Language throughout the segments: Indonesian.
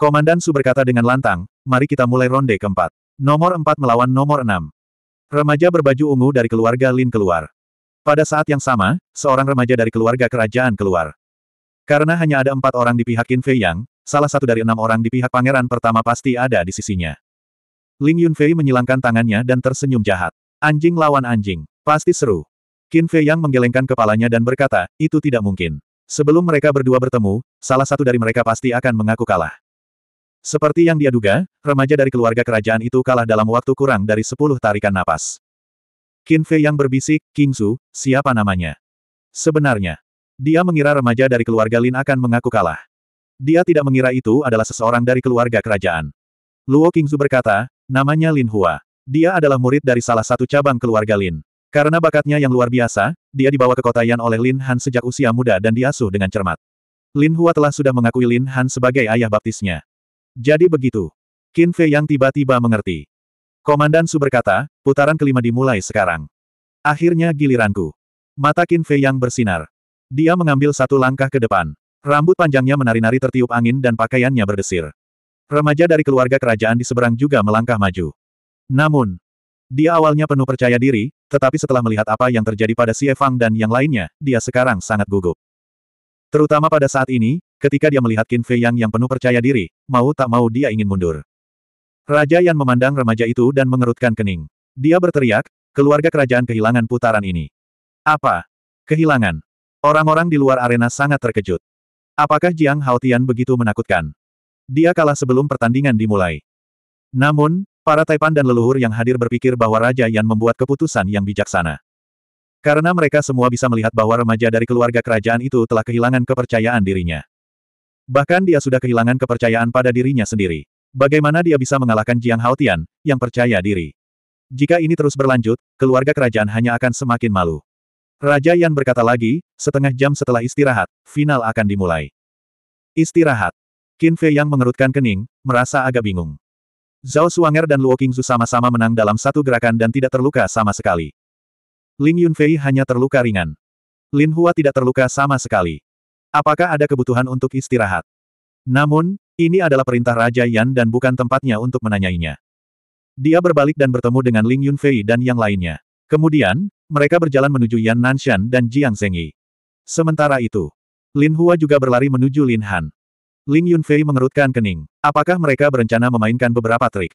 Komandan Su berkata dengan lantang, mari kita mulai ronde keempat. Nomor empat melawan nomor enam. Remaja berbaju ungu dari keluarga Lin keluar. Pada saat yang sama, seorang remaja dari keluarga kerajaan keluar. Karena hanya ada empat orang di pihak Qin Fei Yang, salah satu dari enam orang di pihak pangeran pertama pasti ada di sisinya. Ling Yunfei menyilangkan tangannya dan tersenyum jahat. Anjing lawan anjing. Pasti seru. Qin Fei Yang menggelengkan kepalanya dan berkata, itu tidak mungkin. Sebelum mereka berdua bertemu, salah satu dari mereka pasti akan mengaku kalah. Seperti yang dia duga, remaja dari keluarga kerajaan itu kalah dalam waktu kurang dari sepuluh tarikan napas. Qin Fei yang berbisik, King Su, siapa namanya? Sebenarnya, dia mengira remaja dari keluarga Lin akan mengaku kalah. Dia tidak mengira itu adalah seseorang dari keluarga kerajaan. Luo King Su berkata, namanya Lin Hua. Dia adalah murid dari salah satu cabang keluarga Lin. Karena bakatnya yang luar biasa, dia dibawa ke kota Yan oleh Lin Han sejak usia muda dan diasuh dengan cermat. Lin Hua telah sudah mengakui Lin Han sebagai ayah baptisnya. Jadi begitu. Qin Fei yang tiba-tiba mengerti. Komandan Su berkata, putaran kelima dimulai sekarang. Akhirnya giliranku. Mata Qin Fei yang bersinar. Dia mengambil satu langkah ke depan. Rambut panjangnya menari-nari tertiup angin dan pakaiannya berdesir. Remaja dari keluarga kerajaan di seberang juga melangkah maju. Namun, dia awalnya penuh percaya diri, tetapi setelah melihat apa yang terjadi pada si Fang dan yang lainnya, dia sekarang sangat gugup. Terutama pada saat ini, Ketika dia melihat Qin Fei Yang yang penuh percaya diri, mau tak mau dia ingin mundur. Raja Yan memandang remaja itu dan mengerutkan kening. Dia berteriak, keluarga kerajaan kehilangan putaran ini. Apa? Kehilangan. Orang-orang di luar arena sangat terkejut. Apakah Jiang Hao Tian begitu menakutkan? Dia kalah sebelum pertandingan dimulai. Namun, para taipan dan leluhur yang hadir berpikir bahwa Raja Yan membuat keputusan yang bijaksana. Karena mereka semua bisa melihat bahwa remaja dari keluarga kerajaan itu telah kehilangan kepercayaan dirinya. Bahkan dia sudah kehilangan kepercayaan pada dirinya sendiri. Bagaimana dia bisa mengalahkan Jiang Haotian, yang percaya diri? Jika ini terus berlanjut, keluarga kerajaan hanya akan semakin malu. Raja Yan berkata lagi, setengah jam setelah istirahat, final akan dimulai. Istirahat. Qin Fei yang mengerutkan kening, merasa agak bingung. Zhao Suanger dan Luo Qingzu sama-sama menang dalam satu gerakan dan tidak terluka sama sekali. Ling Yunfei hanya terluka ringan. Lin Hua tidak terluka sama sekali. Apakah ada kebutuhan untuk istirahat? Namun, ini adalah perintah Raja Yan dan bukan tempatnya untuk menanyainya. Dia berbalik dan bertemu dengan Ling Yunfei dan yang lainnya. Kemudian, mereka berjalan menuju Yan Nanshan dan Jiang Zengyi. Sementara itu, Lin Hua juga berlari menuju Lin Han. Ling Yunfei mengerutkan kening. Apakah mereka berencana memainkan beberapa trik?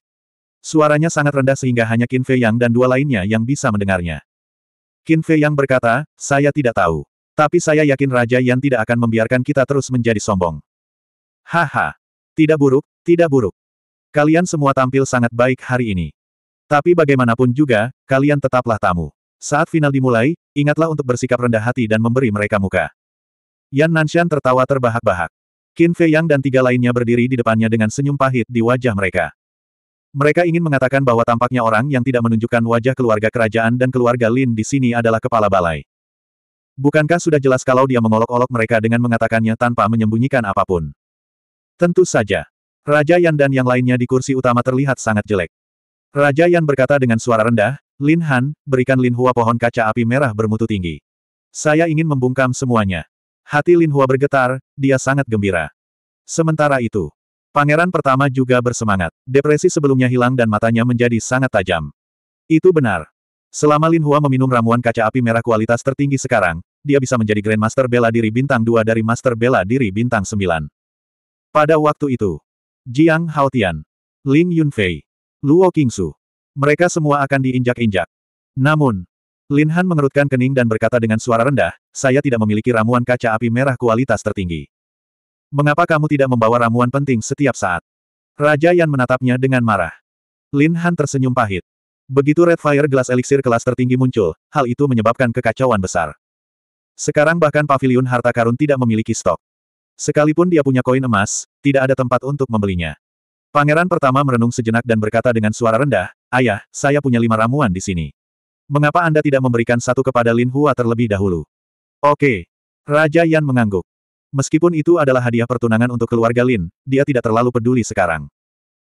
Suaranya sangat rendah sehingga hanya Qin Fei Yang dan dua lainnya yang bisa mendengarnya. Qin Fei Yang berkata, saya tidak tahu. Tapi saya yakin Raja Yan tidak akan membiarkan kita terus menjadi sombong. Haha. Tidak buruk, tidak buruk. Kalian semua tampil sangat baik hari ini. Tapi bagaimanapun juga, kalian tetaplah tamu. Saat final dimulai, ingatlah untuk bersikap rendah hati dan memberi mereka muka. Yan Nanshan tertawa terbahak-bahak. Qin Fei Yang dan tiga lainnya berdiri di depannya dengan senyum pahit di wajah mereka. Mereka ingin mengatakan bahwa tampaknya orang yang tidak menunjukkan wajah keluarga kerajaan dan keluarga Lin di sini adalah kepala balai. Bukankah sudah jelas kalau dia mengolok-olok mereka dengan mengatakannya tanpa menyembunyikan apapun? Tentu saja. Raja Yan dan yang lainnya di kursi utama terlihat sangat jelek. Raja Yan berkata dengan suara rendah, Lin Han, berikan Lin Hua pohon kaca api merah bermutu tinggi. Saya ingin membungkam semuanya. Hati Lin Hua bergetar, dia sangat gembira. Sementara itu, pangeran pertama juga bersemangat. Depresi sebelumnya hilang dan matanya menjadi sangat tajam. Itu benar, Selama Lin Hua meminum ramuan kaca api merah kualitas tertinggi sekarang, dia bisa menjadi Grandmaster Bela Diri Bintang 2 dari Master Bela Diri Bintang 9. Pada waktu itu, Jiang Haotian, Ling Yunfei, Luo Qingsu, mereka semua akan diinjak-injak. Namun, Lin Han mengerutkan kening dan berkata dengan suara rendah, saya tidak memiliki ramuan kaca api merah kualitas tertinggi. Mengapa kamu tidak membawa ramuan penting setiap saat? Raja Yan menatapnya dengan marah. Lin Han tersenyum pahit. Begitu Red Fire Glass Elixir kelas tertinggi muncul, hal itu menyebabkan kekacauan besar. Sekarang bahkan pavilion harta karun tidak memiliki stok. Sekalipun dia punya koin emas, tidak ada tempat untuk membelinya. Pangeran pertama merenung sejenak dan berkata dengan suara rendah, Ayah, saya punya lima ramuan di sini. Mengapa Anda tidak memberikan satu kepada Lin Hua terlebih dahulu? Oke. Raja Yan mengangguk. Meskipun itu adalah hadiah pertunangan untuk keluarga Lin, dia tidak terlalu peduli sekarang.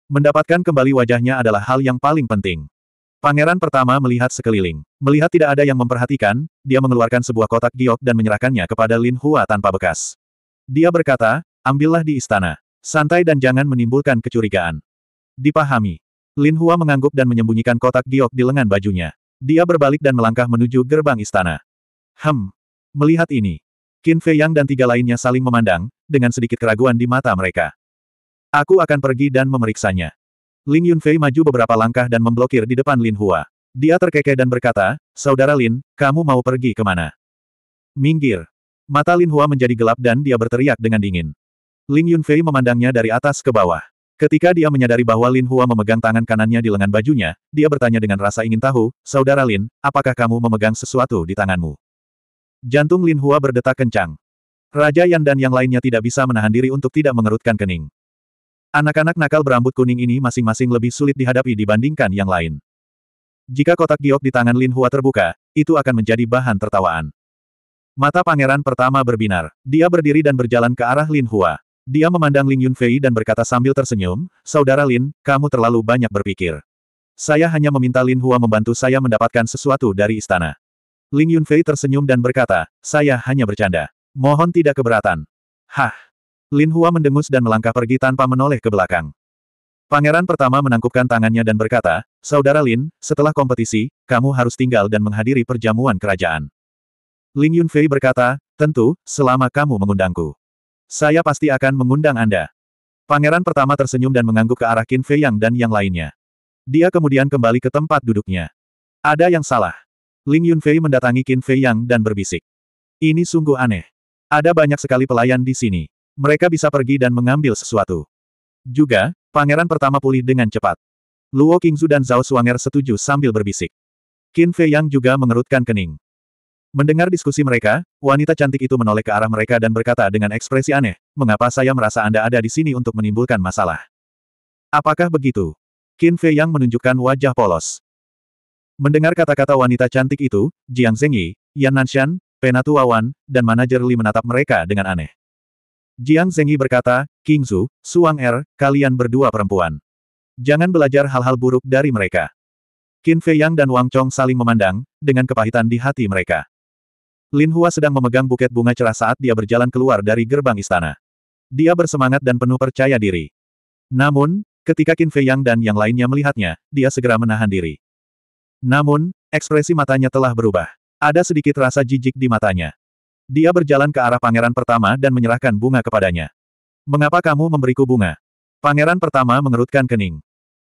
Mendapatkan kembali wajahnya adalah hal yang paling penting. Pangeran pertama melihat sekeliling. Melihat tidak ada yang memperhatikan, dia mengeluarkan sebuah kotak giok dan menyerahkannya kepada Lin Hua tanpa bekas. Dia berkata, ambillah di istana. Santai dan jangan menimbulkan kecurigaan. Dipahami. Lin Hua mengangguk dan menyembunyikan kotak giok di lengan bajunya. Dia berbalik dan melangkah menuju gerbang istana. Hem. Melihat ini. Qin Fei Yang dan tiga lainnya saling memandang, dengan sedikit keraguan di mata mereka. Aku akan pergi dan memeriksanya. Ling Yunfei maju beberapa langkah dan memblokir di depan Lin Hua. Dia terkekeh dan berkata, Saudara Lin, kamu mau pergi kemana? Minggir. Mata Lin Hua menjadi gelap dan dia berteriak dengan dingin. Ling Yunfei memandangnya dari atas ke bawah. Ketika dia menyadari bahwa Lin Hua memegang tangan kanannya di lengan bajunya, dia bertanya dengan rasa ingin tahu, Saudara Lin, apakah kamu memegang sesuatu di tanganmu? Jantung Lin Hua berdetak kencang. Raja Yan dan yang lainnya tidak bisa menahan diri untuk tidak mengerutkan kening. Anak-anak nakal berambut kuning ini masing-masing lebih sulit dihadapi dibandingkan yang lain. Jika kotak giok di tangan Lin Hua terbuka, itu akan menjadi bahan tertawaan. Mata pangeran pertama berbinar. Dia berdiri dan berjalan ke arah Lin Hua. Dia memandang Ling Yunfei dan berkata sambil tersenyum, Saudara Lin, kamu terlalu banyak berpikir. Saya hanya meminta Lin Hua membantu saya mendapatkan sesuatu dari istana. Ling Yunfei tersenyum dan berkata, saya hanya bercanda. Mohon tidak keberatan. Hah, Lin Hua mendengus dan melangkah pergi tanpa menoleh ke belakang. Pangeran pertama menangkupkan tangannya dan berkata, Saudara Lin, setelah kompetisi, kamu harus tinggal dan menghadiri perjamuan kerajaan. Lin Yunfei berkata, tentu, selama kamu mengundangku. Saya pasti akan mengundang Anda. Pangeran pertama tersenyum dan mengangguk ke arah Qin Fei Yang dan yang lainnya. Dia kemudian kembali ke tempat duduknya. Ada yang salah. Ling Yunfei mendatangi Qin Fei Yang dan berbisik. Ini sungguh aneh. Ada banyak sekali pelayan di sini. Mereka bisa pergi dan mengambil sesuatu. Juga, pangeran pertama pulih dengan cepat. Luo Qingzu dan Zhao Suanger setuju sambil berbisik. Qin Fei Yang juga mengerutkan kening. Mendengar diskusi mereka, wanita cantik itu menoleh ke arah mereka dan berkata dengan ekspresi aneh, mengapa saya merasa Anda ada di sini untuk menimbulkan masalah? Apakah begitu? Qin Fei Yang menunjukkan wajah polos. Mendengar kata-kata wanita cantik itu, Jiang Zengyi, Yan Nanshan, Penatua Wan, dan manajer Li menatap mereka dengan aneh. Jiang Zengyi berkata, King Zhu, Suang Er, kalian berdua perempuan. Jangan belajar hal-hal buruk dari mereka. Qin Fei Yang dan Wang Chong saling memandang, dengan kepahitan di hati mereka. Lin Hua sedang memegang buket bunga cerah saat dia berjalan keluar dari gerbang istana. Dia bersemangat dan penuh percaya diri. Namun, ketika Qin Fei Yang dan yang lainnya melihatnya, dia segera menahan diri. Namun, ekspresi matanya telah berubah. Ada sedikit rasa jijik di matanya. Dia berjalan ke arah pangeran pertama dan menyerahkan bunga kepadanya. Mengapa kamu memberiku bunga? Pangeran pertama mengerutkan kening.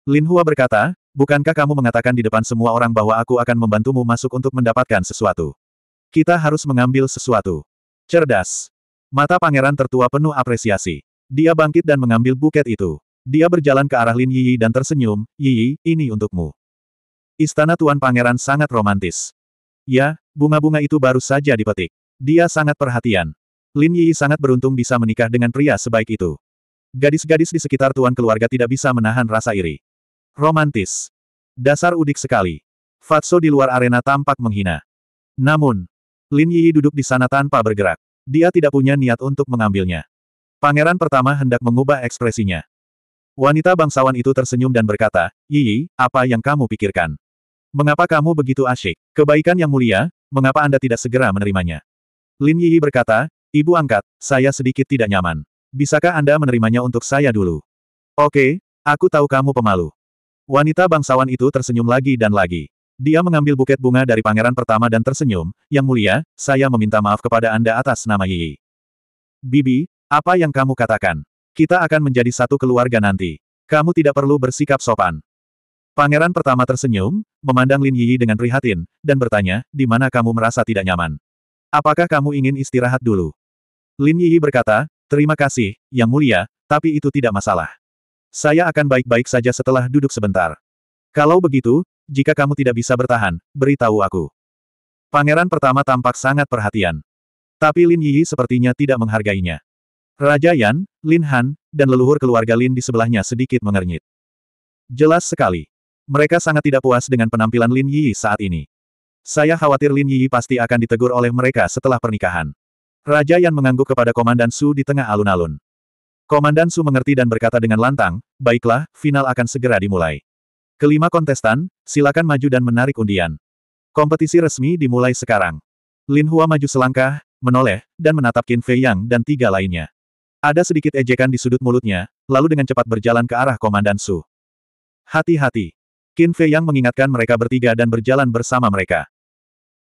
Lin Hua berkata, bukankah kamu mengatakan di depan semua orang bahwa aku akan membantumu masuk untuk mendapatkan sesuatu? Kita harus mengambil sesuatu. Cerdas. Mata pangeran tertua penuh apresiasi. Dia bangkit dan mengambil buket itu. Dia berjalan ke arah Lin Yiyi dan tersenyum, Yiyi, ini untukmu. Istana Tuan Pangeran sangat romantis. Ya, bunga-bunga itu baru saja dipetik. Dia sangat perhatian. Lin Yi sangat beruntung bisa menikah dengan pria sebaik itu. Gadis-gadis di sekitar tuan keluarga tidak bisa menahan rasa iri. Romantis. Dasar udik sekali. Fatso di luar arena tampak menghina. Namun, Lin Yi duduk di sana tanpa bergerak. Dia tidak punya niat untuk mengambilnya. Pangeran pertama hendak mengubah ekspresinya. Wanita bangsawan itu tersenyum dan berkata, Yi, apa yang kamu pikirkan? Mengapa kamu begitu asyik? Kebaikan yang mulia, mengapa Anda tidak segera menerimanya? Lin Yi berkata, Ibu angkat, saya sedikit tidak nyaman. Bisakah Anda menerimanya untuk saya dulu? Oke, aku tahu kamu pemalu. Wanita bangsawan itu tersenyum lagi dan lagi. Dia mengambil buket bunga dari pangeran pertama dan tersenyum, Yang mulia, saya meminta maaf kepada Anda atas nama Yi. Bibi, apa yang kamu katakan? Kita akan menjadi satu keluarga nanti. Kamu tidak perlu bersikap sopan. Pangeran pertama tersenyum, memandang Lin Yi dengan prihatin, dan bertanya, di mana kamu merasa tidak nyaman? Apakah kamu ingin istirahat dulu? Lin Yi berkata, terima kasih, Yang Mulia, tapi itu tidak masalah. Saya akan baik-baik saja setelah duduk sebentar. Kalau begitu, jika kamu tidak bisa bertahan, beritahu aku. Pangeran pertama tampak sangat perhatian. Tapi Lin Yi sepertinya tidak menghargainya. Raja Yan, Lin Han, dan leluhur keluarga Lin di sebelahnya sedikit mengernyit. Jelas sekali. Mereka sangat tidak puas dengan penampilan Lin Yi saat ini. Saya khawatir Lin Yi pasti akan ditegur oleh mereka setelah pernikahan. Raja Yan mengangguk kepada Komandan Su di tengah alun-alun. Komandan Su mengerti dan berkata dengan lantang, baiklah, final akan segera dimulai. Kelima kontestan, silakan maju dan menarik undian. Kompetisi resmi dimulai sekarang. Lin Hua maju selangkah, menoleh, dan menatap Qin Fei Yang dan tiga lainnya. Ada sedikit ejekan di sudut mulutnya, lalu dengan cepat berjalan ke arah Komandan Su. Hati-hati. Qin Fei Yang mengingatkan mereka bertiga dan berjalan bersama mereka.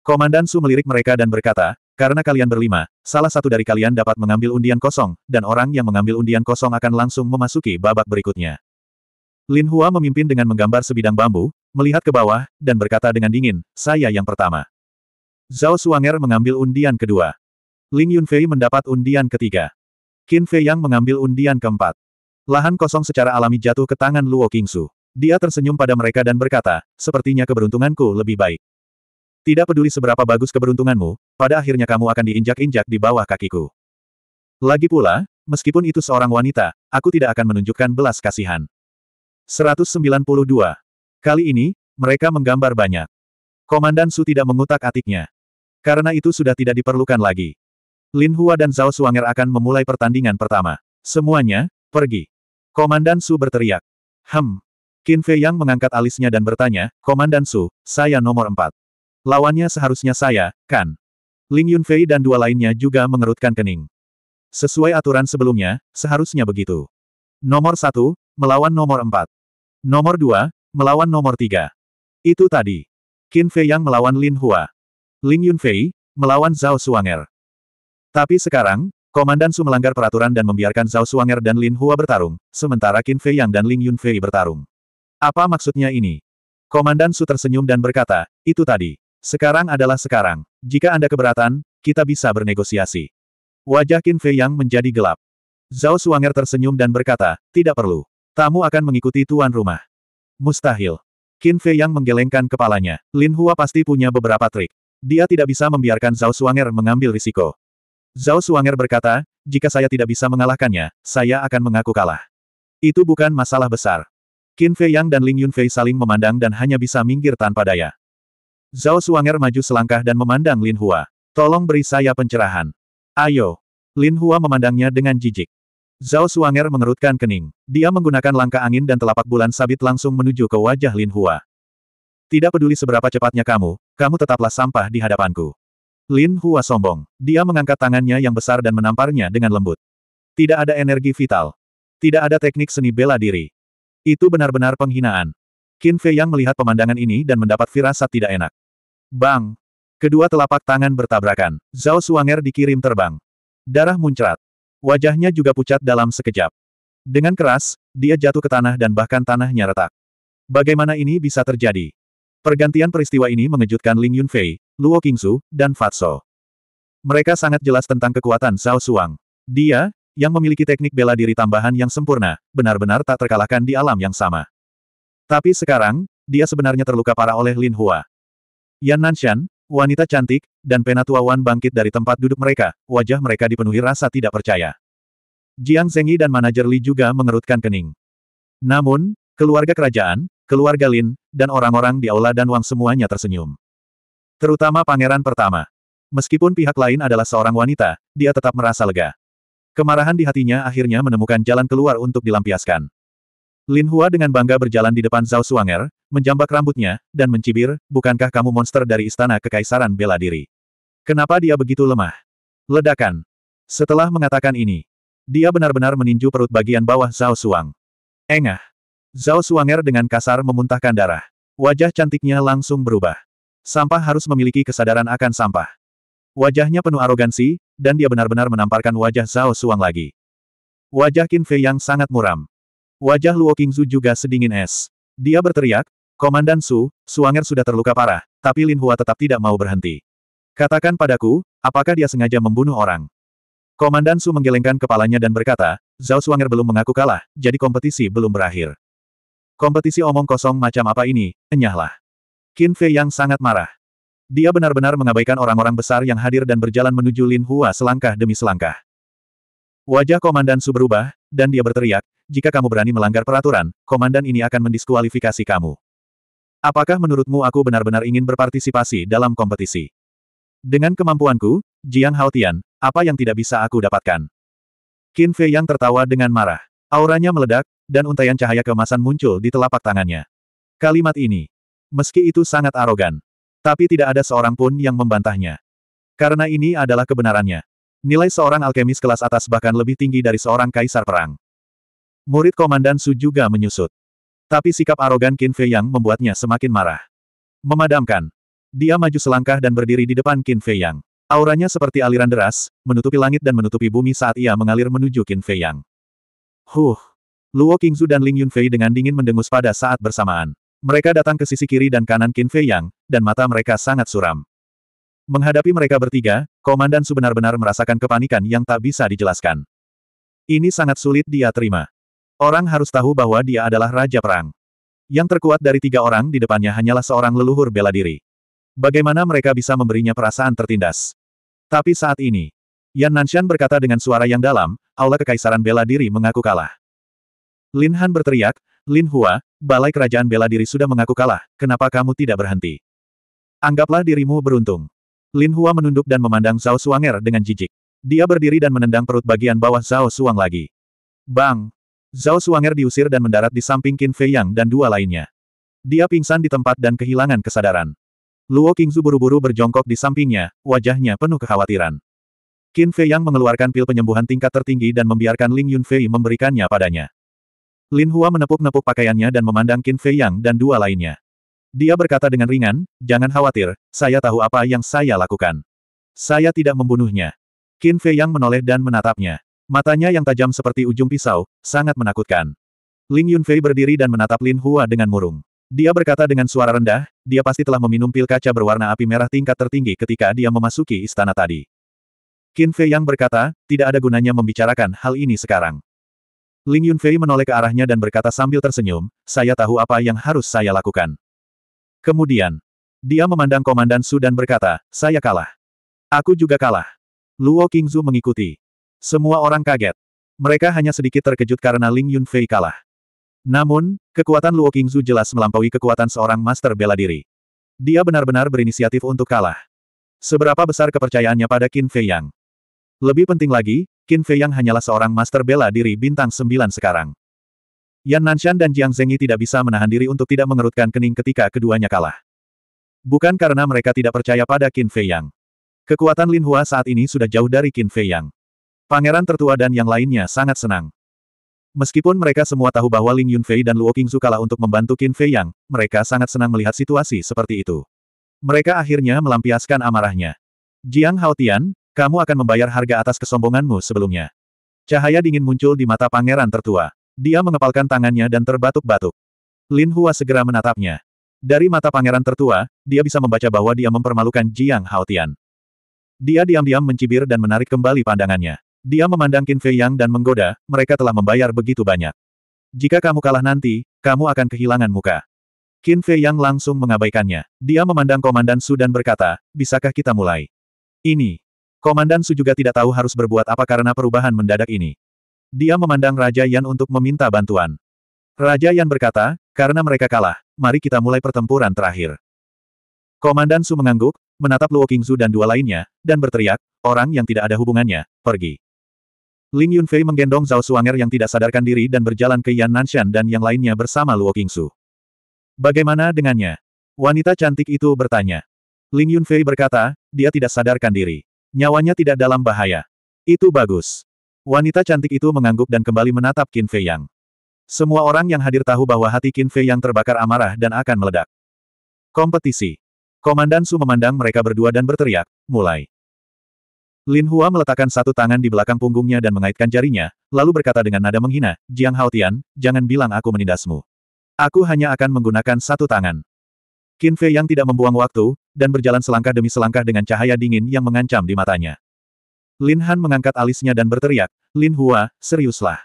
Komandan Su melirik mereka dan berkata, karena kalian berlima, salah satu dari kalian dapat mengambil undian kosong, dan orang yang mengambil undian kosong akan langsung memasuki babak berikutnya. Lin Hua memimpin dengan menggambar sebidang bambu, melihat ke bawah, dan berkata dengan dingin, saya yang pertama. Zhao Suanger mengambil undian kedua. Ling Yunfei mendapat undian ketiga. Qin Fei Yang mengambil undian keempat. Lahan kosong secara alami jatuh ke tangan Luo Qingsu. Dia tersenyum pada mereka dan berkata, sepertinya keberuntunganku lebih baik. Tidak peduli seberapa bagus keberuntunganmu, pada akhirnya kamu akan diinjak-injak di bawah kakiku. Lagi pula, meskipun itu seorang wanita, aku tidak akan menunjukkan belas kasihan. 192. Kali ini, mereka menggambar banyak. Komandan Su tidak mengutak atiknya. Karena itu sudah tidak diperlukan lagi. Lin Hua dan Zhao Suanger akan memulai pertandingan pertama. Semuanya, pergi. Komandan Su berteriak. Hem. Qin Fei Yang mengangkat alisnya dan bertanya, Komandan Su, saya nomor empat. Lawannya seharusnya saya, kan? Ling Yunfei dan dua lainnya juga mengerutkan kening. Sesuai aturan sebelumnya, seharusnya begitu. Nomor satu, melawan nomor empat. Nomor dua, melawan nomor tiga. Itu tadi. Qin Fei yang melawan Lin Hua. Ling Yunfei, melawan Zhao Suanger. Tapi sekarang, Komandan Su melanggar peraturan dan membiarkan Zhao Suanger dan Lin Hua bertarung, sementara Qin Fei Yang dan Ling Yunfei bertarung. Apa maksudnya ini? Komandan Su tersenyum dan berkata, itu tadi. Sekarang adalah sekarang. Jika Anda keberatan, kita bisa bernegosiasi. Wajah Qin Fei Yang menjadi gelap. Zhao Suanger tersenyum dan berkata, tidak perlu. Tamu akan mengikuti tuan rumah. Mustahil. Qin Fei Yang menggelengkan kepalanya. Lin Hua pasti punya beberapa trik. Dia tidak bisa membiarkan Zhao Suanger mengambil risiko. Zhao Suanger berkata, jika saya tidak bisa mengalahkannya, saya akan mengaku kalah. Itu bukan masalah besar. Qin Fei Yang dan Ling Yunfei saling memandang dan hanya bisa minggir tanpa daya. Zhao Suanger maju selangkah dan memandang Lin Hua. Tolong beri saya pencerahan. Ayo. Lin Hua memandangnya dengan jijik. Zhao Suanger mengerutkan kening. Dia menggunakan langkah angin dan telapak bulan sabit langsung menuju ke wajah Lin Hua. Tidak peduli seberapa cepatnya kamu, kamu tetaplah sampah di hadapanku. Lin Hua sombong. Dia mengangkat tangannya yang besar dan menamparnya dengan lembut. Tidak ada energi vital. Tidak ada teknik seni bela diri. Itu benar-benar penghinaan. Qin Fei yang melihat pemandangan ini dan mendapat firasat tidak enak. Bang! Kedua telapak tangan bertabrakan. Zhao Suanger dikirim terbang. Darah muncrat. Wajahnya juga pucat dalam sekejap. Dengan keras, dia jatuh ke tanah dan bahkan tanahnya retak. Bagaimana ini bisa terjadi? Pergantian peristiwa ini mengejutkan Ling Yunfei, Luo Qingsu, dan Fatso. Mereka sangat jelas tentang kekuatan Zhao Suang. Dia, yang memiliki teknik bela diri tambahan yang sempurna, benar-benar tak terkalahkan di alam yang sama. Tapi sekarang, dia sebenarnya terluka parah oleh Lin Hua. Yan Nanshan, wanita cantik, dan penatua Wan bangkit dari tempat duduk mereka, wajah mereka dipenuhi rasa tidak percaya. Jiang Zengyi dan manajer Li juga mengerutkan kening. Namun, keluarga kerajaan, keluarga Lin, dan orang-orang di aula dan Wang semuanya tersenyum. Terutama pangeran pertama. Meskipun pihak lain adalah seorang wanita, dia tetap merasa lega. Kemarahan di hatinya akhirnya menemukan jalan keluar untuk dilampiaskan. Lin Hua dengan bangga berjalan di depan Zhao Suanger, menjambak rambutnya, dan mencibir, bukankah kamu monster dari istana kekaisaran bela diri? Kenapa dia begitu lemah? Ledakan. Setelah mengatakan ini, dia benar-benar meninju perut bagian bawah Zhao Suang. Engah. Zhao Suanger dengan kasar memuntahkan darah. Wajah cantiknya langsung berubah. Sampah harus memiliki kesadaran akan sampah. Wajahnya penuh arogansi, dan dia benar-benar menamparkan wajah Zhao Suang lagi. Wajah Qin Fei yang sangat muram. Wajah Luo Qingzu juga sedingin es. Dia berteriak, Komandan Su, Suanger sudah terluka parah, tapi Lin Hua tetap tidak mau berhenti. Katakan padaku, apakah dia sengaja membunuh orang? Komandan Su menggelengkan kepalanya dan berkata, Zhao Suanger belum mengaku kalah, jadi kompetisi belum berakhir. Kompetisi omong kosong macam apa ini, enyahlah. Qin Fei yang sangat marah. Dia benar-benar mengabaikan orang-orang besar yang hadir dan berjalan menuju Lin Hua selangkah demi selangkah. Wajah Komandan Su berubah, dan dia berteriak, jika kamu berani melanggar peraturan, Komandan ini akan mendiskualifikasi kamu. Apakah menurutmu aku benar-benar ingin berpartisipasi dalam kompetisi? Dengan kemampuanku, Jiang Haotian, apa yang tidak bisa aku dapatkan? Qin Fei yang tertawa dengan marah. Auranya meledak, dan untaian cahaya kemasan muncul di telapak tangannya. Kalimat ini, meski itu sangat arogan, tapi tidak ada seorang pun yang membantahnya. Karena ini adalah kebenarannya. Nilai seorang alkemis kelas atas bahkan lebih tinggi dari seorang kaisar perang. Murid Komandan Su juga menyusut. Tapi sikap arogan Qin Fei Yang membuatnya semakin marah. Memadamkan. Dia maju selangkah dan berdiri di depan Qin Fei Yang. Auranya seperti aliran deras, menutupi langit dan menutupi bumi saat ia mengalir menuju Qin Fei Yang. Huh! Luo Qingzu dan Ling Yunfei dengan dingin mendengus pada saat bersamaan. Mereka datang ke sisi kiri dan kanan Qin Fei Yang, dan mata mereka sangat suram. Menghadapi mereka bertiga, Komandan Su benar-benar merasakan kepanikan yang tak bisa dijelaskan. Ini sangat sulit dia terima. Orang harus tahu bahwa dia adalah Raja Perang. Yang terkuat dari tiga orang di depannya hanyalah seorang leluhur bela diri. Bagaimana mereka bisa memberinya perasaan tertindas? Tapi saat ini, Yan Nanshan berkata dengan suara yang dalam, Aula Kekaisaran Bela Diri mengaku kalah. Lin Han berteriak, Lin Hua, Balai Kerajaan Bela Diri sudah mengaku kalah, kenapa kamu tidak berhenti? Anggaplah dirimu beruntung. Lin Hua menunduk dan memandang Zhao Suanger dengan jijik. Dia berdiri dan menendang perut bagian bawah Zhao Suang lagi. Bang! Zhao Suanger diusir dan mendarat di samping Qin Fei Yang dan dua lainnya. Dia pingsan di tempat dan kehilangan kesadaran. Luo Qingzu buru-buru berjongkok di sampingnya, wajahnya penuh kekhawatiran. Qin Fei Yang mengeluarkan pil penyembuhan tingkat tertinggi dan membiarkan Ling Yunfei memberikannya padanya. Lin Hua menepuk-nepuk pakaiannya dan memandang Qin Fei Yang dan dua lainnya. Dia berkata dengan ringan, jangan khawatir, saya tahu apa yang saya lakukan. Saya tidak membunuhnya. Qin Fei Yang menoleh dan menatapnya. Matanya yang tajam seperti ujung pisau, sangat menakutkan. Ling Yunfei berdiri dan menatap Lin Hua dengan murung. Dia berkata dengan suara rendah, dia pasti telah meminum pil kaca berwarna api merah tingkat tertinggi ketika dia memasuki istana tadi. Qin Fei Yang berkata, tidak ada gunanya membicarakan hal ini sekarang. Ling Yunfei menoleh ke arahnya dan berkata sambil tersenyum, saya tahu apa yang harus saya lakukan. Kemudian, dia memandang Komandan Su dan berkata, saya kalah. Aku juga kalah. Luo Qingzu mengikuti. Semua orang kaget. Mereka hanya sedikit terkejut karena Ling Yunfei kalah. Namun, kekuatan Luo Qingzu jelas melampaui kekuatan seorang master bela diri. Dia benar-benar berinisiatif untuk kalah. Seberapa besar kepercayaannya pada Qin Fei Yang? Lebih penting lagi, Qin Fei Yang hanyalah seorang master bela diri bintang 9 sekarang. Yan Nanshan dan Jiang Zengyi tidak bisa menahan diri untuk tidak mengerutkan kening ketika keduanya kalah. Bukan karena mereka tidak percaya pada Qin Fei Yang. Kekuatan Lin Hua saat ini sudah jauh dari Qin Fei Yang. Pangeran tertua dan yang lainnya sangat senang. Meskipun mereka semua tahu bahwa Ling Yunfei dan Luo Qingzu kalah untuk membantu Qin Fei Yang, mereka sangat senang melihat situasi seperti itu. Mereka akhirnya melampiaskan amarahnya. Jiang Haotian, kamu akan membayar harga atas kesombonganmu sebelumnya. Cahaya dingin muncul di mata pangeran tertua. Dia mengepalkan tangannya dan terbatuk-batuk. Lin Hua segera menatapnya. Dari mata pangeran tertua, dia bisa membaca bahwa dia mempermalukan Jiang Haotian. Dia diam-diam mencibir dan menarik kembali pandangannya. Dia memandang Qin Fei Yang dan menggoda, mereka telah membayar begitu banyak. Jika kamu kalah nanti, kamu akan kehilangan muka. Qin Fei Yang langsung mengabaikannya. Dia memandang Komandan Su dan berkata, bisakah kita mulai? Ini. Komandan Su juga tidak tahu harus berbuat apa karena perubahan mendadak ini. Dia memandang Raja Yan untuk meminta bantuan. Raja Yan berkata, karena mereka kalah, mari kita mulai pertempuran terakhir. Komandan Su mengangguk, menatap Luo Qingzu dan dua lainnya, dan berteriak, orang yang tidak ada hubungannya, pergi. Ling Yunfei menggendong Zhao Suanger yang tidak sadarkan diri dan berjalan ke Yan Nanshan dan yang lainnya bersama Luo Qingzu. Bagaimana dengannya? Wanita cantik itu bertanya. Ling Yunfei berkata, dia tidak sadarkan diri. Nyawanya tidak dalam bahaya. Itu bagus. Wanita cantik itu mengangguk dan kembali menatap Qin Fei Yang. Semua orang yang hadir tahu bahwa hati Qin Fei Yang terbakar amarah dan akan meledak. Kompetisi. Komandan Su memandang mereka berdua dan berteriak, mulai. Lin Hua meletakkan satu tangan di belakang punggungnya dan mengaitkan jarinya, lalu berkata dengan nada menghina, Jiang Haotian, jangan bilang aku menindasmu. Aku hanya akan menggunakan satu tangan. Qin Fei Yang tidak membuang waktu, dan berjalan selangkah demi selangkah dengan cahaya dingin yang mengancam di matanya. Lin Han mengangkat alisnya dan berteriak, Lin Hua, seriuslah.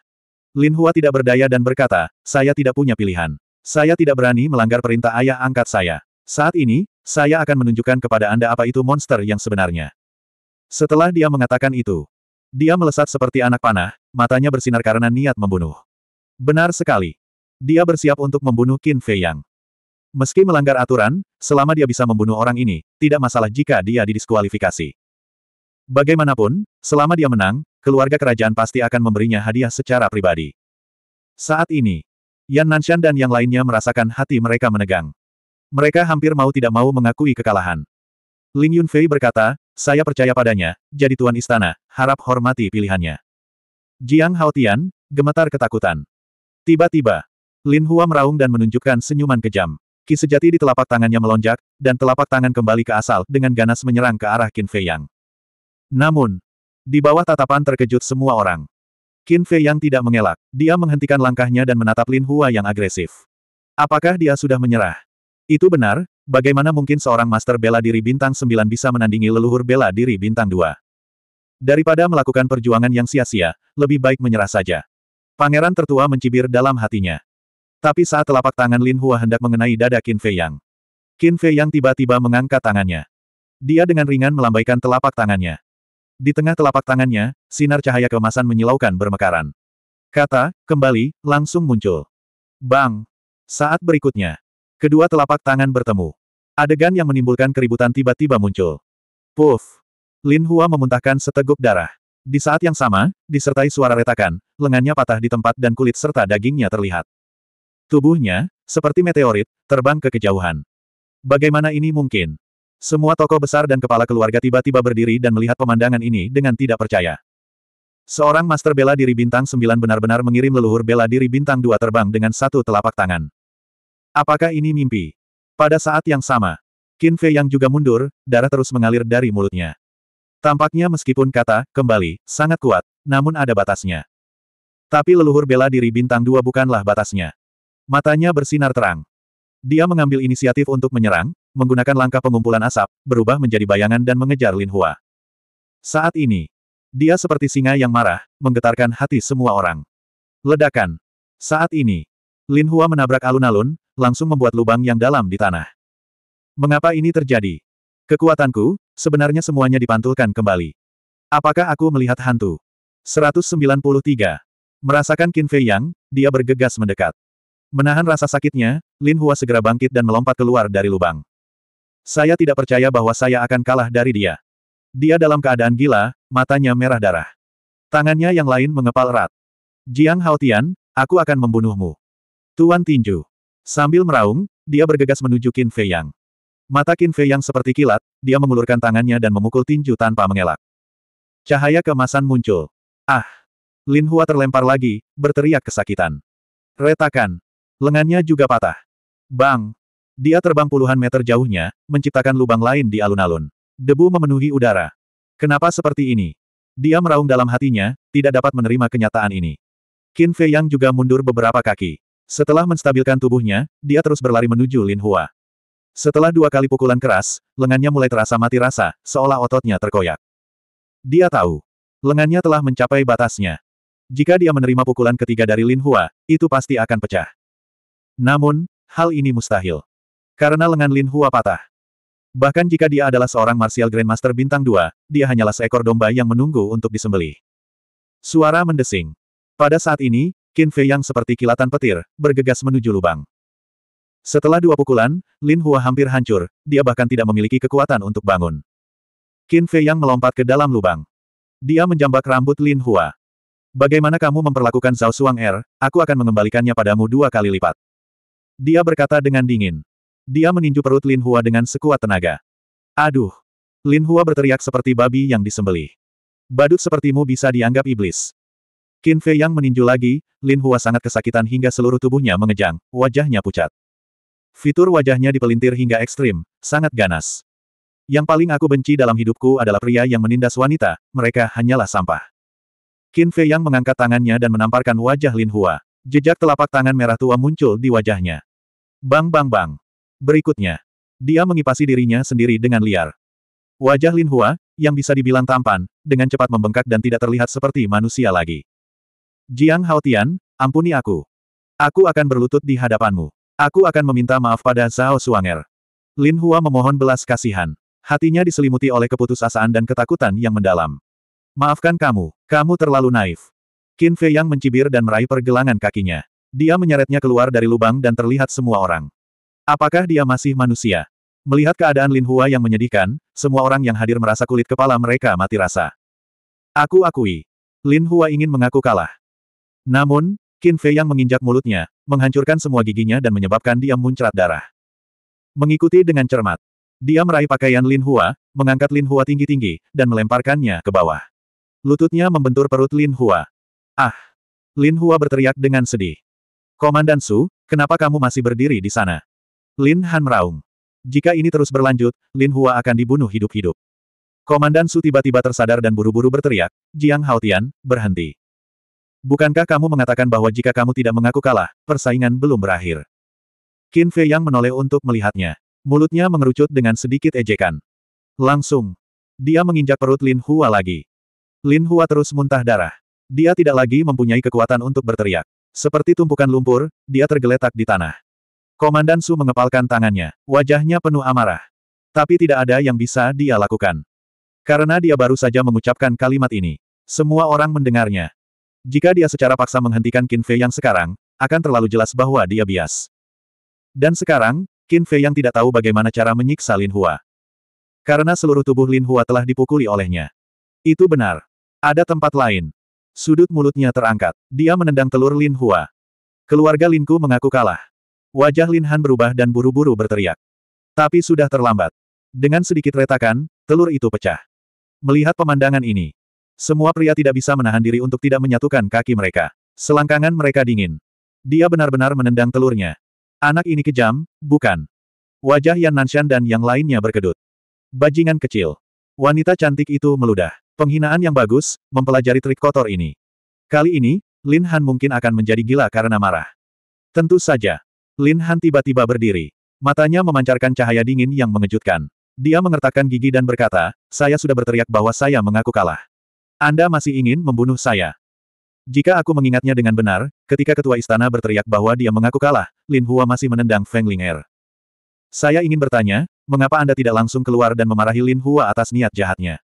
Lin Hua tidak berdaya dan berkata, saya tidak punya pilihan. Saya tidak berani melanggar perintah ayah angkat saya. Saat ini, saya akan menunjukkan kepada Anda apa itu monster yang sebenarnya. Setelah dia mengatakan itu, dia melesat seperti anak panah, matanya bersinar karena niat membunuh. Benar sekali. Dia bersiap untuk membunuh Qin Fei Yang. Meski melanggar aturan, selama dia bisa membunuh orang ini, tidak masalah jika dia didiskualifikasi. Bagaimanapun, selama dia menang, keluarga kerajaan pasti akan memberinya hadiah secara pribadi. Saat ini, Yan Nanshan dan yang lainnya merasakan hati mereka menegang. Mereka hampir mau tidak mau mengakui kekalahan. Ling Yunfei berkata, saya percaya padanya, jadi tuan istana, harap hormati pilihannya. Jiang Haotian, gemetar ketakutan. Tiba-tiba, Lin Hua meraung dan menunjukkan senyuman kejam. Ki sejati di telapak tangannya melonjak, dan telapak tangan kembali ke asal dengan ganas menyerang ke arah Qin Fei Yang. Namun, di bawah tatapan terkejut semua orang. Qin Fei yang tidak mengelak, dia menghentikan langkahnya dan menatap Lin Hua yang agresif. Apakah dia sudah menyerah? Itu benar, bagaimana mungkin seorang master bela diri bintang 9 bisa menandingi leluhur bela diri bintang 2? Daripada melakukan perjuangan yang sia-sia, lebih baik menyerah saja. Pangeran tertua mencibir dalam hatinya. Tapi saat telapak tangan Lin Hua hendak mengenai dada Qin Fei Yang, Qin Fei Yang tiba-tiba mengangkat tangannya. Dia dengan ringan melambaikan telapak tangannya. Di tengah telapak tangannya, sinar cahaya kemasan menyilaukan bermekaran. Kata, kembali, langsung muncul. Bang! Saat berikutnya, kedua telapak tangan bertemu. Adegan yang menimbulkan keributan tiba-tiba muncul. Puff! Lin Hua memuntahkan seteguk darah. Di saat yang sama, disertai suara retakan, lengannya patah di tempat dan kulit serta dagingnya terlihat. Tubuhnya, seperti meteorit, terbang ke kejauhan. Bagaimana ini mungkin? Semua tokoh besar dan kepala keluarga tiba-tiba berdiri dan melihat pemandangan ini dengan tidak percaya. Seorang master bela diri bintang 9 benar-benar mengirim leluhur bela diri bintang 2 terbang dengan satu telapak tangan. Apakah ini mimpi? Pada saat yang sama, Qin Fei yang juga mundur, darah terus mengalir dari mulutnya. Tampaknya meskipun kata, kembali, sangat kuat, namun ada batasnya. Tapi leluhur bela diri bintang 2 bukanlah batasnya. Matanya bersinar terang. Dia mengambil inisiatif untuk menyerang, menggunakan langkah pengumpulan asap, berubah menjadi bayangan dan mengejar Lin Hua. Saat ini, dia seperti singa yang marah, menggetarkan hati semua orang. Ledakan. Saat ini, Lin Hua menabrak alun-alun, langsung membuat lubang yang dalam di tanah. Mengapa ini terjadi? Kekuatanku, sebenarnya semuanya dipantulkan kembali. Apakah aku melihat hantu? 193. Merasakan Qin Fei Yang, dia bergegas mendekat. Menahan rasa sakitnya, Lin Hua segera bangkit dan melompat keluar dari lubang. Saya tidak percaya bahwa saya akan kalah dari dia. Dia dalam keadaan gila, matanya merah darah. Tangannya yang lain mengepal erat. Jiang Haotian, aku akan membunuhmu. Tuan Tinju. Sambil meraung, dia bergegas menuju Qin Fei Yang. Mata Qin Fei Yang seperti kilat, dia mengulurkan tangannya dan memukul tinju tanpa mengelak. Cahaya kemasan muncul. Ah! Lin Hua terlempar lagi, berteriak kesakitan. Retakan. Lengannya juga patah. Bang! Dia terbang puluhan meter jauhnya, menciptakan lubang lain di alun-alun. Debu memenuhi udara. Kenapa seperti ini? Dia meraung dalam hatinya, tidak dapat menerima kenyataan ini. Qin Fei Yang juga mundur beberapa kaki. Setelah menstabilkan tubuhnya, dia terus berlari menuju Lin Hua. Setelah dua kali pukulan keras, lengannya mulai terasa mati rasa, seolah ototnya terkoyak. Dia tahu. Lengannya telah mencapai batasnya. Jika dia menerima pukulan ketiga dari Lin Hua, itu pasti akan pecah. Namun, hal ini mustahil. Karena lengan Lin Hua patah. Bahkan jika dia adalah seorang martial grandmaster bintang dua, dia hanyalah seekor domba yang menunggu untuk disembelih. Suara mendesing. Pada saat ini, Qin Fei yang seperti kilatan petir, bergegas menuju lubang. Setelah dua pukulan, Lin Hua hampir hancur, dia bahkan tidak memiliki kekuatan untuk bangun. Qin Fei yang melompat ke dalam lubang. Dia menjambak rambut Lin Hua. Bagaimana kamu memperlakukan Zhao Suang Er, aku akan mengembalikannya padamu dua kali lipat. Dia berkata dengan dingin. Dia meninju perut Lin Hua dengan sekuat tenaga. Aduh! Lin Hua berteriak seperti babi yang disembeli. Badut sepertimu bisa dianggap iblis. Qin Fei Yang meninju lagi, Lin Hua sangat kesakitan hingga seluruh tubuhnya mengejang, wajahnya pucat. Fitur wajahnya dipelintir hingga ekstrim, sangat ganas. Yang paling aku benci dalam hidupku adalah pria yang menindas wanita, mereka hanyalah sampah. Qin Fei Yang mengangkat tangannya dan menamparkan wajah Lin Hua. Jejak telapak tangan merah tua muncul di wajahnya. Bang bang bang. Berikutnya, dia mengipasi dirinya sendiri dengan liar. Wajah Lin Hua, yang bisa dibilang tampan, dengan cepat membengkak dan tidak terlihat seperti manusia lagi. Jiang Haotian, ampuni aku. Aku akan berlutut di hadapanmu. Aku akan meminta maaf pada Zhao Suanger. Lin Hua memohon belas kasihan. Hatinya diselimuti oleh keputusasaan dan ketakutan yang mendalam. Maafkan kamu, kamu terlalu naif. Qin Fei Yang mencibir dan meraih pergelangan kakinya. Dia menyeretnya keluar dari lubang dan terlihat semua orang. Apakah dia masih manusia? Melihat keadaan Lin Hua yang menyedihkan, semua orang yang hadir merasa kulit kepala mereka mati rasa. Aku akui. Lin Hua ingin mengaku kalah. Namun, Qin Fei yang menginjak mulutnya, menghancurkan semua giginya dan menyebabkan dia muncrat darah. Mengikuti dengan cermat. Dia meraih pakaian Lin Hua, mengangkat Lin Hua tinggi-tinggi, dan melemparkannya ke bawah. Lututnya membentur perut Lin Hua. Ah! Lin Hua berteriak dengan sedih. Komandan Su, kenapa kamu masih berdiri di sana? Lin Han meraung. Jika ini terus berlanjut, Lin Hua akan dibunuh hidup-hidup. Komandan Su tiba-tiba tersadar dan buru-buru berteriak, Jiang Haotian, berhenti. Bukankah kamu mengatakan bahwa jika kamu tidak mengaku kalah, persaingan belum berakhir? Qin Fei Yang menoleh untuk melihatnya. Mulutnya mengerucut dengan sedikit ejekan. Langsung. Dia menginjak perut Lin Hua lagi. Lin Hua terus muntah darah. Dia tidak lagi mempunyai kekuatan untuk berteriak. Seperti tumpukan lumpur, dia tergeletak di tanah. Komandan Su mengepalkan tangannya, wajahnya penuh amarah. Tapi tidak ada yang bisa dia lakukan. Karena dia baru saja mengucapkan kalimat ini. Semua orang mendengarnya. Jika dia secara paksa menghentikan Qin Fei yang sekarang, akan terlalu jelas bahwa dia bias. Dan sekarang, Qin Fei yang tidak tahu bagaimana cara menyiksa Lin Hua. Karena seluruh tubuh Lin Hua telah dipukuli olehnya. Itu benar. Ada tempat lain. Sudut mulutnya terangkat. Dia menendang telur Lin Hua. Keluarga Linku mengaku kalah. Wajah Lin Han berubah dan buru-buru berteriak. Tapi sudah terlambat. Dengan sedikit retakan, telur itu pecah. Melihat pemandangan ini, semua pria tidak bisa menahan diri untuk tidak menyatukan kaki mereka. Selangkangan mereka dingin. Dia benar-benar menendang telurnya. Anak ini kejam, bukan? Wajah Yan Nanshan dan yang lainnya berkedut. Bajingan kecil. Wanita cantik itu meludah. Penghinaan yang bagus, mempelajari trik kotor ini. Kali ini, Lin Han mungkin akan menjadi gila karena marah. Tentu saja, Lin Han tiba-tiba berdiri. Matanya memancarkan cahaya dingin yang mengejutkan. Dia mengertakkan gigi dan berkata, saya sudah berteriak bahwa saya mengaku kalah. Anda masih ingin membunuh saya. Jika aku mengingatnya dengan benar, ketika ketua istana berteriak bahwa dia mengaku kalah, Lin Hua masih menendang Feng Ling Saya ingin bertanya, mengapa Anda tidak langsung keluar dan memarahi Lin Hua atas niat jahatnya?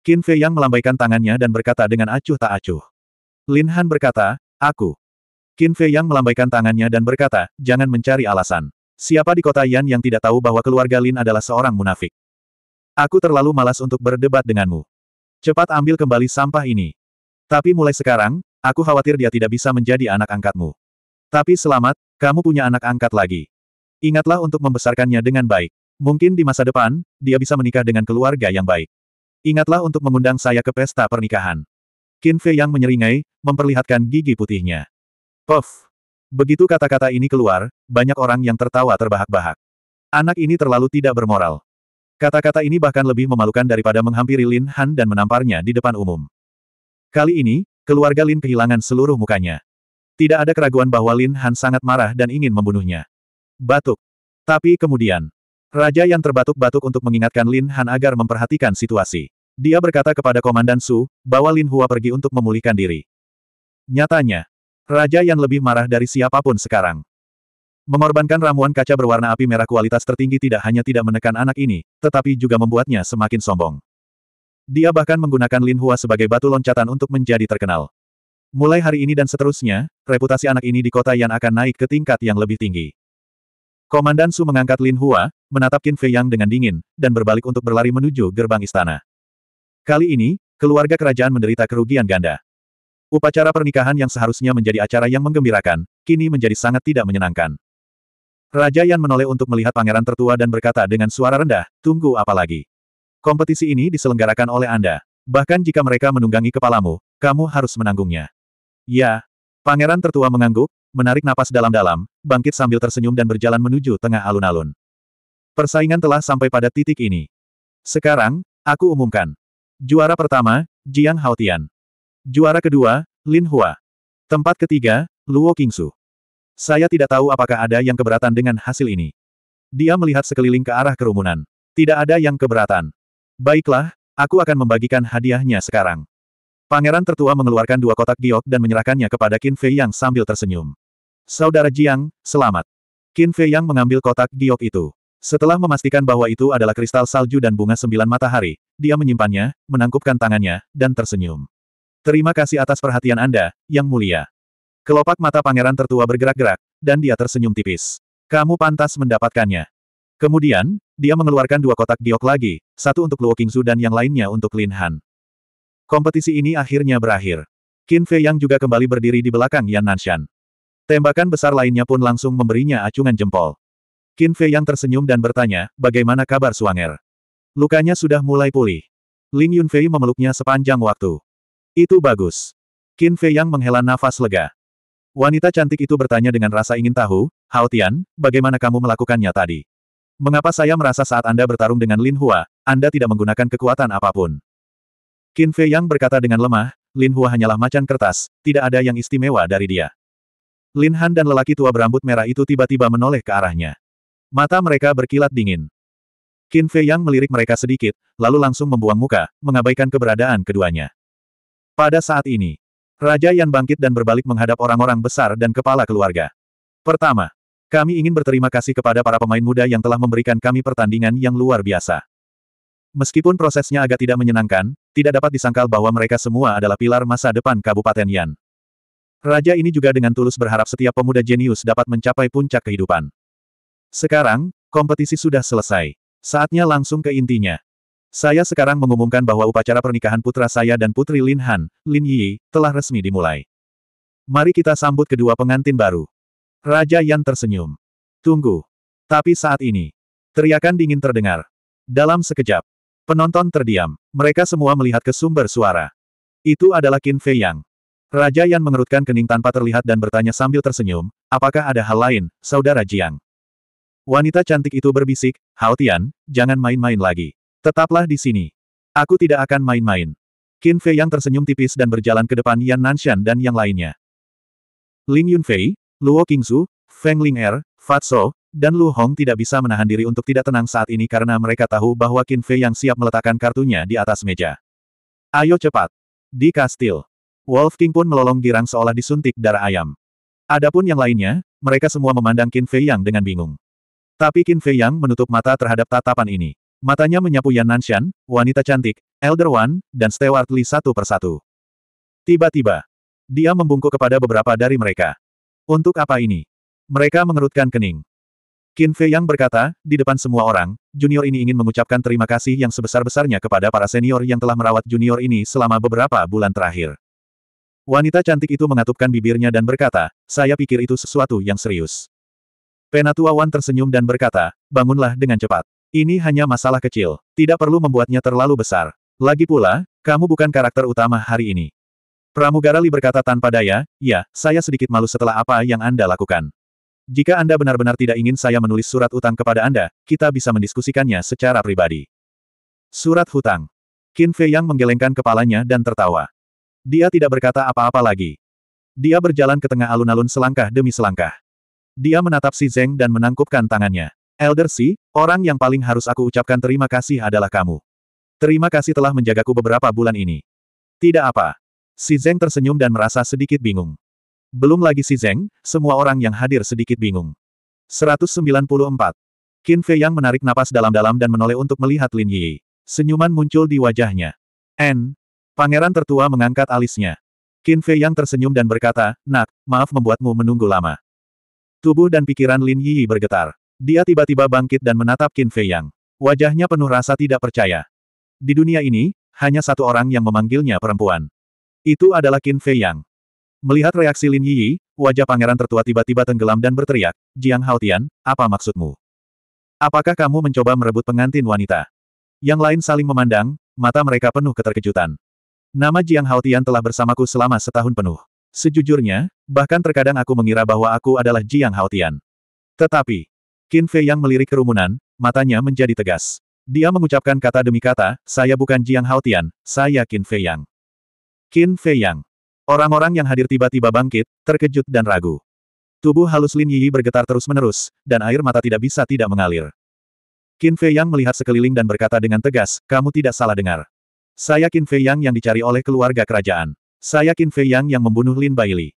Qin Fei Yang melambaikan tangannya dan berkata dengan acuh tak acuh. Lin Han berkata, Aku, Qin Fei Yang melambaikan tangannya dan berkata, jangan mencari alasan. Siapa di kota Yan yang tidak tahu bahwa keluarga Lin adalah seorang munafik? Aku terlalu malas untuk berdebat denganmu. Cepat ambil kembali sampah ini. Tapi mulai sekarang, aku khawatir dia tidak bisa menjadi anak angkatmu. Tapi selamat, kamu punya anak angkat lagi. Ingatlah untuk membesarkannya dengan baik. Mungkin di masa depan, dia bisa menikah dengan keluarga yang baik. Ingatlah untuk mengundang saya ke pesta pernikahan. Qin Fei Yang menyeringai, memperlihatkan gigi putihnya. Puff. Begitu kata-kata ini keluar, banyak orang yang tertawa terbahak-bahak. Anak ini terlalu tidak bermoral. Kata-kata ini bahkan lebih memalukan daripada menghampiri Lin Han dan menamparnya di depan umum. Kali ini, keluarga Lin kehilangan seluruh mukanya. Tidak ada keraguan bahwa Lin Han sangat marah dan ingin membunuhnya. Batuk. Tapi kemudian, Raja yang terbatuk-batuk untuk mengingatkan Lin Han agar memperhatikan situasi. Dia berkata kepada Komandan Su, bahwa Lin Hua pergi untuk memulihkan diri. Nyatanya, Raja yang lebih marah dari siapapun sekarang. Mengorbankan ramuan kaca berwarna api merah kualitas tertinggi tidak hanya tidak menekan anak ini, tetapi juga membuatnya semakin sombong. Dia bahkan menggunakan Lin Hua sebagai batu loncatan untuk menjadi terkenal. Mulai hari ini dan seterusnya, reputasi anak ini di kota yang akan naik ke tingkat yang lebih tinggi. Komandan Su mengangkat Lin Hua, menatap Qin Fei Yang dengan dingin, dan berbalik untuk berlari menuju gerbang istana. Kali ini, keluarga kerajaan menderita kerugian ganda. Upacara pernikahan yang seharusnya menjadi acara yang menggembirakan, kini menjadi sangat tidak menyenangkan. Raja Yan menoleh untuk melihat pangeran tertua dan berkata dengan suara rendah, tunggu apa lagi? Kompetisi ini diselenggarakan oleh Anda. Bahkan jika mereka menunggangi kepalamu, kamu harus menanggungnya. Ya. Pangeran tertua mengangguk, menarik napas dalam-dalam, bangkit sambil tersenyum dan berjalan menuju tengah alun-alun. Persaingan telah sampai pada titik ini. Sekarang, aku umumkan. Juara pertama, Jiang Haotian. Juara kedua, Lin Hua. Tempat ketiga, Luo Kingsu. Saya tidak tahu apakah ada yang keberatan dengan hasil ini. Dia melihat sekeliling ke arah kerumunan. Tidak ada yang keberatan. Baiklah, aku akan membagikan hadiahnya sekarang. Pangeran tertua mengeluarkan dua kotak giok dan menyerahkannya kepada Qin Fei Yang sambil tersenyum. Saudara Jiang, selamat. Qin Fei Yang mengambil kotak giok itu. Setelah memastikan bahwa itu adalah kristal salju dan bunga sembilan matahari, dia menyimpannya, menangkupkan tangannya, dan tersenyum. Terima kasih atas perhatian Anda, Yang Mulia. Kelopak mata pangeran tertua bergerak-gerak, dan dia tersenyum tipis. Kamu pantas mendapatkannya. Kemudian, dia mengeluarkan dua kotak giok lagi, satu untuk Luo Qingzu dan yang lainnya untuk Lin Han. Kompetisi ini akhirnya berakhir. Qin Fei Yang juga kembali berdiri di belakang Yan Nanshan. Tembakan besar lainnya pun langsung memberinya acungan jempol. Qin Fei Yang tersenyum dan bertanya, bagaimana kabar Suanger? Lukanya sudah mulai pulih. Ling Yunfei memeluknya sepanjang waktu. Itu bagus. Qin Fei Yang menghela nafas lega. Wanita cantik itu bertanya dengan rasa ingin tahu, Hao Tian, bagaimana kamu melakukannya tadi? Mengapa saya merasa saat Anda bertarung dengan Lin Hua, Anda tidak menggunakan kekuatan apapun? Qin Fei Yang berkata dengan lemah, Lin Hua hanyalah macan kertas, tidak ada yang istimewa dari dia. Lin Han dan lelaki tua berambut merah itu tiba-tiba menoleh ke arahnya. Mata mereka berkilat dingin. Qin Fei Yang melirik mereka sedikit, lalu langsung membuang muka, mengabaikan keberadaan keduanya. Pada saat ini, Raja Yan bangkit dan berbalik menghadap orang-orang besar dan kepala keluarga. Pertama, kami ingin berterima kasih kepada para pemain muda yang telah memberikan kami pertandingan yang luar biasa. Meskipun prosesnya agak tidak menyenangkan, tidak dapat disangkal bahwa mereka semua adalah pilar masa depan Kabupaten Yan. Raja ini juga dengan tulus berharap setiap pemuda jenius dapat mencapai puncak kehidupan. Sekarang, kompetisi sudah selesai. Saatnya langsung ke intinya. Saya sekarang mengumumkan bahwa upacara pernikahan putra saya dan putri Lin Han, Lin Yi, telah resmi dimulai. Mari kita sambut kedua pengantin baru. Raja Yan tersenyum. Tunggu. Tapi saat ini. Teriakan dingin terdengar. Dalam sekejap. Penonton terdiam. Mereka semua melihat ke sumber suara. Itu adalah Qin Fei Yang. Raja Yan mengerutkan kening tanpa terlihat dan bertanya sambil tersenyum, apakah ada hal lain, Saudara Jiang? Wanita cantik itu berbisik, Hao Tian, jangan main-main lagi. Tetaplah di sini. Aku tidak akan main-main. Qin Fei yang tersenyum tipis dan berjalan ke depan Yan Nanshan dan yang lainnya. Ling Yunfei, Luo Qingzu, Feng Ling Er, Fatso, dan Lu Hong tidak bisa menahan diri untuk tidak tenang saat ini karena mereka tahu bahwa Qin Fei yang siap meletakkan kartunya di atas meja. Ayo cepat. Di kastil. Wolf King pun melolong girang seolah disuntik darah ayam. Adapun yang lainnya, mereka semua memandang Qin Fei Yang dengan bingung. Tapi Qin Fei Yang menutup mata terhadap tatapan ini. Matanya menyapu Yan Nanshan, wanita cantik, Elder One, dan Stewart Lee satu persatu. Tiba-tiba, dia membungkuk kepada beberapa dari mereka. Untuk apa ini? Mereka mengerutkan kening. Qin Fei yang berkata, di depan semua orang, junior ini ingin mengucapkan terima kasih yang sebesar-besarnya kepada para senior yang telah merawat junior ini selama beberapa bulan terakhir. Wanita cantik itu mengatupkan bibirnya dan berkata, saya pikir itu sesuatu yang serius. Penatua Wan tersenyum dan berkata, bangunlah dengan cepat. Ini hanya masalah kecil, tidak perlu membuatnya terlalu besar. Lagi pula, kamu bukan karakter utama hari ini. Pramugara Li berkata tanpa daya, ya, saya sedikit malu setelah apa yang Anda lakukan. Jika Anda benar-benar tidak ingin saya menulis surat utang kepada Anda, kita bisa mendiskusikannya secara pribadi. Surat hutang. Qin Fei Yang menggelengkan kepalanya dan tertawa. Dia tidak berkata apa-apa lagi. Dia berjalan ke tengah alun-alun selangkah demi selangkah. Dia menatap si Zeng dan menangkupkan tangannya. Elder Si, orang yang paling harus aku ucapkan terima kasih adalah kamu. Terima kasih telah menjagaku beberapa bulan ini. Tidak apa. Si Zeng tersenyum dan merasa sedikit bingung. Belum lagi si Zeng, semua orang yang hadir sedikit bingung. 194. Qin Fei yang menarik napas dalam-dalam dan menoleh untuk melihat Lin Yi. Senyuman muncul di wajahnya. N. Pangeran tertua mengangkat alisnya. Qin Fei yang tersenyum dan berkata, Nak, maaf membuatmu menunggu lama. Tubuh dan pikiran Lin Yi bergetar. Dia tiba-tiba bangkit dan menatap Qin Fei Yang. Wajahnya penuh rasa tidak percaya. Di dunia ini, hanya satu orang yang memanggilnya perempuan. Itu adalah Qin Fei Yang. Melihat reaksi Lin Yi, wajah pangeran tertua tiba-tiba tenggelam dan berteriak, Jiang Haotian, apa maksudmu? Apakah kamu mencoba merebut pengantin wanita? Yang lain saling memandang, mata mereka penuh keterkejutan. Nama Jiang Haotian telah bersamaku selama setahun penuh. Sejujurnya, bahkan terkadang aku mengira bahwa aku adalah Jiang Haotian. Tetapi, Qin Fei yang melirik kerumunan, matanya menjadi tegas. Dia mengucapkan kata demi kata, saya bukan Jiang Haotian, saya Qin Fei Yang. Qin Fei Yang. Orang-orang yang hadir tiba-tiba bangkit, terkejut dan ragu. Tubuh halus Lin Yi bergetar terus-menerus, dan air mata tidak bisa tidak mengalir. Qin Fei Yang melihat sekeliling dan berkata dengan tegas, kamu tidak salah dengar. Saya Qin Fei Yang yang dicari oleh keluarga kerajaan. Saya Qin Fei Yang yang membunuh Lin Baili.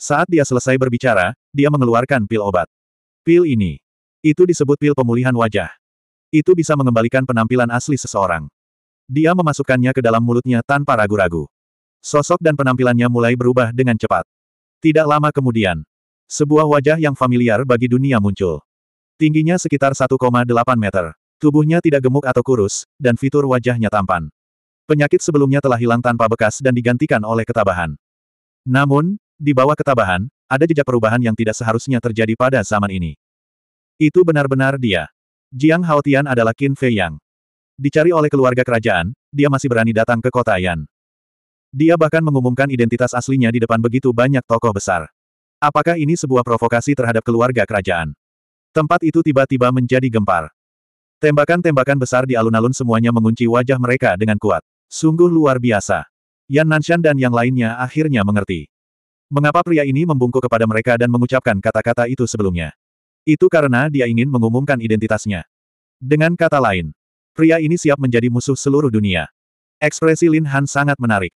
Saat dia selesai berbicara, dia mengeluarkan pil obat. Pil ini. Itu disebut pil pemulihan wajah. Itu bisa mengembalikan penampilan asli seseorang. Dia memasukkannya ke dalam mulutnya tanpa ragu-ragu. Sosok dan penampilannya mulai berubah dengan cepat. Tidak lama kemudian, sebuah wajah yang familiar bagi dunia muncul. Tingginya sekitar 1,8 meter. Tubuhnya tidak gemuk atau kurus, dan fitur wajahnya tampan. Penyakit sebelumnya telah hilang tanpa bekas dan digantikan oleh ketabahan. Namun, di bawah ketabahan, ada jejak perubahan yang tidak seharusnya terjadi pada zaman ini. Itu benar-benar dia. Jiang Haotian adalah Qin Fei Yang. Dicari oleh keluarga kerajaan, dia masih berani datang ke kota Yan. Dia bahkan mengumumkan identitas aslinya di depan begitu banyak tokoh besar. Apakah ini sebuah provokasi terhadap keluarga kerajaan? Tempat itu tiba-tiba menjadi gempar. Tembakan-tembakan besar di alun-alun semuanya mengunci wajah mereka dengan kuat. Sungguh luar biasa. Yan Nanshan dan yang lainnya akhirnya mengerti. Mengapa pria ini membungkuk kepada mereka dan mengucapkan kata-kata itu sebelumnya? Itu karena dia ingin mengumumkan identitasnya. Dengan kata lain, pria ini siap menjadi musuh seluruh dunia. Ekspresi Lin Han sangat menarik.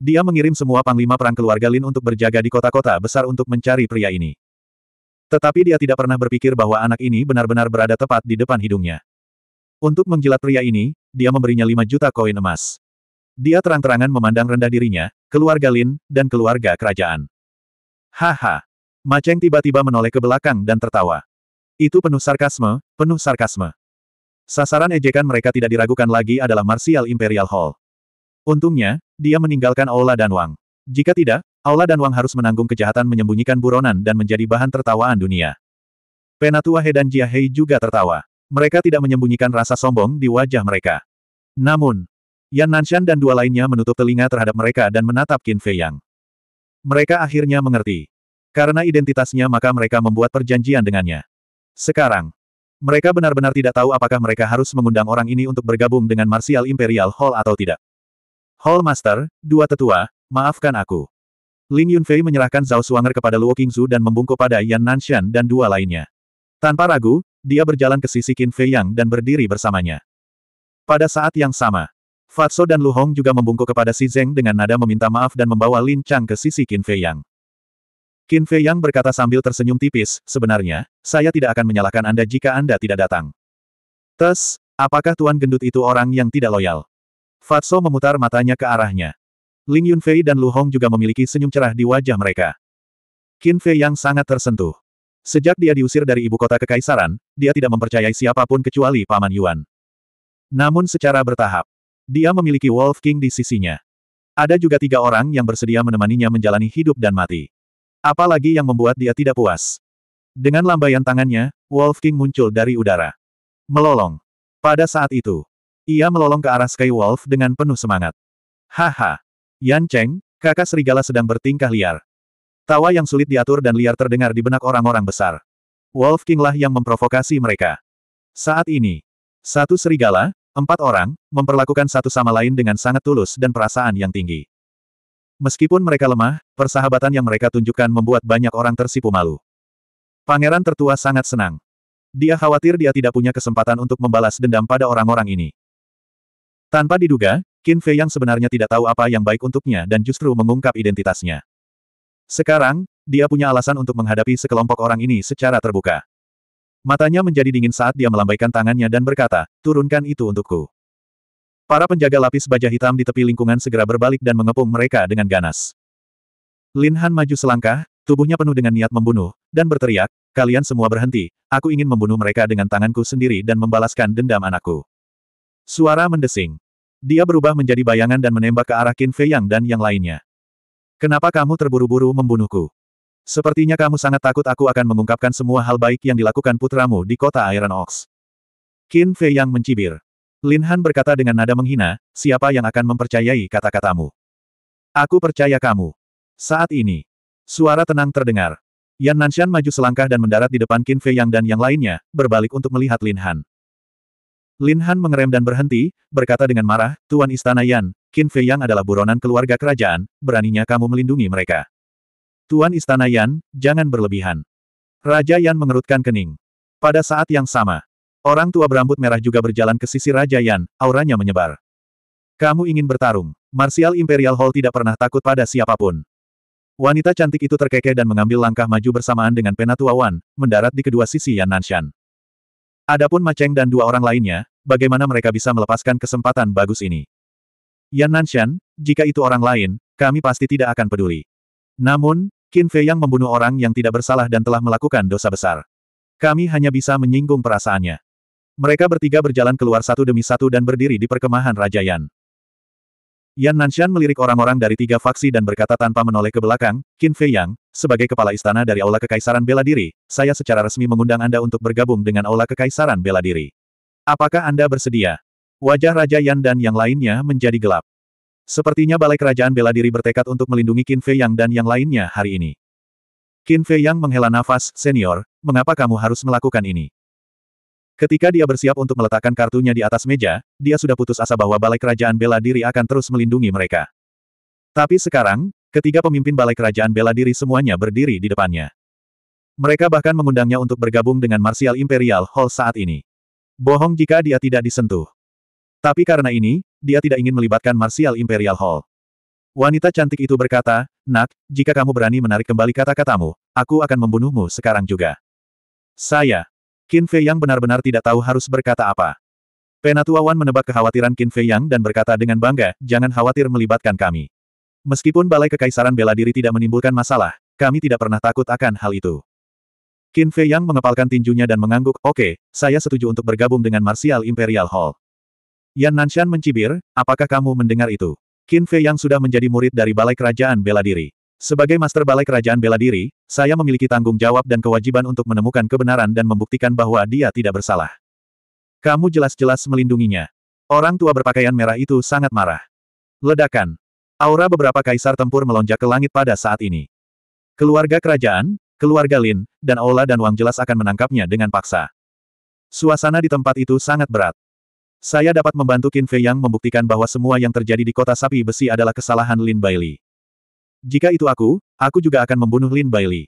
Dia mengirim semua panglima perang keluarga Lin untuk berjaga di kota-kota besar untuk mencari pria ini. Tetapi dia tidak pernah berpikir bahwa anak ini benar-benar berada tepat di depan hidungnya. Untuk menjilat pria ini, dia memberinya 5 juta koin emas. Dia terang-terangan memandang rendah dirinya, keluarga Lin, dan keluarga kerajaan. Haha, Maceng tiba-tiba menoleh ke belakang dan tertawa. Itu penuh sarkasme, penuh sarkasme. Sasaran ejekan mereka tidak diragukan lagi adalah Martial Imperial Hall. Untungnya, dia meninggalkan Aula dan Wang. Jika tidak, Aula dan Wang harus menanggung kejahatan menyembunyikan buronan dan menjadi bahan tertawaan dunia. Penatua He dan Jia Hei juga tertawa. Mereka tidak menyembunyikan rasa sombong di wajah mereka. Namun, Yan Nanshan dan dua lainnya menutup telinga terhadap mereka dan menatap Qin Fei Yang. Mereka akhirnya mengerti. Karena identitasnya maka mereka membuat perjanjian dengannya. Sekarang, mereka benar-benar tidak tahu apakah mereka harus mengundang orang ini untuk bergabung dengan Martial Imperial Hall atau tidak. Hall Master, dua tetua, maafkan aku. Ling Yunfei menyerahkan Zhao Suanger kepada Luo Qingzu dan membungkuk pada Yan Nanshan dan dua lainnya. Tanpa ragu, dia berjalan ke sisi Qin Fei Yang dan berdiri bersamanya. Pada saat yang sama, Fatso dan Lu Hong juga membungkuk kepada Si Zeng dengan nada meminta maaf dan membawa Lin Chang ke sisi Qin Fei Yang. Qin Fei Yang berkata sambil tersenyum tipis, sebenarnya, saya tidak akan menyalahkan Anda jika Anda tidak datang. Tes, apakah Tuan Gendut itu orang yang tidak loyal? Fatso memutar matanya ke arahnya. Ling Yunfei dan Lu Hong juga memiliki senyum cerah di wajah mereka. Qin Fei Yang sangat tersentuh. Sejak dia diusir dari ibu kota kekaisaran, dia tidak mempercayai siapapun kecuali Paman Yuan. Namun secara bertahap, dia memiliki Wolf King di sisinya. Ada juga tiga orang yang bersedia menemaninya menjalani hidup dan mati. Apalagi yang membuat dia tidak puas. Dengan lambaian tangannya, Wolf King muncul dari udara. Melolong. Pada saat itu, ia melolong ke arah Sky Wolf dengan penuh semangat. Haha. Yan Cheng, kakak serigala sedang bertingkah liar. Tawa yang sulit diatur dan liar terdengar di benak orang-orang besar. Wolf King lah yang memprovokasi mereka. Saat ini, satu serigala, empat orang, memperlakukan satu sama lain dengan sangat tulus dan perasaan yang tinggi. Meskipun mereka lemah, persahabatan yang mereka tunjukkan membuat banyak orang tersipu malu. Pangeran tertua sangat senang. Dia khawatir dia tidak punya kesempatan untuk membalas dendam pada orang-orang ini. Tanpa diduga, Qin Fei yang sebenarnya tidak tahu apa yang baik untuknya dan justru mengungkap identitasnya. Sekarang, dia punya alasan untuk menghadapi sekelompok orang ini secara terbuka. Matanya menjadi dingin saat dia melambaikan tangannya dan berkata, turunkan itu untukku. Para penjaga lapis baja hitam di tepi lingkungan segera berbalik dan mengepung mereka dengan ganas. Lin Han maju selangkah, tubuhnya penuh dengan niat membunuh, dan berteriak, kalian semua berhenti, aku ingin membunuh mereka dengan tanganku sendiri dan membalaskan dendam anakku. Suara mendesing. Dia berubah menjadi bayangan dan menembak ke arah Qin Fei Yang dan yang lainnya. Kenapa kamu terburu-buru membunuhku? Sepertinya kamu sangat takut aku akan mengungkapkan semua hal baik yang dilakukan putramu di kota Iron Ox. Qin Fei Yang mencibir. Lin Han berkata dengan nada menghina, siapa yang akan mempercayai kata-katamu? Aku percaya kamu. Saat ini. Suara tenang terdengar. Yan Nanshan maju selangkah dan mendarat di depan Qin Fei Yang dan yang lainnya, berbalik untuk melihat Lin Han. Lin Han mengerem dan berhenti, berkata dengan marah, Tuan Istana Yan, Qin Fei Yang adalah buronan keluarga kerajaan, beraninya kamu melindungi mereka. Tuan Istana Yan, jangan berlebihan. Raja Yan mengerutkan kening. Pada saat yang sama, Orang tua berambut merah juga berjalan ke sisi Raja Yan, auranya menyebar. Kamu ingin bertarung. Martial Imperial Hall tidak pernah takut pada siapapun. Wanita cantik itu terkekeh dan mengambil langkah maju bersamaan dengan Penatua Wan, mendarat di kedua sisi Yan Nanshan. Adapun Maceng dan dua orang lainnya, bagaimana mereka bisa melepaskan kesempatan bagus ini? Yan Nanshan, jika itu orang lain, kami pasti tidak akan peduli. Namun, Qin Fei yang membunuh orang yang tidak bersalah dan telah melakukan dosa besar. Kami hanya bisa menyinggung perasaannya. Mereka bertiga berjalan keluar satu demi satu dan berdiri di perkemahan Raja Yan. Yan Nanshan melirik orang-orang dari tiga faksi dan berkata tanpa menoleh ke belakang, Qin Fei Yang, sebagai kepala istana dari Aula Kekaisaran Bela Diri, saya secara resmi mengundang Anda untuk bergabung dengan Aula Kekaisaran Bela Diri. Apakah Anda bersedia? Wajah Raja Yan dan yang lainnya menjadi gelap. Sepertinya Balai Kerajaan Bela Diri bertekad untuk melindungi Qin Fei Yang dan yang lainnya hari ini. Qin Fei Yang menghela nafas, senior, mengapa kamu harus melakukan ini? Ketika dia bersiap untuk meletakkan kartunya di atas meja, dia sudah putus asa bahwa Balai Kerajaan Bela Diri akan terus melindungi mereka. Tapi sekarang, ketiga pemimpin Balai Kerajaan Bela Diri semuanya berdiri di depannya. Mereka bahkan mengundangnya untuk bergabung dengan Martial Imperial Hall saat ini. Bohong jika dia tidak disentuh. Tapi karena ini, dia tidak ingin melibatkan Martial Imperial Hall. Wanita cantik itu berkata, Nak, jika kamu berani menarik kembali kata-katamu, aku akan membunuhmu sekarang juga. Saya, Qin Fei Yang benar-benar tidak tahu harus berkata apa. Penatua Wan menebak kekhawatiran Qin Fei Yang dan berkata dengan bangga, jangan khawatir melibatkan kami. Meskipun Balai Kekaisaran Bela Diri tidak menimbulkan masalah, kami tidak pernah takut akan hal itu. Qin Fei Yang mengepalkan tinjunya dan mengangguk, oke, okay, saya setuju untuk bergabung dengan Martial Imperial Hall. Yan Nanshan mencibir, apakah kamu mendengar itu? Qin Fei Yang sudah menjadi murid dari Balai Kerajaan Bela Diri. Sebagai master balai kerajaan bela diri, saya memiliki tanggung jawab dan kewajiban untuk menemukan kebenaran dan membuktikan bahwa dia tidak bersalah. Kamu jelas-jelas melindunginya. Orang tua berpakaian merah itu sangat marah. Ledakan. Aura beberapa kaisar tempur melonjak ke langit pada saat ini. Keluarga kerajaan, keluarga Lin, dan Aula dan Wang jelas akan menangkapnya dengan paksa. Suasana di tempat itu sangat berat. Saya dapat membantu Qin Fei yang membuktikan bahwa semua yang terjadi di kota sapi besi adalah kesalahan Lin Bailey. Jika itu aku, aku juga akan membunuh Lin Baili.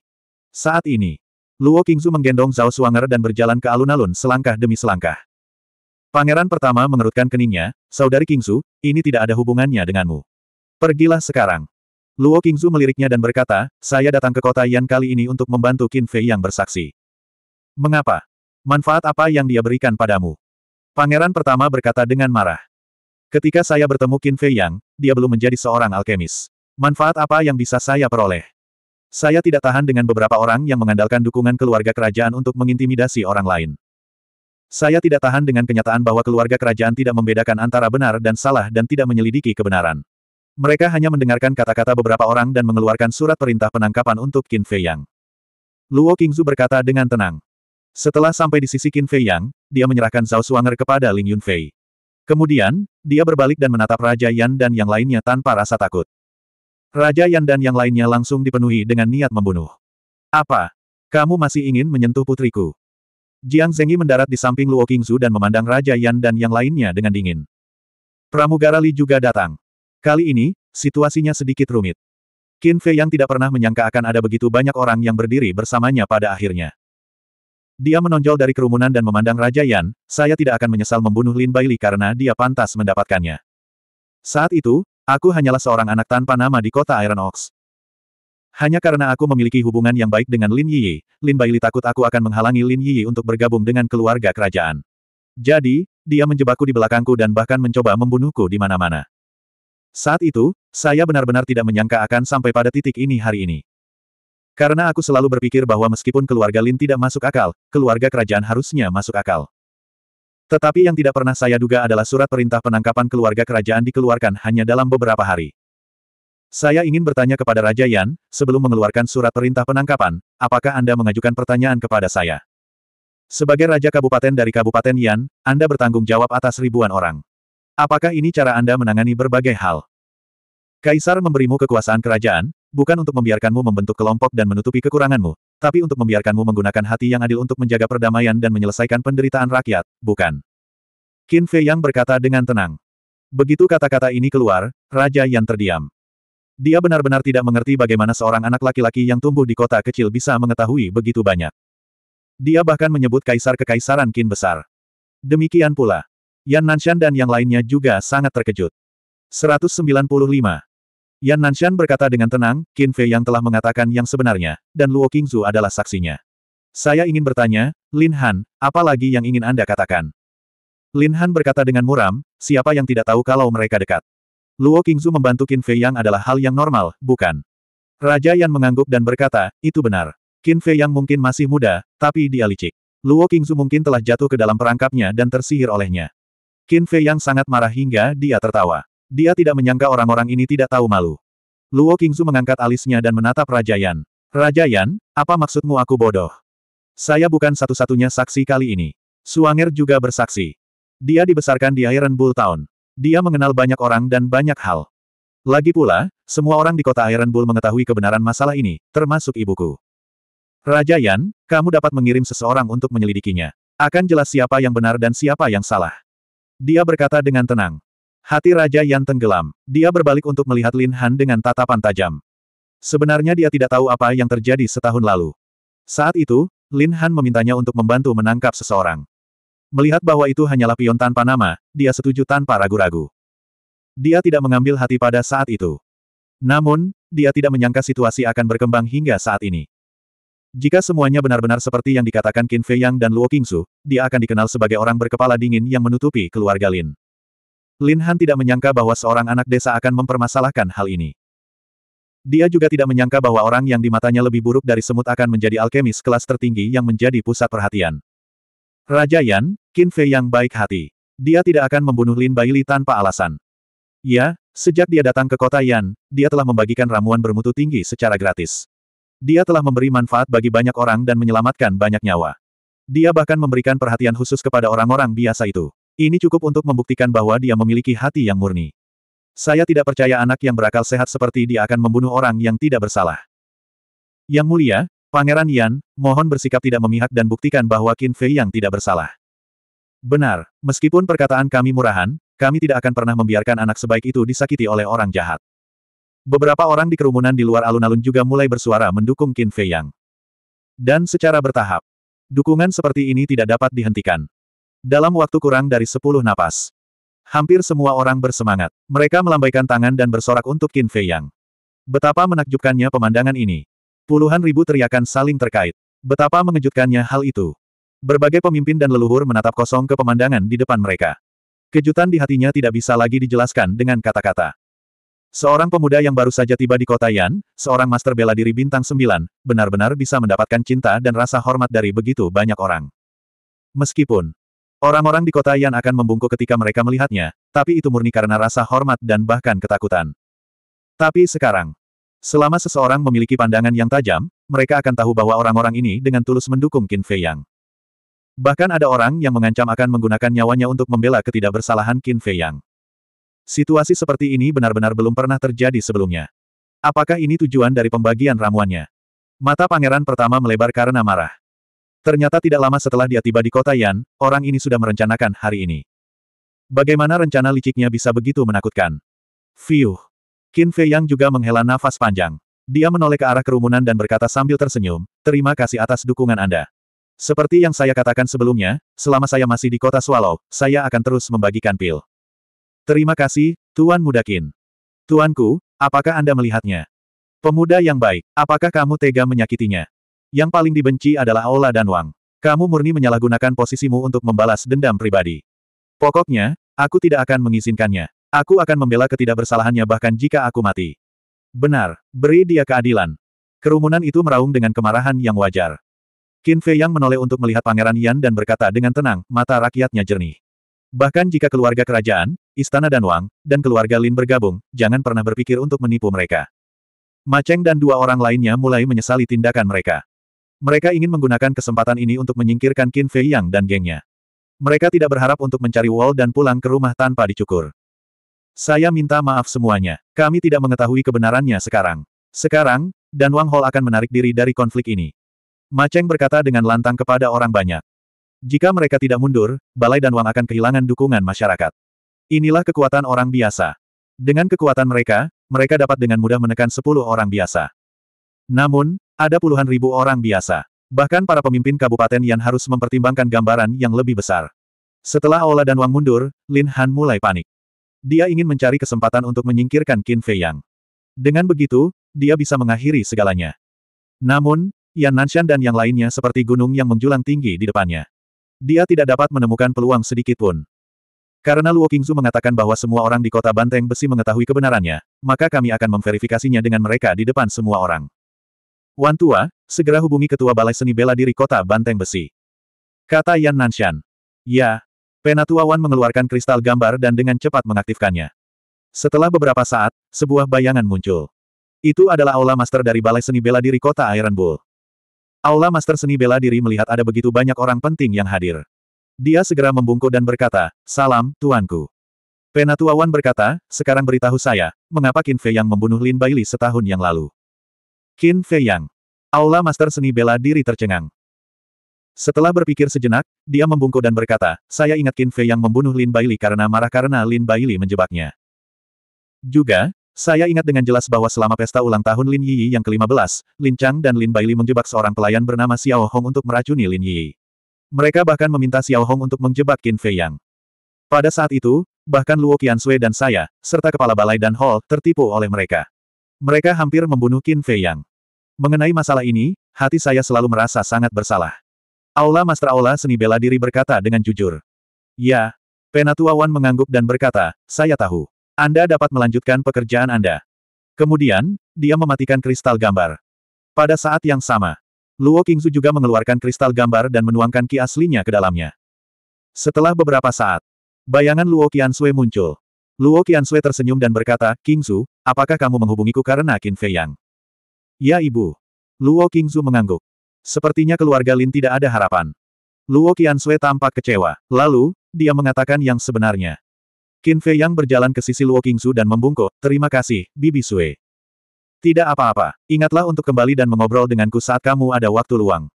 Saat ini, Luo Qingzu menggendong Zhao Suanger dan berjalan ke alun-alun selangkah demi selangkah. Pangeran pertama mengerutkan keningnya, Saudari Qingzu, ini tidak ada hubungannya denganmu. Pergilah sekarang. Luo Qingzu meliriknya dan berkata, saya datang ke kota Yan kali ini untuk membantu Qin Fei yang bersaksi. Mengapa? Manfaat apa yang dia berikan padamu? Pangeran pertama berkata dengan marah. Ketika saya bertemu Qin Fei Yang, dia belum menjadi seorang alkemis. Manfaat apa yang bisa saya peroleh? Saya tidak tahan dengan beberapa orang yang mengandalkan dukungan keluarga kerajaan untuk mengintimidasi orang lain. Saya tidak tahan dengan kenyataan bahwa keluarga kerajaan tidak membedakan antara benar dan salah dan tidak menyelidiki kebenaran. Mereka hanya mendengarkan kata-kata beberapa orang dan mengeluarkan surat perintah penangkapan untuk Qin Fei Yang. Luo Qingzu berkata dengan tenang. Setelah sampai di sisi Qin Fei Yang, dia menyerahkan Zhao Suanger kepada Ling Yunfei. Kemudian, dia berbalik dan menatap Raja Yan dan yang lainnya tanpa rasa takut. Raja Yan dan yang lainnya langsung dipenuhi dengan niat membunuh. Apa? Kamu masih ingin menyentuh putriku? Jiang Zengyi mendarat di samping Luo Qingzu dan memandang Raja Yan dan yang lainnya dengan dingin. Pramugara Li juga datang. Kali ini, situasinya sedikit rumit. Qin Fei yang tidak pernah menyangka akan ada begitu banyak orang yang berdiri bersamanya pada akhirnya. Dia menonjol dari kerumunan dan memandang Raja Yan, saya tidak akan menyesal membunuh Lin Baili karena dia pantas mendapatkannya. Saat itu, Aku hanyalah seorang anak tanpa nama di kota Iron Ox. Hanya karena aku memiliki hubungan yang baik dengan Lin Yi, Lin Baili takut aku akan menghalangi Lin Yi untuk bergabung dengan keluarga kerajaan. Jadi, dia menjebakku di belakangku dan bahkan mencoba membunuhku di mana-mana. Saat itu, saya benar-benar tidak menyangka akan sampai pada titik ini hari ini. Karena aku selalu berpikir bahwa meskipun keluarga Lin tidak masuk akal, keluarga kerajaan harusnya masuk akal. Tetapi yang tidak pernah saya duga adalah surat perintah penangkapan keluarga kerajaan dikeluarkan hanya dalam beberapa hari. Saya ingin bertanya kepada Raja Yan, sebelum mengeluarkan surat perintah penangkapan, apakah Anda mengajukan pertanyaan kepada saya? Sebagai Raja Kabupaten dari Kabupaten Yan, Anda bertanggung jawab atas ribuan orang. Apakah ini cara Anda menangani berbagai hal? Kaisar memberimu kekuasaan kerajaan, bukan untuk membiarkanmu membentuk kelompok dan menutupi kekuranganmu, tapi untuk membiarkanmu menggunakan hati yang adil untuk menjaga perdamaian dan menyelesaikan penderitaan rakyat, bukan. Qin Fei Yang berkata dengan tenang. Begitu kata-kata ini keluar, Raja Yan terdiam. Dia benar-benar tidak mengerti bagaimana seorang anak laki-laki yang tumbuh di kota kecil bisa mengetahui begitu banyak. Dia bahkan menyebut kaisar kekaisaran Qin besar. Demikian pula. Yan Nanshan dan yang lainnya juga sangat terkejut. 195. Yan Nanshan berkata dengan tenang, Qin Fei yang telah mengatakan yang sebenarnya, dan Luo Qingzu adalah saksinya. Saya ingin bertanya, Lin Han, apa lagi yang ingin Anda katakan? Lin Han berkata dengan muram, siapa yang tidak tahu kalau mereka dekat. Luo Qingzu membantu Qin Fei Yang adalah hal yang normal, bukan? Raja Yan mengangguk dan berkata, itu benar. Qin Fei Yang mungkin masih muda, tapi dia licik. Luo Qingzu mungkin telah jatuh ke dalam perangkapnya dan tersihir olehnya. Qin Fei Yang sangat marah hingga dia tertawa. Dia tidak menyangka orang-orang ini tidak tahu malu. Luo Qingzu mengangkat alisnya dan menatap Raja Yan. Raja Yan, apa maksudmu aku bodoh? Saya bukan satu-satunya saksi kali ini. Suanger juga bersaksi. Dia dibesarkan di Iron Bull Town. Dia mengenal banyak orang dan banyak hal. Lagi pula, semua orang di kota Iron Bull mengetahui kebenaran masalah ini, termasuk ibuku. Raja Yan, kamu dapat mengirim seseorang untuk menyelidikinya. Akan jelas siapa yang benar dan siapa yang salah. Dia berkata dengan tenang. Hati Raja Yan tenggelam. Dia berbalik untuk melihat Lin Han dengan tatapan tajam. Sebenarnya dia tidak tahu apa yang terjadi setahun lalu. Saat itu, Lin Han memintanya untuk membantu menangkap seseorang. Melihat bahwa itu hanyalah pion tanpa nama, dia setuju tanpa ragu-ragu. Dia tidak mengambil hati pada saat itu. Namun, dia tidak menyangka situasi akan berkembang hingga saat ini. Jika semuanya benar-benar seperti yang dikatakan Qin Fei Yang dan Luo Qingsu, dia akan dikenal sebagai orang berkepala dingin yang menutupi keluarga Lin. Lin Han tidak menyangka bahwa seorang anak desa akan mempermasalahkan hal ini. Dia juga tidak menyangka bahwa orang yang di matanya lebih buruk dari semut akan menjadi alkemis kelas tertinggi yang menjadi pusat perhatian. Raja Yan, Qin Fei yang baik hati. Dia tidak akan membunuh Lin Baili tanpa alasan. Ya, sejak dia datang ke kota Yan, dia telah membagikan ramuan bermutu tinggi secara gratis. Dia telah memberi manfaat bagi banyak orang dan menyelamatkan banyak nyawa. Dia bahkan memberikan perhatian khusus kepada orang-orang biasa itu. Ini cukup untuk membuktikan bahwa dia memiliki hati yang murni. Saya tidak percaya anak yang berakal sehat seperti dia akan membunuh orang yang tidak bersalah. Yang mulia, Pangeran Yan, mohon bersikap tidak memihak dan buktikan bahwa Qin Fei yang tidak bersalah. Benar, meskipun perkataan kami murahan, kami tidak akan pernah membiarkan anak sebaik itu disakiti oleh orang jahat. Beberapa orang di kerumunan di luar alun-alun juga mulai bersuara mendukung Qin Fei Yang. Dan secara bertahap, dukungan seperti ini tidak dapat dihentikan. Dalam waktu kurang dari sepuluh napas. Hampir semua orang bersemangat. Mereka melambaikan tangan dan bersorak untuk Qin Fei Yang. Betapa menakjubkannya pemandangan ini. Puluhan ribu teriakan saling terkait. Betapa mengejutkannya hal itu. Berbagai pemimpin dan leluhur menatap kosong ke pemandangan di depan mereka. Kejutan di hatinya tidak bisa lagi dijelaskan dengan kata-kata. Seorang pemuda yang baru saja tiba di kota Yan, seorang master bela diri bintang sembilan, benar-benar bisa mendapatkan cinta dan rasa hormat dari begitu banyak orang. Meskipun Orang-orang di kota Yan akan membungkuk ketika mereka melihatnya, tapi itu murni karena rasa hormat dan bahkan ketakutan. Tapi sekarang, selama seseorang memiliki pandangan yang tajam, mereka akan tahu bahwa orang-orang ini dengan tulus mendukung Qin Fei Yang. Bahkan ada orang yang mengancam akan menggunakan nyawanya untuk membela ketidakbersalahan Qin Fei Yang. Situasi seperti ini benar-benar belum pernah terjadi sebelumnya. Apakah ini tujuan dari pembagian ramuannya? Mata pangeran pertama melebar karena marah. Ternyata tidak lama setelah dia tiba di kota Yan, orang ini sudah merencanakan hari ini. Bagaimana rencana liciknya bisa begitu menakutkan? Fiuh! Qin Fei Yang juga menghela nafas panjang. Dia menoleh ke arah kerumunan dan berkata sambil tersenyum, terima kasih atas dukungan Anda. Seperti yang saya katakan sebelumnya, selama saya masih di kota Swallow, saya akan terus membagikan pil. Terima kasih, Tuan Muda Qin. Tuanku, apakah Anda melihatnya? Pemuda yang baik, apakah kamu tega menyakitinya? Yang paling dibenci adalah Aula dan Wang. Kamu murni menyalahgunakan posisimu untuk membalas dendam pribadi. Pokoknya, aku tidak akan mengizinkannya. Aku akan membela ketidakbersalahannya bahkan jika aku mati. Benar, beri dia keadilan. Kerumunan itu meraung dengan kemarahan yang wajar. Qin Fei Yang menoleh untuk melihat Pangeran Yan dan berkata dengan tenang, mata rakyatnya jernih. Bahkan jika keluarga kerajaan, istana dan Wang, dan keluarga Lin bergabung, jangan pernah berpikir untuk menipu mereka. Maceng dan dua orang lainnya mulai menyesali tindakan mereka. Mereka ingin menggunakan kesempatan ini untuk menyingkirkan Qin Fei Yang dan gengnya. Mereka tidak berharap untuk mencari Wall dan pulang ke rumah tanpa dicukur. Saya minta maaf semuanya. Kami tidak mengetahui kebenarannya sekarang. Sekarang, Dan Wang Hol akan menarik diri dari konflik ini. Ma Cheng berkata dengan lantang kepada orang banyak. Jika mereka tidak mundur, Balai dan Wang akan kehilangan dukungan masyarakat. Inilah kekuatan orang biasa. Dengan kekuatan mereka, mereka dapat dengan mudah menekan sepuluh orang biasa. Namun, ada puluhan ribu orang biasa. Bahkan para pemimpin kabupaten yang harus mempertimbangkan gambaran yang lebih besar. Setelah Ola dan Wang mundur, Lin Han mulai panik. Dia ingin mencari kesempatan untuk menyingkirkan Qin Fei Yang. Dengan begitu, dia bisa mengakhiri segalanya. Namun, Yan Nanshan dan yang lainnya seperti gunung yang menjulang tinggi di depannya. Dia tidak dapat menemukan peluang sedikit pun. Karena Luo Qingzu mengatakan bahwa semua orang di kota Banteng Besi mengetahui kebenarannya, maka kami akan memverifikasinya dengan mereka di depan semua orang. Wan Tua, segera hubungi Ketua Balai Seni Bela Diri Kota Banteng Besi. Kata Yan Nanshan. Ya. Penatua Wan mengeluarkan kristal gambar dan dengan cepat mengaktifkannya. Setelah beberapa saat, sebuah bayangan muncul. Itu adalah Aula Master dari Balai Seni Bela Diri Kota Iron Bull. Aula Master Seni Bela Diri melihat ada begitu banyak orang penting yang hadir. Dia segera membungkuk dan berkata, Salam, Tuanku. Penatua Wan berkata, sekarang beritahu saya, mengapa Qin yang membunuh Lin Baili setahun yang lalu. Qin Yang, Aula Master Seni Bela Diri tercengang. Setelah berpikir sejenak, dia membungkuk dan berkata, saya ingat Qin Yang membunuh Lin Baili karena marah karena Lin Baili menjebaknya. Juga, saya ingat dengan jelas bahwa selama pesta ulang tahun Lin Yi yang ke-15, Lin Chang dan Lin Baili menjebak seorang pelayan bernama Xiao Hong untuk meracuni Lin Yi. Mereka bahkan meminta Xiao Hong untuk menjebak Qin Yang. Pada saat itu, bahkan Luo Qiansui dan saya, serta kepala balai dan Hall, tertipu oleh mereka. Mereka hampir membunuh Qin Yang." Mengenai masalah ini, hati saya selalu merasa sangat bersalah. Aula Master Aula Seni Bela Diri berkata dengan jujur. Ya, Penatua Wan mengangguk dan berkata, saya tahu. Anda dapat melanjutkan pekerjaan Anda. Kemudian, dia mematikan kristal gambar. Pada saat yang sama, Luo Kingzu juga mengeluarkan kristal gambar dan menuangkan ki aslinya ke dalamnya. Setelah beberapa saat, bayangan Luo Qiansui muncul. Luo Qiansui tersenyum dan berkata, Kingzu, apakah kamu menghubungiku karena Qin Fei Yang? Ya ibu. Luo Qingzu mengangguk. Sepertinya keluarga Lin tidak ada harapan. Luo Qianxue tampak kecewa. Lalu, dia mengatakan yang sebenarnya. Qin Fei Yang berjalan ke sisi Luo Qingzu dan membungkuk, terima kasih, Bibi Sui. Tidak apa-apa, ingatlah untuk kembali dan mengobrol denganku saat kamu ada waktu luang.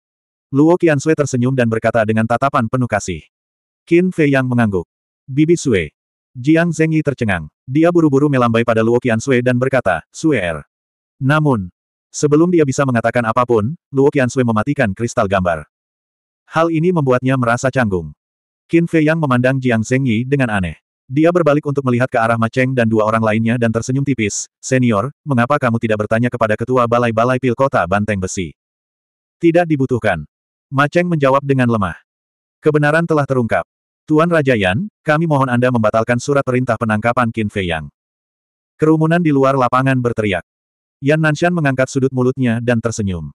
Luo Qianxue tersenyum dan berkata dengan tatapan penuh kasih. Qin Fei Yang mengangguk. Bibi Sui. Jiang Zhengyi tercengang. Dia buru-buru melambai pada Luo Qianxue dan berkata, Sui er. Namun, Sebelum dia bisa mengatakan apapun, Luo Qiansui mematikan kristal gambar. Hal ini membuatnya merasa canggung. Qin Fei Yang memandang Jiang Zhengyi dengan aneh. Dia berbalik untuk melihat ke arah Ma Cheng dan dua orang lainnya dan tersenyum tipis, Senior, mengapa kamu tidak bertanya kepada ketua balai-balai pil kota Banteng Besi? Tidak dibutuhkan. Ma Cheng menjawab dengan lemah. Kebenaran telah terungkap. Tuan Raja Yan, kami mohon Anda membatalkan surat perintah penangkapan Qin Fei Yang. Kerumunan di luar lapangan berteriak. Yan Nanshan mengangkat sudut mulutnya dan tersenyum.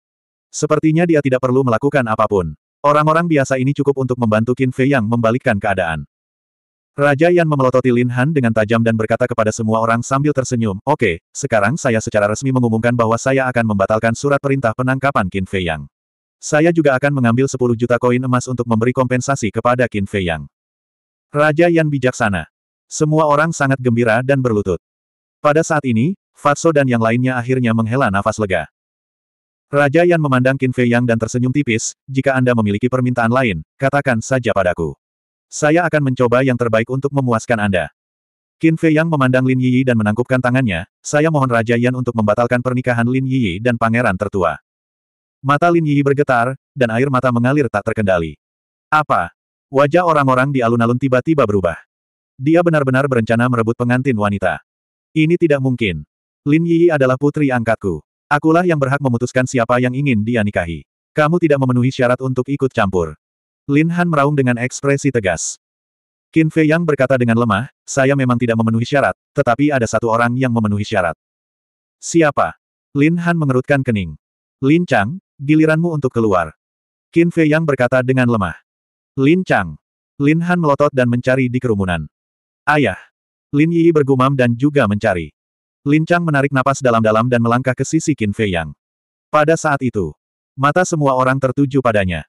Sepertinya dia tidak perlu melakukan apapun. Orang-orang biasa ini cukup untuk membantu Qin Fei yang membalikkan keadaan. Raja Yan memelototi Lin Han dengan tajam dan berkata kepada semua orang sambil tersenyum, Oke, sekarang saya secara resmi mengumumkan bahwa saya akan membatalkan surat perintah penangkapan Qin Fei Yang. Saya juga akan mengambil 10 juta koin emas untuk memberi kompensasi kepada Qin Fei Yang. Raja Yan bijaksana. Semua orang sangat gembira dan berlutut. Pada saat ini, Fatso dan yang lainnya akhirnya menghela nafas lega. Raja Yan memandang Qin Fei Yang dan tersenyum tipis, jika Anda memiliki permintaan lain, katakan saja padaku. Saya akan mencoba yang terbaik untuk memuaskan Anda. Qin Fei Yang memandang Lin Yiyi dan menangkupkan tangannya, saya mohon Raja Yan untuk membatalkan pernikahan Lin Yiyi dan pangeran tertua. Mata Lin Yiyi bergetar, dan air mata mengalir tak terkendali. Apa? Wajah orang-orang di alun-alun tiba-tiba berubah. Dia benar-benar berencana merebut pengantin wanita. Ini tidak mungkin. Lin Yi adalah putri angkatku. Akulah yang berhak memutuskan siapa yang ingin dia nikahi. Kamu tidak memenuhi syarat untuk ikut campur. Lin Han meraung dengan ekspresi tegas. Qin Fei Yang berkata dengan lemah, saya memang tidak memenuhi syarat, tetapi ada satu orang yang memenuhi syarat. Siapa? Lin Han mengerutkan kening. Lin Chang, giliranmu untuk keluar. Qin Fei Yang berkata dengan lemah. Lin Chang. Lin Han melotot dan mencari di kerumunan. Ayah. Lin Yi bergumam dan juga mencari. Lin Chang menarik napas dalam-dalam dan melangkah ke sisi Qin Fei Yang. Pada saat itu, mata semua orang tertuju padanya.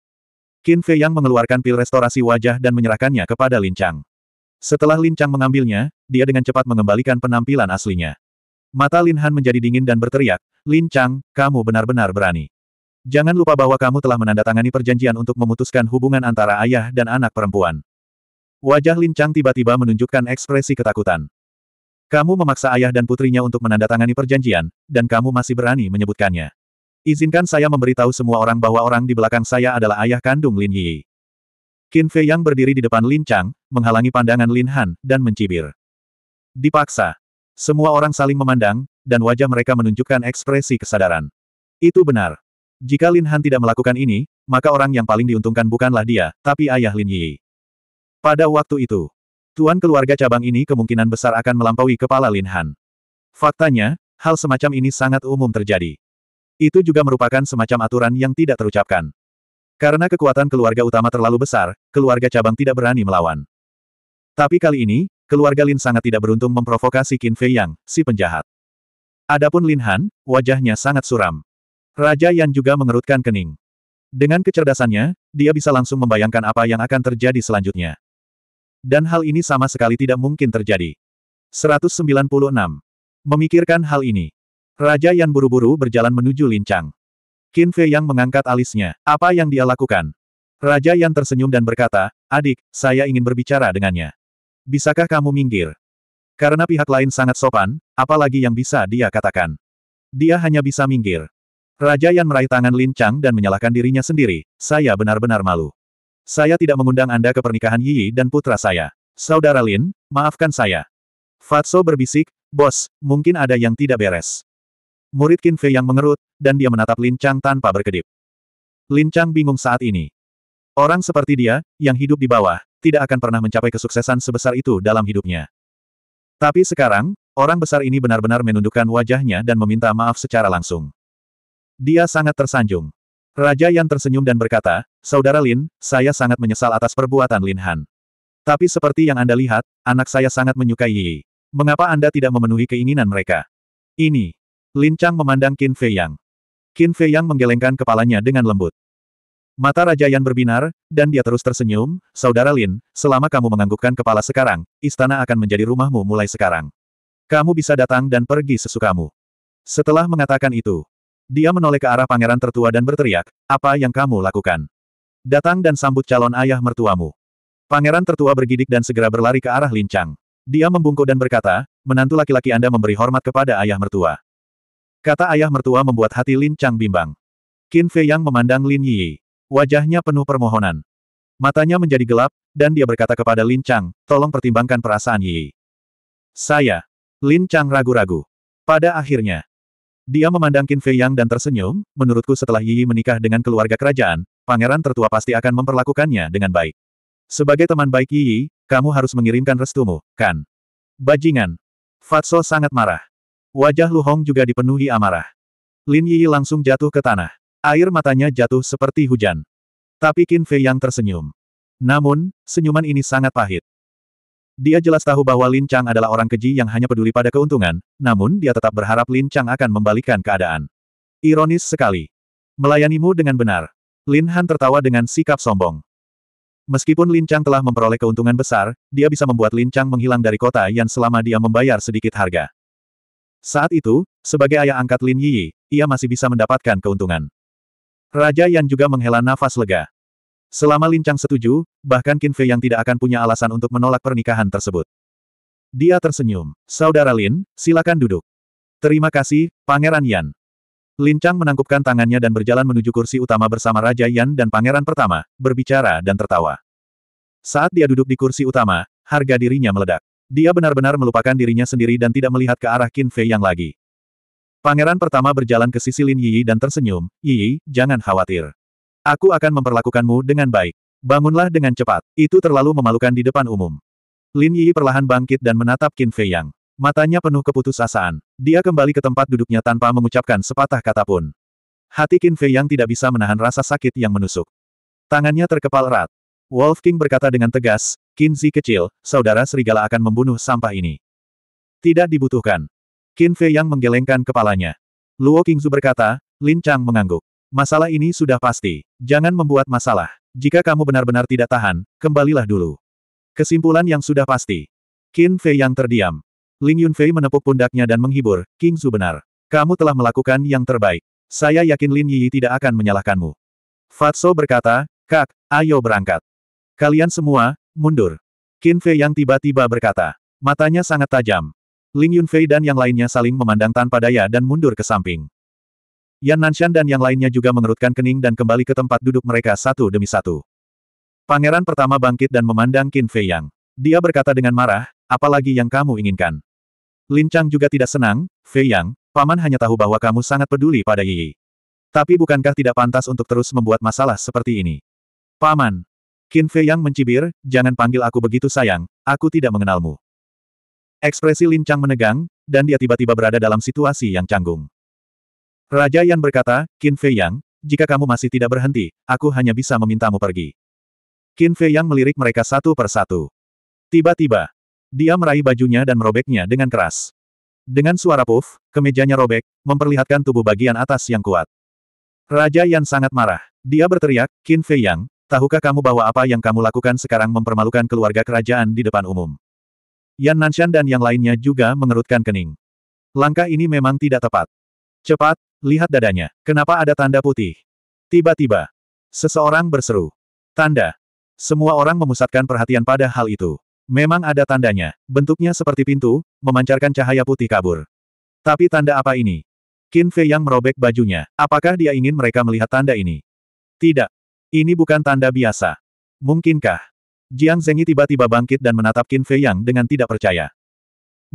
Qin Fei Yang mengeluarkan pil restorasi wajah dan menyerahkannya kepada Lin Chang. Setelah Lin Chang mengambilnya, dia dengan cepat mengembalikan penampilan aslinya. Mata Lin Han menjadi dingin dan berteriak, Lin Chang, kamu benar-benar berani. Jangan lupa bahwa kamu telah menandatangani perjanjian untuk memutuskan hubungan antara ayah dan anak perempuan. Wajah Lin Chang tiba-tiba menunjukkan ekspresi ketakutan. Kamu memaksa ayah dan putrinya untuk menandatangani perjanjian, dan kamu masih berani menyebutkannya. Izinkan saya memberitahu semua orang bahwa orang di belakang saya adalah ayah kandung Lin Yi. Qin Fei yang berdiri di depan Lin Chang, menghalangi pandangan Lin Han, dan mencibir. Dipaksa. Semua orang saling memandang, dan wajah mereka menunjukkan ekspresi kesadaran. Itu benar. Jika Lin Han tidak melakukan ini, maka orang yang paling diuntungkan bukanlah dia, tapi ayah Lin Yi. Pada waktu itu, Tuan keluarga cabang ini kemungkinan besar akan melampaui kepala Lin Han. Faktanya, hal semacam ini sangat umum terjadi. Itu juga merupakan semacam aturan yang tidak terucapkan. Karena kekuatan keluarga utama terlalu besar, keluarga cabang tidak berani melawan. Tapi kali ini, keluarga Lin sangat tidak beruntung memprovokasi Qin Fei Yang, si penjahat. Adapun Lin Han, wajahnya sangat suram. Raja Yan juga mengerutkan kening. Dengan kecerdasannya, dia bisa langsung membayangkan apa yang akan terjadi selanjutnya. Dan hal ini sama sekali tidak mungkin terjadi. 196. Memikirkan hal ini. Raja Yan buru-buru berjalan menuju Lincang. Qin Fei yang mengangkat alisnya. Apa yang dia lakukan? Raja Yan tersenyum dan berkata, Adik, saya ingin berbicara dengannya. Bisakah kamu minggir? Karena pihak lain sangat sopan, apalagi yang bisa dia katakan. Dia hanya bisa minggir. Raja Yan meraih tangan Lincang dan menyalahkan dirinya sendiri, saya benar-benar malu. Saya tidak mengundang Anda ke pernikahan Yi dan putra saya. Saudara Lin, maafkan saya. Fatso berbisik, Bos, mungkin ada yang tidak beres. Murid Qin Fei yang mengerut, dan dia menatap Lin Chang tanpa berkedip. Lin Chang bingung saat ini. Orang seperti dia, yang hidup di bawah, tidak akan pernah mencapai kesuksesan sebesar itu dalam hidupnya. Tapi sekarang, orang besar ini benar-benar menundukkan wajahnya dan meminta maaf secara langsung. Dia sangat tersanjung. Raja Yan tersenyum dan berkata, Saudara Lin, saya sangat menyesal atas perbuatan Lin Han. Tapi seperti yang Anda lihat, anak saya sangat menyukai Yi. Mengapa Anda tidak memenuhi keinginan mereka? Ini. Lin Chang memandang Qin Fei Yang. Qin Fei Yang menggelengkan kepalanya dengan lembut. Mata Raja Yan berbinar, dan dia terus tersenyum, Saudara Lin, selama kamu menganggukkan kepala sekarang, istana akan menjadi rumahmu mulai sekarang. Kamu bisa datang dan pergi sesukamu. Setelah mengatakan itu, dia menoleh ke arah pangeran tertua dan berteriak, apa yang kamu lakukan? Datang dan sambut calon ayah mertuamu. Pangeran tertua bergidik dan segera berlari ke arah lincang. Dia membungkuk dan berkata, menantu laki-laki Anda memberi hormat kepada ayah mertua. Kata ayah mertua membuat hati lincang bimbang. Qin Fei Yang memandang Lin Yi. Wajahnya penuh permohonan. Matanya menjadi gelap, dan dia berkata kepada Lin Chang, tolong pertimbangkan perasaan Yi. Saya. Lin Chang ragu-ragu. Pada akhirnya, dia memandang Qin Fei Yang dan tersenyum, menurutku setelah Yi menikah dengan keluarga kerajaan, pangeran tertua pasti akan memperlakukannya dengan baik. Sebagai teman baik Yi, kamu harus mengirimkan restumu, kan? Bajingan. Fatso sangat marah. Wajah Lu Hong juga dipenuhi amarah. Lin Yi langsung jatuh ke tanah. Air matanya jatuh seperti hujan. Tapi Qin Fei Yang tersenyum. Namun, senyuman ini sangat pahit. Dia jelas tahu bahwa Lin Chang adalah orang keji yang hanya peduli pada keuntungan, namun dia tetap berharap Lin Chang akan membalikkan keadaan. Ironis sekali. Melayanimu dengan benar. Lin Han tertawa dengan sikap sombong. Meskipun Lin Chang telah memperoleh keuntungan besar, dia bisa membuat Lin Chang menghilang dari kota yang selama dia membayar sedikit harga. Saat itu, sebagai ayah angkat Lin Yi, ia masih bisa mendapatkan keuntungan. Raja Yan juga menghela nafas lega. Selama Lincang setuju, bahkan Qin Fei yang tidak akan punya alasan untuk menolak pernikahan tersebut. Dia tersenyum. Saudara Lin, silakan duduk. Terima kasih, Pangeran Yan. Lincang menangkupkan tangannya dan berjalan menuju kursi utama bersama Raja Yan dan Pangeran Pertama, berbicara dan tertawa. Saat dia duduk di kursi utama, harga dirinya meledak. Dia benar-benar melupakan dirinya sendiri dan tidak melihat ke arah Qin Fei yang lagi. Pangeran pertama berjalan ke sisi Lin Yi dan tersenyum, Yi, jangan khawatir. Aku akan memperlakukanmu dengan baik. Bangunlah dengan cepat, itu terlalu memalukan di depan umum. Lin Yi perlahan bangkit dan menatap Qin Fei Yang. Matanya penuh keputusasaan. Dia kembali ke tempat duduknya tanpa mengucapkan sepatah kata pun. Hati Qin Fei Yang tidak bisa menahan rasa sakit yang menusuk. Tangannya terkepal erat. Wolf King berkata dengan tegas, Qin Zi kecil, saudara serigala akan membunuh sampah ini. Tidak dibutuhkan. Qin Fei Yang menggelengkan kepalanya. Luo Zu berkata, Lin Chang mengangguk. Masalah ini sudah pasti. Jangan membuat masalah. Jika kamu benar-benar tidak tahan, kembalilah dulu. Kesimpulan yang sudah pasti. Qin Fei yang terdiam. Ling Yunfei menepuk pundaknya dan menghibur, King Zu benar. Kamu telah melakukan yang terbaik. Saya yakin Lin Yi tidak akan menyalahkanmu. Fatso berkata, Kak, ayo berangkat. Kalian semua, mundur. Qin Fei yang tiba-tiba berkata. Matanya sangat tajam. Ling Yunfei dan yang lainnya saling memandang tanpa daya dan mundur ke samping. Yan Nanshan dan yang lainnya juga mengerutkan kening dan kembali ke tempat duduk mereka satu demi satu. Pangeran pertama bangkit dan memandang Qin Fei Yang. Dia berkata dengan marah, apalagi yang kamu inginkan. Lin Chang juga tidak senang, Fei Yang, paman hanya tahu bahwa kamu sangat peduli pada Yi. Tapi bukankah tidak pantas untuk terus membuat masalah seperti ini? Paman. Qin Fei Yang mencibir, jangan panggil aku begitu sayang, aku tidak mengenalmu. Ekspresi Lin Chang menegang, dan dia tiba-tiba berada dalam situasi yang canggung. Raja Yan berkata, Qin Fei Yang, jika kamu masih tidak berhenti, aku hanya bisa memintamu pergi. Qin Fei Yang melirik mereka satu per satu. Tiba-tiba, dia meraih bajunya dan merobeknya dengan keras. Dengan suara puff, kemejanya robek, memperlihatkan tubuh bagian atas yang kuat. Raja Yan sangat marah. Dia berteriak, Qin Fei Yang, tahukah kamu bahwa apa yang kamu lakukan sekarang mempermalukan keluarga kerajaan di depan umum? Yan Nanshan dan yang lainnya juga mengerutkan kening. Langkah ini memang tidak tepat. Cepat, Lihat dadanya. Kenapa ada tanda putih? Tiba-tiba. Seseorang berseru. Tanda. Semua orang memusatkan perhatian pada hal itu. Memang ada tandanya. Bentuknya seperti pintu, memancarkan cahaya putih kabur. Tapi tanda apa ini? Qin Fei yang merobek bajunya. Apakah dia ingin mereka melihat tanda ini? Tidak. Ini bukan tanda biasa. Mungkinkah? Jiang Zengyi tiba-tiba bangkit dan menatap Qin Fei Yang dengan tidak percaya.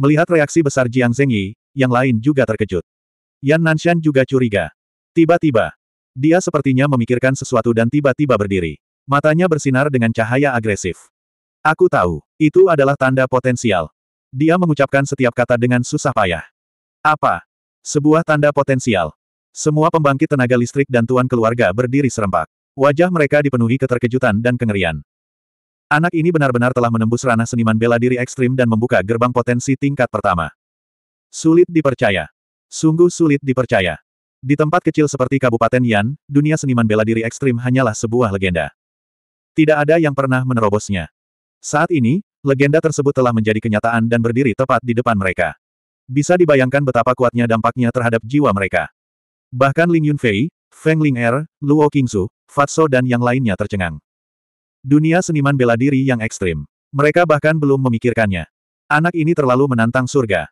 Melihat reaksi besar Jiang Zengyi, yang lain juga terkejut. Yan Nanshan juga curiga. Tiba-tiba, dia sepertinya memikirkan sesuatu dan tiba-tiba berdiri. Matanya bersinar dengan cahaya agresif. Aku tahu, itu adalah tanda potensial. Dia mengucapkan setiap kata dengan susah payah. Apa? Sebuah tanda potensial. Semua pembangkit tenaga listrik dan tuan keluarga berdiri serempak. Wajah mereka dipenuhi keterkejutan dan kengerian. Anak ini benar-benar telah menembus ranah seniman bela diri ekstrim dan membuka gerbang potensi tingkat pertama. Sulit dipercaya. Sungguh sulit dipercaya. Di tempat kecil seperti Kabupaten Yan, dunia seniman bela diri ekstrim hanyalah sebuah legenda. Tidak ada yang pernah menerobosnya. Saat ini, legenda tersebut telah menjadi kenyataan dan berdiri tepat di depan mereka. Bisa dibayangkan betapa kuatnya dampaknya terhadap jiwa mereka. Bahkan Ling Yunfei, Feng Ling Er, Luo Qingzu, Fatso dan yang lainnya tercengang. Dunia seniman bela diri yang ekstrim. Mereka bahkan belum memikirkannya. Anak ini terlalu menantang surga.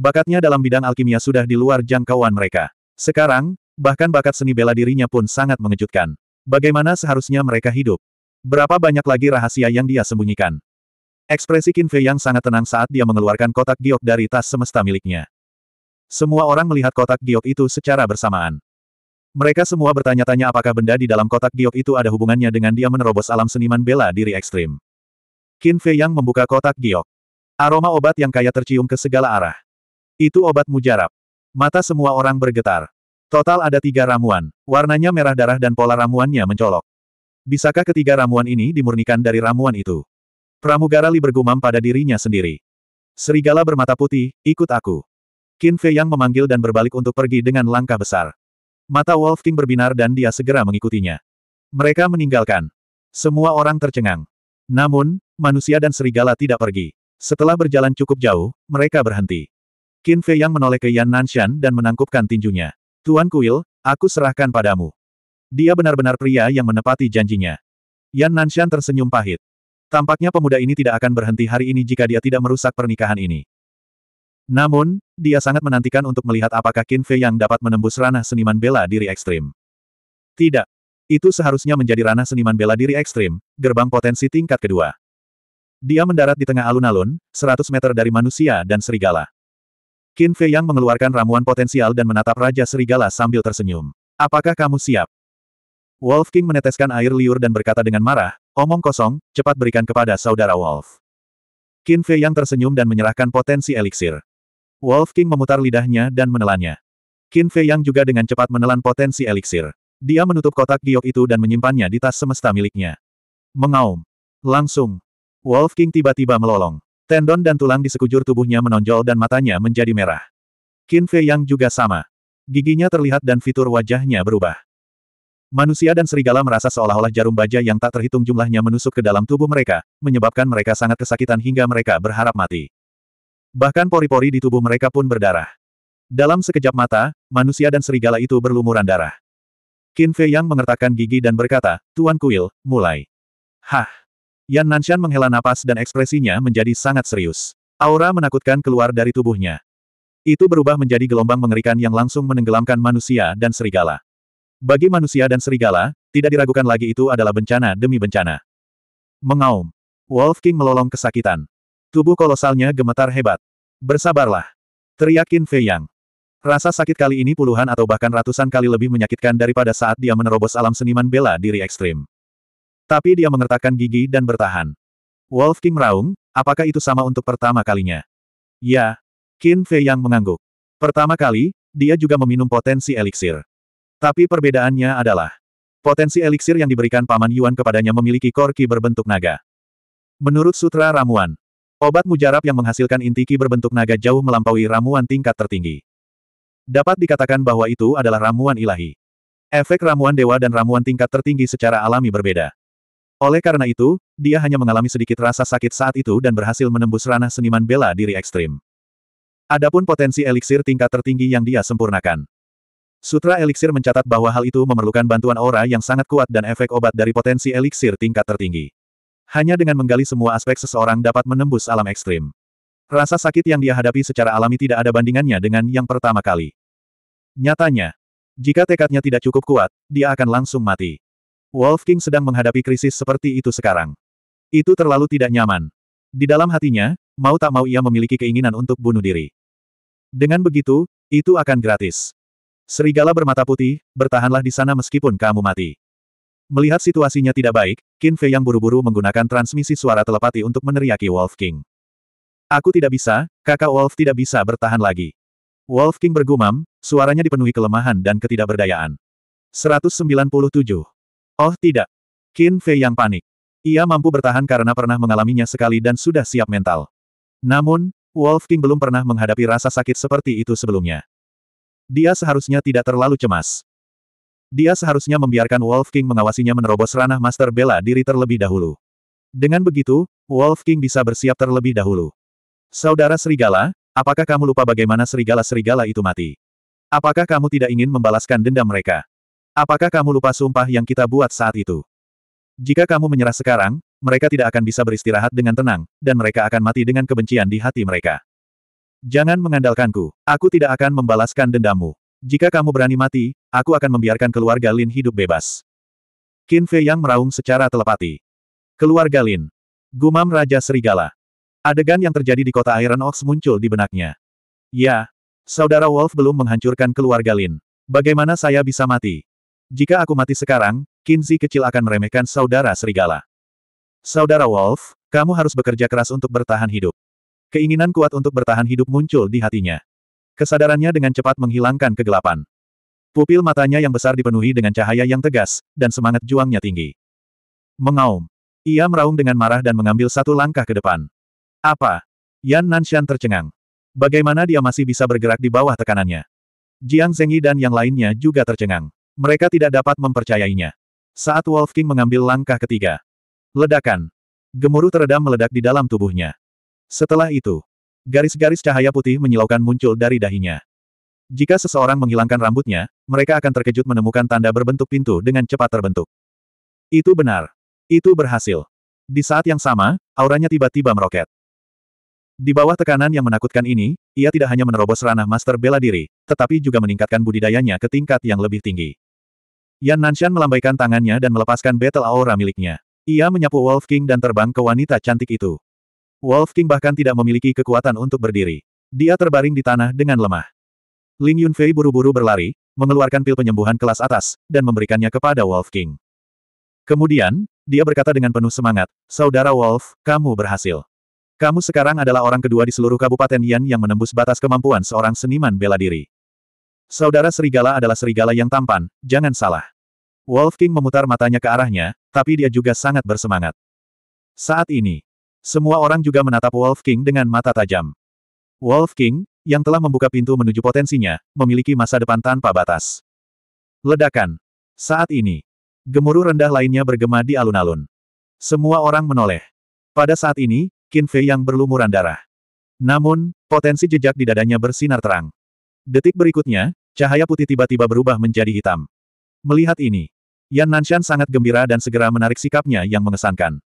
Bakatnya dalam bidang alkimia sudah di luar jangkauan mereka. Sekarang, bahkan bakat seni bela dirinya pun sangat mengejutkan. Bagaimana seharusnya mereka hidup? Berapa banyak lagi rahasia yang dia sembunyikan? Ekspresi Qin Fei yang sangat tenang saat dia mengeluarkan kotak giok dari tas semesta miliknya. Semua orang melihat kotak giok itu secara bersamaan. Mereka semua bertanya-tanya apakah benda di dalam kotak giok itu ada hubungannya dengan dia menerobos alam seniman bela diri ekstrim. Qin Fei yang membuka kotak giok. Aroma obat yang kaya tercium ke segala arah. Itu obat mujarab. Mata semua orang bergetar. Total ada tiga ramuan, warnanya merah darah dan pola ramuannya mencolok. Bisakah ketiga ramuan ini dimurnikan dari ramuan itu? Pramugara Li bergumam pada dirinya sendiri. Serigala bermata putih, ikut aku. Qin Fei Yang memanggil dan berbalik untuk pergi dengan langkah besar. Mata Wolf King berbinar dan dia segera mengikutinya. Mereka meninggalkan. Semua orang tercengang. Namun, manusia dan serigala tidak pergi. Setelah berjalan cukup jauh, mereka berhenti. Qin Fei yang menoleh ke Yan Nanshan dan menangkupkan tinjunya. Tuan Kuil, aku serahkan padamu. Dia benar-benar pria yang menepati janjinya. Yan Nanshan tersenyum pahit. Tampaknya pemuda ini tidak akan berhenti hari ini jika dia tidak merusak pernikahan ini. Namun, dia sangat menantikan untuk melihat apakah Qin Fei yang dapat menembus ranah seniman bela diri ekstrim. Tidak. Itu seharusnya menjadi ranah seniman bela diri ekstrim, gerbang potensi tingkat kedua. Dia mendarat di tengah alun-alun, 100 meter dari manusia dan serigala. Qin Fei Yang mengeluarkan ramuan potensial dan menatap Raja Serigala sambil tersenyum. Apakah kamu siap? Wolf King meneteskan air liur dan berkata dengan marah, omong kosong, cepat berikan kepada saudara Wolf. Qin Fei Yang tersenyum dan menyerahkan potensi eliksir. Wolf King memutar lidahnya dan menelannya. Qin Fei Yang juga dengan cepat menelan potensi eliksir. Dia menutup kotak giok itu dan menyimpannya di tas semesta miliknya. Mengaum. Langsung. Wolf King tiba-tiba melolong. Tendon dan tulang di sekujur tubuhnya menonjol dan matanya menjadi merah. Qin Fei Yang juga sama. Giginya terlihat dan fitur wajahnya berubah. Manusia dan serigala merasa seolah-olah jarum baja yang tak terhitung jumlahnya menusuk ke dalam tubuh mereka, menyebabkan mereka sangat kesakitan hingga mereka berharap mati. Bahkan pori-pori di tubuh mereka pun berdarah. Dalam sekejap mata, manusia dan serigala itu berlumuran darah. Qin Fei Yang mengertakkan gigi dan berkata, Tuan Kuil, mulai. Hah! Yan Nanshan menghela napas dan ekspresinya menjadi sangat serius. Aura menakutkan keluar dari tubuhnya. Itu berubah menjadi gelombang mengerikan yang langsung menenggelamkan manusia dan serigala. Bagi manusia dan serigala, tidak diragukan lagi itu adalah bencana demi bencana. Mengaum. Wolf King melolong kesakitan. Tubuh kolosalnya gemetar hebat. Bersabarlah. teriakin Fei Yang. Rasa sakit kali ini puluhan atau bahkan ratusan kali lebih menyakitkan daripada saat dia menerobos alam seniman bela diri ekstrim. Tapi dia mengertakkan gigi dan bertahan. Wolf King meraung, apakah itu sama untuk pertama kalinya? Ya. Qin Fei yang mengangguk. Pertama kali, dia juga meminum potensi eliksir. Tapi perbedaannya adalah, potensi eliksir yang diberikan Paman Yuan kepadanya memiliki korki berbentuk naga. Menurut Sutra Ramuan, Obat mujarab yang menghasilkan intiki berbentuk naga jauh melampaui ramuan tingkat tertinggi. Dapat dikatakan bahwa itu adalah ramuan ilahi. Efek ramuan dewa dan ramuan tingkat tertinggi secara alami berbeda. Oleh karena itu, dia hanya mengalami sedikit rasa sakit saat itu dan berhasil menembus ranah seniman bela diri ekstrim. Adapun potensi eliksir tingkat tertinggi yang dia sempurnakan. Sutra eliksir mencatat bahwa hal itu memerlukan bantuan aura yang sangat kuat dan efek obat dari potensi eliksir tingkat tertinggi. Hanya dengan menggali semua aspek seseorang dapat menembus alam ekstrim. Rasa sakit yang dia hadapi secara alami tidak ada bandingannya dengan yang pertama kali. Nyatanya, jika tekadnya tidak cukup kuat, dia akan langsung mati. Wolf King sedang menghadapi krisis seperti itu sekarang. Itu terlalu tidak nyaman. Di dalam hatinya, mau tak mau ia memiliki keinginan untuk bunuh diri. Dengan begitu, itu akan gratis. Serigala bermata putih, bertahanlah di sana meskipun kamu mati. Melihat situasinya tidak baik, Qin Fei yang buru-buru menggunakan transmisi suara telepati untuk meneriaki Wolf King. Aku tidak bisa, kakak Wolf tidak bisa bertahan lagi. Wolf King bergumam, suaranya dipenuhi kelemahan dan ketidakberdayaan. 197. Oh tidak. Qin Fei yang panik. Ia mampu bertahan karena pernah mengalaminya sekali dan sudah siap mental. Namun, Wolf King belum pernah menghadapi rasa sakit seperti itu sebelumnya. Dia seharusnya tidak terlalu cemas. Dia seharusnya membiarkan Wolf King mengawasinya menerobos ranah Master Bela diri terlebih dahulu. Dengan begitu, Wolf King bisa bersiap terlebih dahulu. Saudara Serigala, apakah kamu lupa bagaimana serigala-serigala itu mati? Apakah kamu tidak ingin membalaskan dendam mereka? Apakah kamu lupa sumpah yang kita buat saat itu? Jika kamu menyerah sekarang, mereka tidak akan bisa beristirahat dengan tenang, dan mereka akan mati dengan kebencian di hati mereka. Jangan mengandalkanku, aku tidak akan membalaskan dendammu. Jika kamu berani mati, aku akan membiarkan keluarga Lin hidup bebas. Qin Fei yang meraung secara telepati. Keluarga Lin. Gumam Raja Serigala. Adegan yang terjadi di kota Iron Ox muncul di benaknya. Ya, saudara Wolf belum menghancurkan keluarga Lin. Bagaimana saya bisa mati? Jika aku mati sekarang, Kinzi kecil akan meremehkan saudara serigala. Saudara Wolf, kamu harus bekerja keras untuk bertahan hidup. Keinginan kuat untuk bertahan hidup muncul di hatinya. Kesadarannya dengan cepat menghilangkan kegelapan. Pupil matanya yang besar dipenuhi dengan cahaya yang tegas, dan semangat juangnya tinggi. Mengaum. Ia meraung dengan marah dan mengambil satu langkah ke depan. Apa? Yan Nanshan tercengang. Bagaimana dia masih bisa bergerak di bawah tekanannya? Jiang Zengyi dan yang lainnya juga tercengang. Mereka tidak dapat mempercayainya. Saat Wolf King mengambil langkah ketiga. Ledakan. Gemuruh teredam meledak di dalam tubuhnya. Setelah itu, garis-garis cahaya putih menyilaukan muncul dari dahinya. Jika seseorang menghilangkan rambutnya, mereka akan terkejut menemukan tanda berbentuk pintu dengan cepat terbentuk. Itu benar. Itu berhasil. Di saat yang sama, auranya tiba-tiba meroket. Di bawah tekanan yang menakutkan ini, ia tidak hanya menerobos ranah master bela diri, tetapi juga meningkatkan budidayanya ke tingkat yang lebih tinggi. Yan Nanshan melambaikan tangannya dan melepaskan battle aura miliknya. Ia menyapu Wolf King dan terbang ke wanita cantik itu. Wolf King bahkan tidak memiliki kekuatan untuk berdiri. Dia terbaring di tanah dengan lemah. Ling Yunfei buru-buru berlari, mengeluarkan pil penyembuhan kelas atas, dan memberikannya kepada Wolf King. Kemudian, dia berkata dengan penuh semangat, Saudara Wolf, kamu berhasil. Kamu sekarang adalah orang kedua di seluruh Kabupaten Yan yang menembus batas kemampuan seorang seniman bela diri. Saudara serigala adalah serigala yang tampan, jangan salah. Wolf King memutar matanya ke arahnya, tapi dia juga sangat bersemangat. Saat ini, semua orang juga menatap Wolf King dengan mata tajam. Wolf King, yang telah membuka pintu menuju potensinya, memiliki masa depan tanpa batas. Ledakan. Saat ini, gemuruh rendah lainnya bergema di alun-alun. Semua orang menoleh. Pada saat ini, Qin Fei yang berlumuran darah. Namun, potensi jejak di dadanya bersinar terang. Detik berikutnya, Cahaya putih tiba-tiba berubah menjadi hitam. Melihat ini, Yan Nanshan sangat gembira dan segera menarik sikapnya yang mengesankan.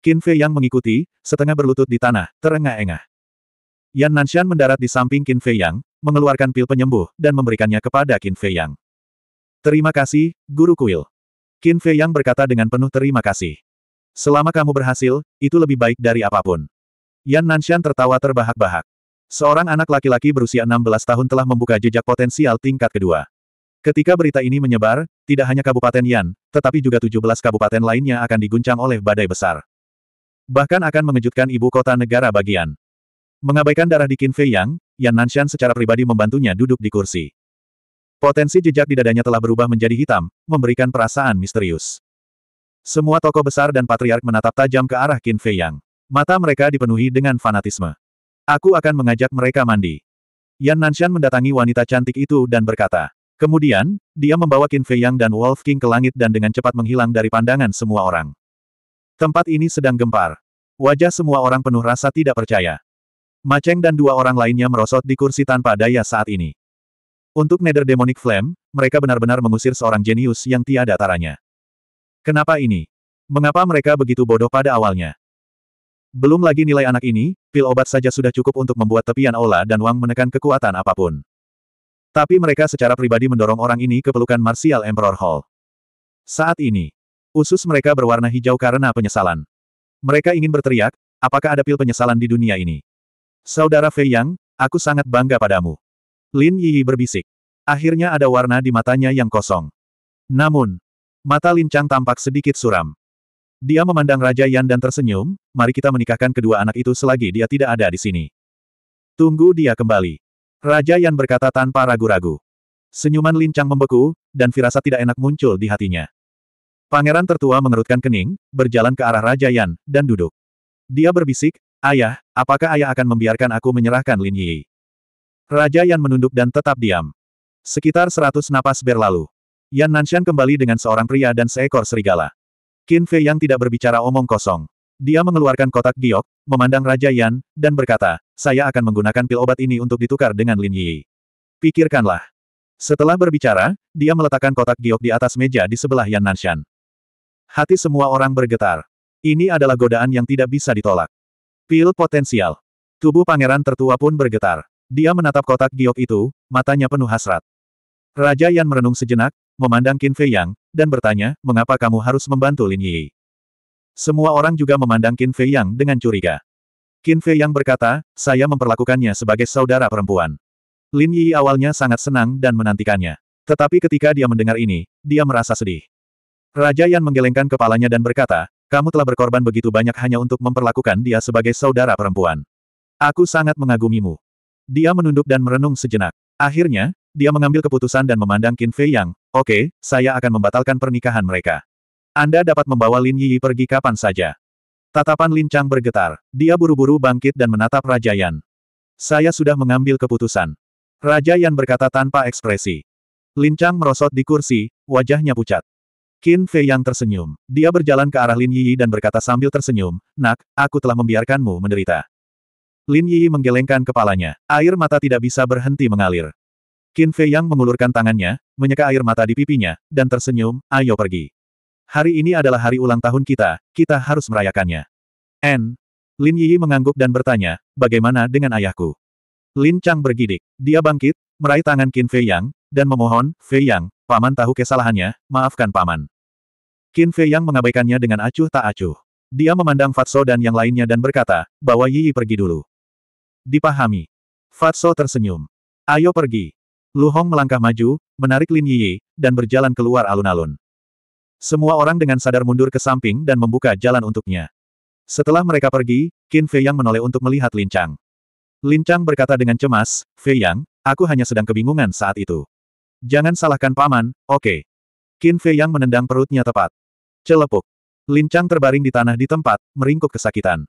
Qin Fei yang mengikuti, setengah berlutut di tanah, terengah-engah. Yan Nanshan mendarat di samping Qin Fei Yang, mengeluarkan pil penyembuh, dan memberikannya kepada Qin Fei Yang. Terima kasih, Guru Kuil. Qin Fei Yang berkata dengan penuh terima kasih. Selama kamu berhasil, itu lebih baik dari apapun. Yan Nanshan tertawa terbahak-bahak. Seorang anak laki-laki berusia 16 tahun telah membuka jejak potensial tingkat kedua. Ketika berita ini menyebar, tidak hanya Kabupaten Yan, tetapi juga 17 kabupaten lainnya akan diguncang oleh badai besar. Bahkan akan mengejutkan ibu kota negara bagian. Mengabaikan darah di Qin Fei Yang, Yan Nanshan secara pribadi membantunya duduk di kursi. Potensi jejak di dadanya telah berubah menjadi hitam, memberikan perasaan misterius. Semua tokoh besar dan patriark menatap tajam ke arah Qin Fei Yang. Mata mereka dipenuhi dengan fanatisme. Aku akan mengajak mereka mandi. Yan Nanshan mendatangi wanita cantik itu dan berkata. Kemudian, dia membawa Qin Fei Yang dan Wolf King ke langit dan dengan cepat menghilang dari pandangan semua orang. Tempat ini sedang gempar. Wajah semua orang penuh rasa tidak percaya. Ma Cheng dan dua orang lainnya merosot di kursi tanpa daya saat ini. Untuk Nether Demonic Flame, mereka benar-benar mengusir seorang jenius yang tiada taranya. Kenapa ini? Mengapa mereka begitu bodoh pada awalnya? Belum lagi nilai anak ini, pil obat saja sudah cukup untuk membuat tepian Aula dan Wang menekan kekuatan apapun. Tapi mereka secara pribadi mendorong orang ini ke pelukan Martial Emperor Hall. Saat ini, usus mereka berwarna hijau karena penyesalan. Mereka ingin berteriak, apakah ada pil penyesalan di dunia ini? Saudara Fei Yang, aku sangat bangga padamu. Lin Yi berbisik. Akhirnya ada warna di matanya yang kosong. Namun, mata Lin Chang tampak sedikit suram. Dia memandang Raja Yan dan tersenyum, mari kita menikahkan kedua anak itu selagi dia tidak ada di sini. Tunggu dia kembali. Raja Yan berkata tanpa ragu-ragu. Senyuman lincang membeku, dan firasat tidak enak muncul di hatinya. Pangeran tertua mengerutkan kening, berjalan ke arah Raja Yan, dan duduk. Dia berbisik, Ayah, apakah ayah akan membiarkan aku menyerahkan Lin Yi? Raja Yan menunduk dan tetap diam. Sekitar seratus napas berlalu. Yan Nanshan kembali dengan seorang pria dan seekor serigala. Qin Fei yang tidak berbicara omong kosong. Dia mengeluarkan kotak giok, memandang Raja Yan, dan berkata, saya akan menggunakan pil obat ini untuk ditukar dengan Lin Yi. Pikirkanlah. Setelah berbicara, dia meletakkan kotak giok di atas meja di sebelah Yan Nanshan. Hati semua orang bergetar. Ini adalah godaan yang tidak bisa ditolak. Pil potensial. Tubuh pangeran tertua pun bergetar. Dia menatap kotak giok itu, matanya penuh hasrat. Raja Yan merenung sejenak, memandang Qin Fei Yang, dan bertanya, mengapa kamu harus membantu Lin Yi? Semua orang juga memandang Qin Fei Yang dengan curiga. Qin Fei Yang berkata, saya memperlakukannya sebagai saudara perempuan. Lin Yi awalnya sangat senang dan menantikannya. Tetapi ketika dia mendengar ini, dia merasa sedih. Raja Yan menggelengkan kepalanya dan berkata, kamu telah berkorban begitu banyak hanya untuk memperlakukan dia sebagai saudara perempuan. Aku sangat mengagumimu. Dia menunduk dan merenung sejenak. Akhirnya, dia mengambil keputusan dan memandang Qin Fei Yang, oke, okay, saya akan membatalkan pernikahan mereka. Anda dapat membawa Lin Yi pergi kapan saja. Tatapan Lin Chang bergetar, dia buru-buru bangkit dan menatap Raja Yan. Saya sudah mengambil keputusan. Raja Yan berkata tanpa ekspresi. Lin Chang merosot di kursi, wajahnya pucat. Qin Fei Yang tersenyum. Dia berjalan ke arah Lin Yi dan berkata sambil tersenyum, Nak, aku telah membiarkanmu menderita. Lin Yi menggelengkan kepalanya. Air mata tidak bisa berhenti mengalir. Qin Fei Yang mengulurkan tangannya, menyeka air mata di pipinya, dan tersenyum, ayo pergi. Hari ini adalah hari ulang tahun kita, kita harus merayakannya. N. Lin Yi mengangguk dan bertanya, bagaimana dengan ayahku? Lin Chang bergidik. Dia bangkit, meraih tangan Qin Fei Yang, dan memohon, Fei Yang, paman tahu kesalahannya, maafkan paman. Qin Fei Yang mengabaikannya dengan acuh tak acuh. Dia memandang Fatso dan yang lainnya dan berkata, bawa Yi pergi dulu. Dipahami. Fatso tersenyum. Ayo pergi. Lu Hong melangkah maju, menarik Lin Yi, dan berjalan keluar alun-alun. Semua orang dengan sadar mundur ke samping dan membuka jalan untuknya. Setelah mereka pergi, Qin Fei Yang menoleh untuk melihat Lin Chang. Lin Chang berkata dengan cemas, Fei Yang, aku hanya sedang kebingungan saat itu. Jangan salahkan paman, oke. Okay. Qin Fei Yang menendang perutnya tepat. Celepuk. Lin Chang terbaring di tanah di tempat, meringkuk kesakitan.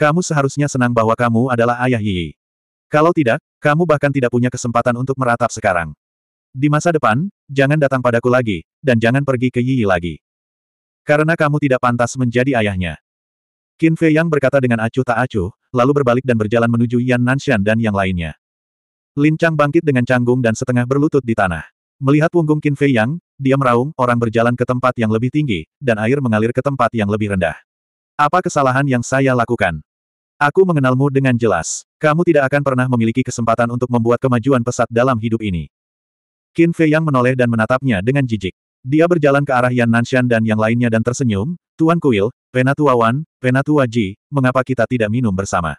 Kamu seharusnya senang bahwa kamu adalah ayah Yi. Kalau tidak, kamu bahkan tidak punya kesempatan untuk meratap sekarang. Di masa depan, jangan datang padaku lagi, dan jangan pergi ke Yi lagi. Karena kamu tidak pantas menjadi ayahnya. Qin Fei Yang berkata dengan acuh tak acuh, lalu berbalik dan berjalan menuju Yan Nanshan dan yang lainnya. Lin Chang bangkit dengan canggung dan setengah berlutut di tanah. Melihat punggung Qin Fei Yang, dia meraung, orang berjalan ke tempat yang lebih tinggi, dan air mengalir ke tempat yang lebih rendah. Apa kesalahan yang saya lakukan? Aku mengenalmu dengan jelas. Kamu tidak akan pernah memiliki kesempatan untuk membuat kemajuan pesat dalam hidup ini. Qin Fei Yang menoleh dan menatapnya dengan jijik. Dia berjalan ke arah Yan Nanshan dan yang lainnya dan tersenyum, Tuan Kuil, Penatua Wan, Penatua Ji, mengapa kita tidak minum bersama?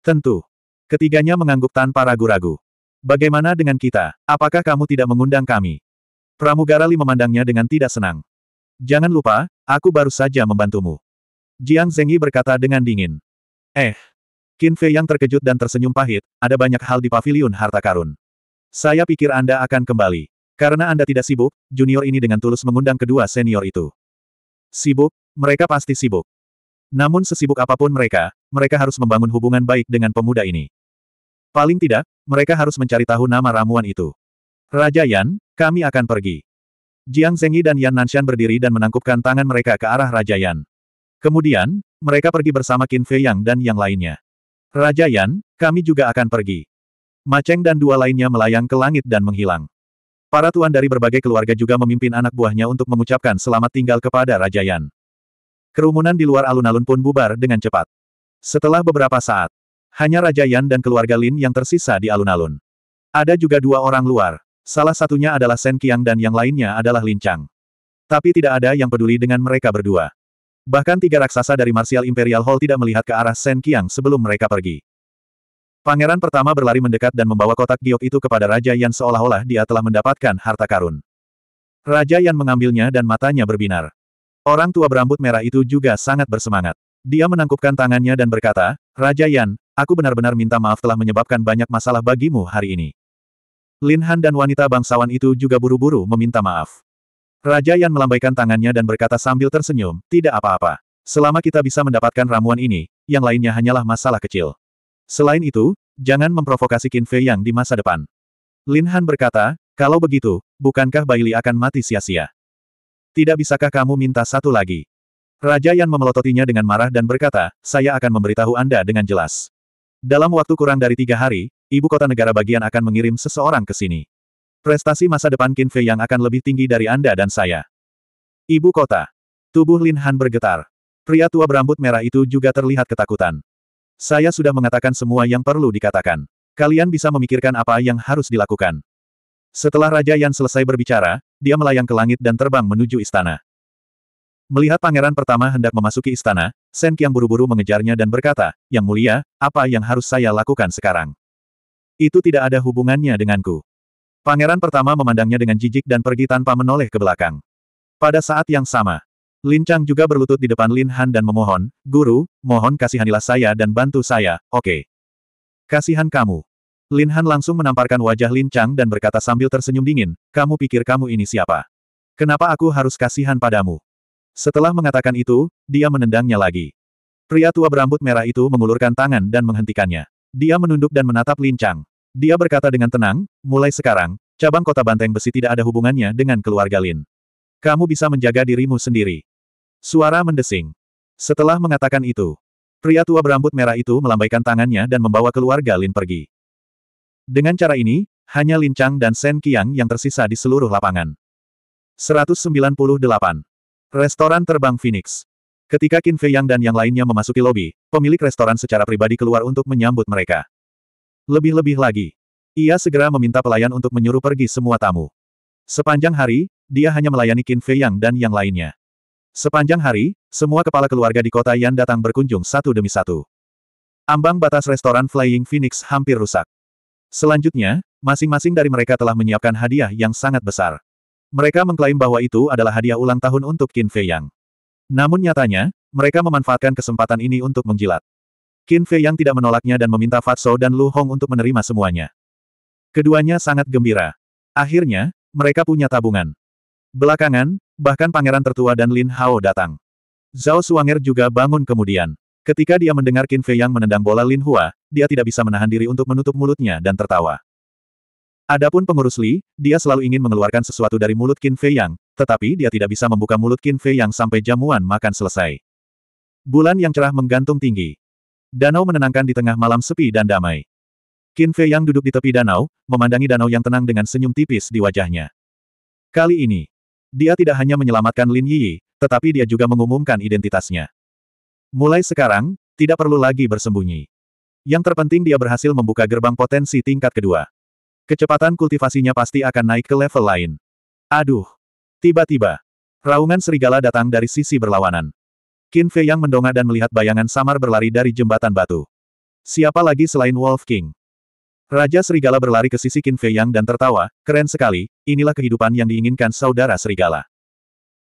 Tentu. Ketiganya mengangguk tanpa ragu-ragu. Bagaimana dengan kita? Apakah kamu tidak mengundang kami? Pramugara Li memandangnya dengan tidak senang. Jangan lupa, aku baru saja membantumu. Jiang Zengyi berkata dengan dingin. Eh, Qin Fei yang terkejut dan tersenyum pahit, ada banyak hal di Pavilion harta karun. Saya pikir Anda akan kembali. Karena Anda tidak sibuk, junior ini dengan tulus mengundang kedua senior itu. Sibuk? Mereka pasti sibuk. Namun sesibuk apapun mereka, mereka harus membangun hubungan baik dengan pemuda ini. Paling tidak, mereka harus mencari tahu nama ramuan itu. Raja Yan, kami akan pergi. Jiang Zengyi dan Yan Nanshan berdiri dan menangkupkan tangan mereka ke arah Raja Yan. Kemudian, mereka pergi bersama Qin Fei Yang dan yang lainnya. Raja Yan, kami juga akan pergi. Maceng dan dua lainnya melayang ke langit dan menghilang. Para tuan dari berbagai keluarga juga memimpin anak buahnya untuk mengucapkan selamat tinggal kepada Raja Yan. Kerumunan di luar alun-alun pun bubar dengan cepat. Setelah beberapa saat, hanya Raja Yan dan keluarga Lin yang tersisa di alun-alun. Ada juga dua orang luar, salah satunya adalah Sen Kiang dan yang lainnya adalah Lin Chang. Tapi tidak ada yang peduli dengan mereka berdua. Bahkan tiga raksasa dari Martial Imperial Hall tidak melihat ke arah Sen Qiang sebelum mereka pergi. Pangeran pertama berlari mendekat dan membawa kotak giok itu kepada Raja Yan seolah-olah dia telah mendapatkan harta karun. Raja Yan mengambilnya dan matanya berbinar. Orang tua berambut merah itu juga sangat bersemangat. Dia menangkupkan tangannya dan berkata, Raja Yan, aku benar-benar minta maaf telah menyebabkan banyak masalah bagimu hari ini. Lin Han dan wanita bangsawan itu juga buru-buru meminta maaf. Raja Yan melambaikan tangannya dan berkata sambil tersenyum, tidak apa-apa. Selama kita bisa mendapatkan ramuan ini, yang lainnya hanyalah masalah kecil. Selain itu, jangan memprovokasi Qin Fei yang di masa depan. Lin Han berkata, kalau begitu, bukankah Baili akan mati sia-sia? Tidak bisakah kamu minta satu lagi? Raja Yan memelototinya dengan marah dan berkata, saya akan memberitahu Anda dengan jelas. Dalam waktu kurang dari tiga hari, ibu kota negara bagian akan mengirim seseorang ke sini. Prestasi masa depan Qin Fei yang akan lebih tinggi dari Anda dan saya. Ibu kota. Tubuh Lin Han bergetar. Pria tua berambut merah itu juga terlihat ketakutan. Saya sudah mengatakan semua yang perlu dikatakan. Kalian bisa memikirkan apa yang harus dilakukan. Setelah Raja Yan selesai berbicara, dia melayang ke langit dan terbang menuju istana. Melihat pangeran pertama hendak memasuki istana, Sen Qiang buru-buru mengejarnya dan berkata, Yang mulia, apa yang harus saya lakukan sekarang? Itu tidak ada hubungannya denganku. Pangeran pertama memandangnya dengan jijik dan pergi tanpa menoleh ke belakang. Pada saat yang sama, Lin Chang juga berlutut di depan Lin Han dan memohon, Guru, mohon kasihanilah saya dan bantu saya, oke. Okay. Kasihan kamu. Lin Han langsung menamparkan wajah Lin Chang dan berkata sambil tersenyum dingin, kamu pikir kamu ini siapa? Kenapa aku harus kasihan padamu? Setelah mengatakan itu, dia menendangnya lagi. Pria tua berambut merah itu mengulurkan tangan dan menghentikannya. Dia menunduk dan menatap Lin Chang. Dia berkata dengan tenang, mulai sekarang, cabang kota banteng besi tidak ada hubungannya dengan keluarga Lin. Kamu bisa menjaga dirimu sendiri. Suara mendesing. Setelah mengatakan itu, pria tua berambut merah itu melambaikan tangannya dan membawa keluarga Lin pergi. Dengan cara ini, hanya Lin Chang dan Shen Qiang yang tersisa di seluruh lapangan. 198. Restoran Terbang Phoenix Ketika Qin Fei Yang dan yang lainnya memasuki lobi, pemilik restoran secara pribadi keluar untuk menyambut mereka. Lebih-lebih lagi. Ia segera meminta pelayan untuk menyuruh pergi semua tamu. Sepanjang hari, dia hanya melayani Qin Fei Yang dan yang lainnya. Sepanjang hari, semua kepala keluarga di kota Yan datang berkunjung satu demi satu. Ambang batas restoran Flying Phoenix hampir rusak. Selanjutnya, masing-masing dari mereka telah menyiapkan hadiah yang sangat besar. Mereka mengklaim bahwa itu adalah hadiah ulang tahun untuk Qin Fei Yang. Namun nyatanya, mereka memanfaatkan kesempatan ini untuk menjilat. Qin Fei yang tidak menolaknya dan meminta Fatso dan Lu Hong untuk menerima semuanya. Keduanya sangat gembira. Akhirnya, mereka punya tabungan. Belakangan, bahkan pangeran tertua dan Lin Hao datang. Zhao Suanger juga bangun kemudian. Ketika dia mendengar Qin Fei yang menendang bola Lin Hua, dia tidak bisa menahan diri untuk menutup mulutnya dan tertawa. Adapun pengurus Li, dia selalu ingin mengeluarkan sesuatu dari mulut Qin Fei yang, tetapi dia tidak bisa membuka mulut Qin Fei yang sampai jamuan makan selesai. Bulan yang cerah menggantung tinggi. Danau menenangkan di tengah malam sepi dan damai. Qin Fei yang duduk di tepi danau, memandangi danau yang tenang dengan senyum tipis di wajahnya. Kali ini, dia tidak hanya menyelamatkan Lin Yi, tetapi dia juga mengumumkan identitasnya. Mulai sekarang, tidak perlu lagi bersembunyi. Yang terpenting dia berhasil membuka gerbang potensi tingkat kedua. Kecepatan kultivasinya pasti akan naik ke level lain. Aduh! Tiba-tiba, raungan serigala datang dari sisi berlawanan. Qin Fei yang mendongak dan melihat bayangan samar berlari dari jembatan batu. Siapa lagi selain Wolf King? Raja Serigala berlari ke sisi Qin Fei Yang dan tertawa, keren sekali, inilah kehidupan yang diinginkan saudara Serigala.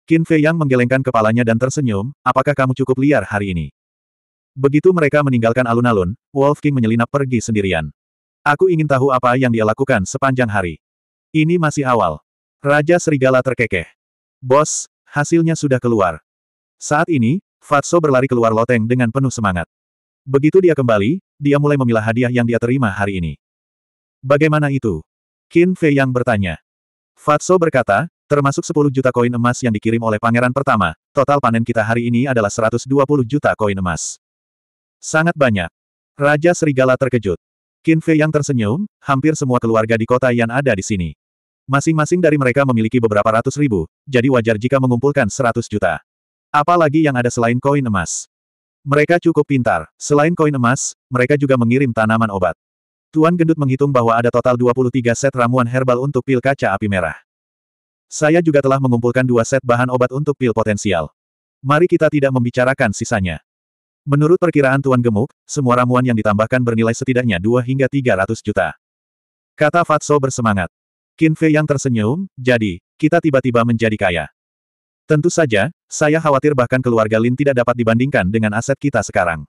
Qin Fei Yang menggelengkan kepalanya dan tersenyum, apakah kamu cukup liar hari ini? Begitu mereka meninggalkan alun-alun, Wolf King menyelinap pergi sendirian. Aku ingin tahu apa yang dia lakukan sepanjang hari. Ini masih awal. Raja Serigala terkekeh. Bos, hasilnya sudah keluar. Saat ini, Fatso berlari keluar loteng dengan penuh semangat. Begitu dia kembali, dia mulai memilah hadiah yang dia terima hari ini. Bagaimana itu? Qin Fei yang bertanya. Fatso berkata, termasuk 10 juta koin emas yang dikirim oleh pangeran pertama, total panen kita hari ini adalah 120 juta koin emas. Sangat banyak. Raja Serigala terkejut. Qin Fei yang tersenyum, hampir semua keluarga di kota yang ada di sini. Masing-masing dari mereka memiliki beberapa ratus ribu, jadi wajar jika mengumpulkan 100 juta. Apalagi yang ada selain koin emas. Mereka cukup pintar. Selain koin emas, mereka juga mengirim tanaman obat. Tuan Gendut menghitung bahwa ada total 23 set ramuan herbal untuk pil kaca api merah. Saya juga telah mengumpulkan dua set bahan obat untuk pil potensial. Mari kita tidak membicarakan sisanya. Menurut perkiraan Tuan Gemuk, semua ramuan yang ditambahkan bernilai setidaknya 2 hingga 300 juta. Kata Fatso bersemangat. Kinfe yang tersenyum, jadi, kita tiba-tiba menjadi kaya. Tentu saja, saya khawatir bahkan keluarga Lin tidak dapat dibandingkan dengan aset kita sekarang.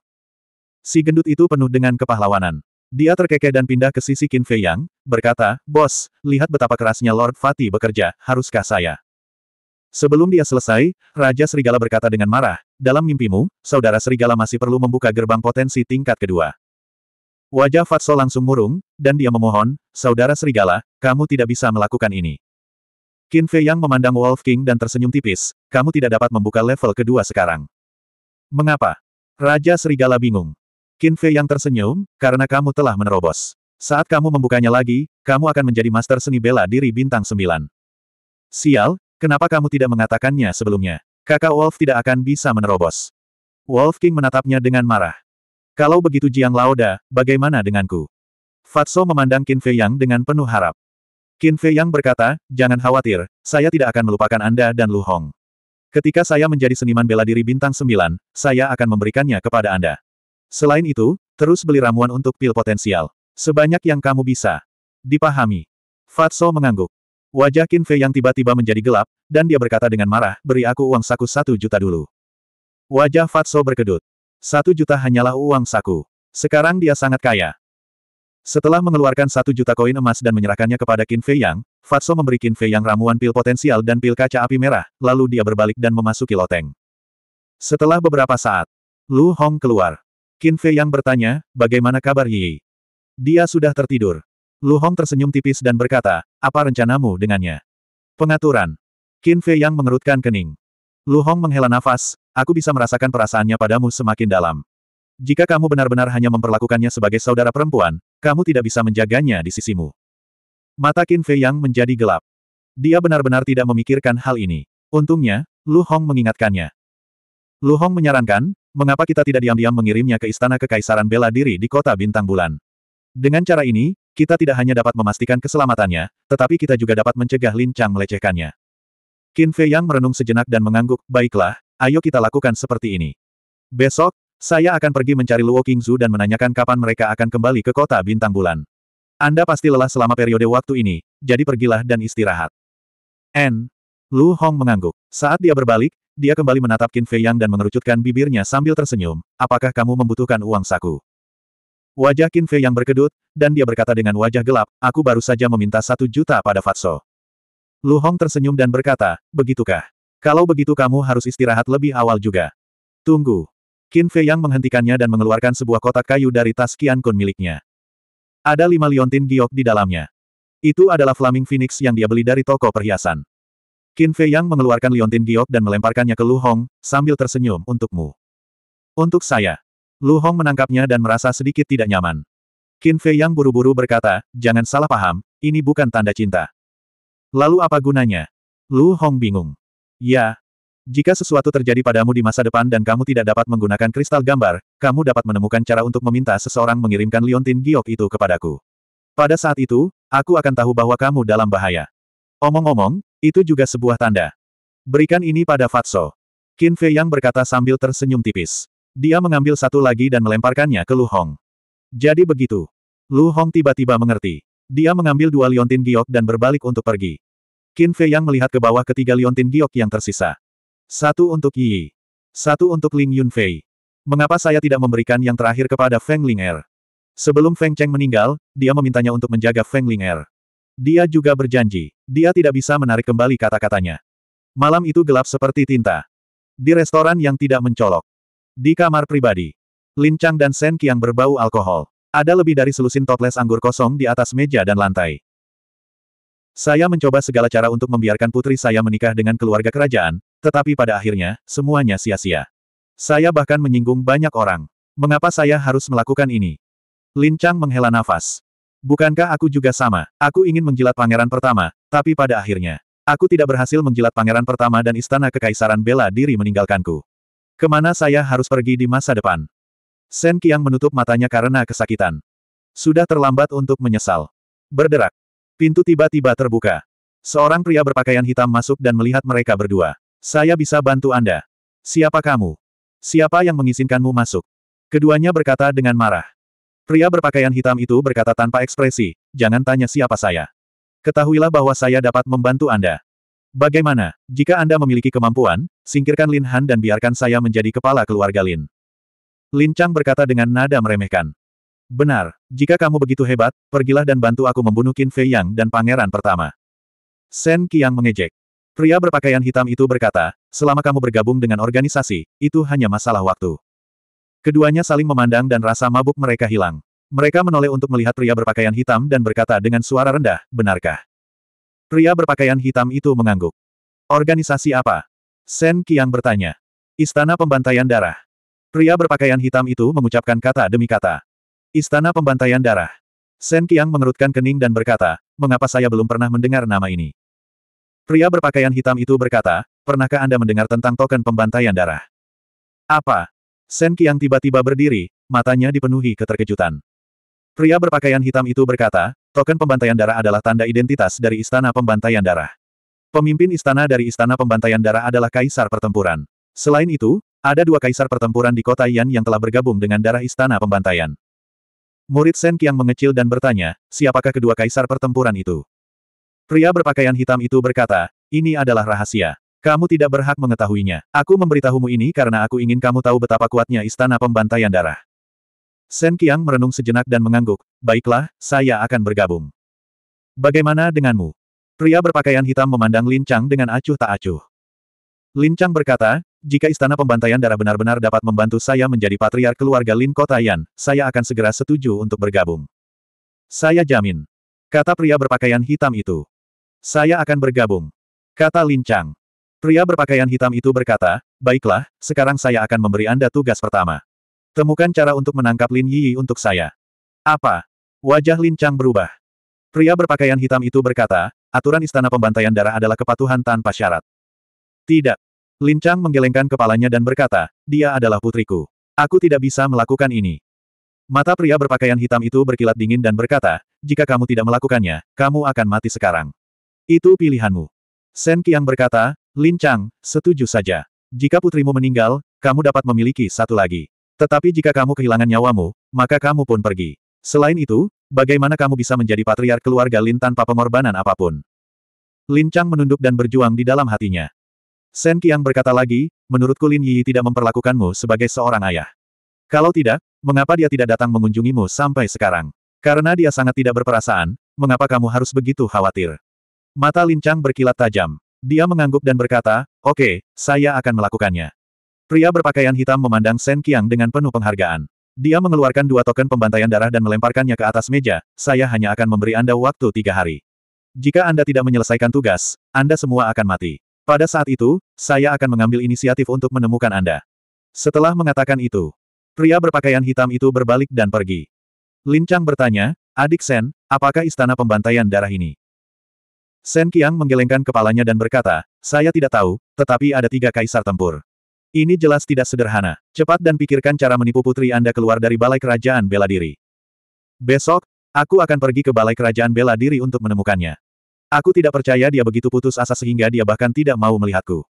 Si gendut itu penuh dengan kepahlawanan. Dia terkekeh dan pindah ke sisi Qin Fei Yang, berkata, Bos, lihat betapa kerasnya Lord Fatih bekerja, haruskah saya? Sebelum dia selesai, Raja Serigala berkata dengan marah, dalam mimpimu, saudara Serigala masih perlu membuka gerbang potensi tingkat kedua. Wajah Fatso langsung murung, dan dia memohon, saudara Serigala, kamu tidak bisa melakukan ini. Qin Fei Yang memandang Wolf King dan tersenyum tipis, kamu tidak dapat membuka level kedua sekarang. Mengapa? Raja Serigala bingung. Qin Fei Yang tersenyum, karena kamu telah menerobos. Saat kamu membukanya lagi, kamu akan menjadi master seni bela diri bintang 9. Sial, kenapa kamu tidak mengatakannya sebelumnya? Kakak Wolf tidak akan bisa menerobos. Wolf King menatapnya dengan marah. Kalau begitu Jiang Laoda, bagaimana denganku? Fatso memandang Qin Fei Yang dengan penuh harap. Qin Fei Yang berkata, jangan khawatir, saya tidak akan melupakan Anda dan Lu Hong. Ketika saya menjadi seniman bela diri bintang sembilan, saya akan memberikannya kepada Anda. Selain itu, terus beli ramuan untuk pil potensial. Sebanyak yang kamu bisa. Dipahami. Fatso mengangguk. Wajah Qin Fei yang tiba-tiba menjadi gelap, dan dia berkata dengan marah, beri aku uang saku satu juta dulu. Wajah Fatso berkedut. Satu juta hanyalah uang saku. Sekarang dia sangat kaya. Setelah mengeluarkan satu juta koin emas dan menyerahkannya kepada Qin Fei Yang, Fatso memberi Qin Fei Yang ramuan pil potensial dan pil kaca api merah, lalu dia berbalik dan memasuki loteng. Setelah beberapa saat, Lu Hong keluar. Qin Fei Yang bertanya, bagaimana kabar Yi? Dia sudah tertidur. Lu Hong tersenyum tipis dan berkata, apa rencanamu dengannya? Pengaturan. Qin Fei Yang mengerutkan kening. Lu Hong menghela nafas, aku bisa merasakan perasaannya padamu semakin dalam. Jika kamu benar-benar hanya memperlakukannya sebagai saudara perempuan, kamu tidak bisa menjaganya di sisimu. Mata Qin Fei Yang menjadi gelap. Dia benar-benar tidak memikirkan hal ini. Untungnya, Lu Hong mengingatkannya. Lu Hong menyarankan, mengapa kita tidak diam-diam mengirimnya ke Istana Kekaisaran Bela Diri di Kota Bintang Bulan. Dengan cara ini, kita tidak hanya dapat memastikan keselamatannya, tetapi kita juga dapat mencegah Lin Chang melecehkannya. Qin Fei Yang merenung sejenak dan mengangguk, baiklah, ayo kita lakukan seperti ini. Besok, saya akan pergi mencari Luo Qingzu dan menanyakan kapan mereka akan kembali ke kota bintang bulan. Anda pasti lelah selama periode waktu ini, jadi pergilah dan istirahat. N. Lu Hong mengangguk. Saat dia berbalik, dia kembali menatap Qin Fei Yang dan mengerucutkan bibirnya sambil tersenyum, apakah kamu membutuhkan uang saku? Wajah Qin Fei yang berkedut, dan dia berkata dengan wajah gelap, aku baru saja meminta satu juta pada Fatso. Lu Hong tersenyum dan berkata, begitukah? Kalau begitu kamu harus istirahat lebih awal juga. Tunggu. Qin Fei Yang menghentikannya dan mengeluarkan sebuah kotak kayu dari tas Qian Kun miliknya. Ada lima liontin giok di dalamnya. Itu adalah Flaming Phoenix yang dia beli dari toko perhiasan. Qin Fei Yang mengeluarkan liontin giok dan melemparkannya ke Lu Hong, sambil tersenyum untukmu. Untuk saya. Lu Hong menangkapnya dan merasa sedikit tidak nyaman. Qin Fei Yang buru-buru berkata, jangan salah paham, ini bukan tanda cinta. Lalu apa gunanya? Lu Hong bingung. Ya, jika sesuatu terjadi padamu di masa depan dan kamu tidak dapat menggunakan kristal gambar, kamu dapat menemukan cara untuk meminta seseorang mengirimkan liontin giok itu kepadaku. Pada saat itu, aku akan tahu bahwa kamu dalam bahaya. Omong-omong, itu juga sebuah tanda. Berikan ini pada Fatso. Qin Fei Yang berkata sambil tersenyum tipis. Dia mengambil satu lagi dan melemparkannya ke Lu Hong. Jadi begitu. Lu Hong tiba-tiba mengerti. Dia mengambil dua liontin giok dan berbalik untuk pergi. Qin Fei Yang melihat ke bawah ketiga liontin giok yang tersisa. Satu untuk Yi. Satu untuk Ling Yunfei. Mengapa saya tidak memberikan yang terakhir kepada Feng Linger? Sebelum Feng Cheng meninggal, dia memintanya untuk menjaga Feng Linger. Dia juga berjanji, dia tidak bisa menarik kembali kata-katanya. Malam itu gelap seperti tinta. Di restoran yang tidak mencolok. Di kamar pribadi. Lin Chang dan Shen Qiang berbau alkohol. Ada lebih dari selusin toples anggur kosong di atas meja dan lantai. Saya mencoba segala cara untuk membiarkan putri saya menikah dengan keluarga kerajaan, tetapi pada akhirnya, semuanya sia-sia. Saya bahkan menyinggung banyak orang. Mengapa saya harus melakukan ini? Lin Chang menghela nafas. Bukankah aku juga sama? Aku ingin menjilat pangeran pertama, tapi pada akhirnya, aku tidak berhasil menjilat pangeran pertama dan istana kekaisaran bela diri meninggalkanku. Kemana saya harus pergi di masa depan? Sen Qiang menutup matanya karena kesakitan. Sudah terlambat untuk menyesal. Berderak. Pintu tiba-tiba terbuka. Seorang pria berpakaian hitam masuk dan melihat mereka berdua. Saya bisa bantu Anda. Siapa kamu? Siapa yang mengizinkanmu masuk? Keduanya berkata dengan marah. Pria berpakaian hitam itu berkata tanpa ekspresi, jangan tanya siapa saya. Ketahuilah bahwa saya dapat membantu Anda. Bagaimana, jika Anda memiliki kemampuan, singkirkan Lin Han dan biarkan saya menjadi kepala keluarga Lin. Lin Chang berkata dengan nada meremehkan. Benar, jika kamu begitu hebat, pergilah dan bantu aku membunuh Qin Fei Yang dan pangeran pertama. Sen Qiang mengejek. Pria berpakaian hitam itu berkata, selama kamu bergabung dengan organisasi, itu hanya masalah waktu. Keduanya saling memandang dan rasa mabuk mereka hilang. Mereka menoleh untuk melihat pria berpakaian hitam dan berkata dengan suara rendah, benarkah? Pria berpakaian hitam itu mengangguk. Organisasi apa? Sen Qiang bertanya. Istana Pembantaian Darah. Pria berpakaian hitam itu mengucapkan kata demi kata. Istana Pembantaian Darah. Sen Qiang mengerutkan kening dan berkata, mengapa saya belum pernah mendengar nama ini? Pria berpakaian hitam itu berkata, pernahkah Anda mendengar tentang token pembantaian darah? Apa? Sen Qiang tiba-tiba berdiri, matanya dipenuhi keterkejutan. Pria berpakaian hitam itu berkata, token pembantaian darah adalah tanda identitas dari Istana Pembantaian Darah. Pemimpin istana dari Istana Pembantaian Darah adalah Kaisar Pertempuran. Selain itu, ada dua kaisar pertempuran di kota Yan yang telah bergabung dengan darah Istana Pembantaian. Murid Sen Kiang mengecil dan bertanya, siapakah kedua kaisar pertempuran itu? Pria berpakaian hitam itu berkata, ini adalah rahasia. Kamu tidak berhak mengetahuinya. Aku memberitahumu ini karena aku ingin kamu tahu betapa kuatnya istana pembantaian darah. Sen Kiang merenung sejenak dan mengangguk, baiklah, saya akan bergabung. Bagaimana denganmu? Pria berpakaian hitam memandang Lin Chang dengan acuh tak acuh. Lin Chang berkata, jika Istana Pembantaian Darah benar-benar dapat membantu saya menjadi patriar keluarga Lin Kota Yan, saya akan segera setuju untuk bergabung. Saya jamin. Kata pria berpakaian hitam itu. Saya akan bergabung. Kata Lin Chang. Pria berpakaian hitam itu berkata, baiklah, sekarang saya akan memberi Anda tugas pertama. Temukan cara untuk menangkap Lin Yi untuk saya. Apa? Wajah Lin Chang berubah. Pria berpakaian hitam itu berkata, aturan istana pembantaian darah adalah kepatuhan tanpa syarat. Tidak. Lin Chang menggelengkan kepalanya dan berkata, dia adalah putriku. Aku tidak bisa melakukan ini. Mata pria berpakaian hitam itu berkilat dingin dan berkata, jika kamu tidak melakukannya, kamu akan mati sekarang. Itu pilihanmu. Shen Qiang berkata, Lin Chang, setuju saja. Jika putrimu meninggal, kamu dapat memiliki satu lagi. Tetapi jika kamu kehilangan nyawamu, maka kamu pun pergi. Selain itu, bagaimana kamu bisa menjadi patriark keluarga Lin tanpa pengorbanan apapun? Lin Chang menunduk dan berjuang di dalam hatinya. Sen Qiang berkata lagi, menurutku Lin Yi tidak memperlakukanmu sebagai seorang ayah. Kalau tidak, mengapa dia tidak datang mengunjungimu sampai sekarang? Karena dia sangat tidak berperasaan, mengapa kamu harus begitu khawatir? Mata Lin Chang berkilat tajam. Dia mengangguk dan berkata, oke, okay, saya akan melakukannya. Pria berpakaian hitam memandang Sen Qiang dengan penuh penghargaan. Dia mengeluarkan dua token pembantaian darah dan melemparkannya ke atas meja, saya hanya akan memberi Anda waktu tiga hari. Jika Anda tidak menyelesaikan tugas, Anda semua akan mati. Pada saat itu, saya akan mengambil inisiatif untuk menemukan Anda. Setelah mengatakan itu, pria berpakaian hitam itu berbalik dan pergi. Lin Chang bertanya, Adik Sen, apakah istana pembantaian darah ini? Sen Qiang menggelengkan kepalanya dan berkata, saya tidak tahu, tetapi ada tiga kaisar tempur. Ini jelas tidak sederhana. Cepat dan pikirkan cara menipu putri Anda keluar dari balai kerajaan bela diri. Besok, aku akan pergi ke balai kerajaan bela diri untuk menemukannya. Aku tidak percaya dia begitu putus asa sehingga dia bahkan tidak mau melihatku.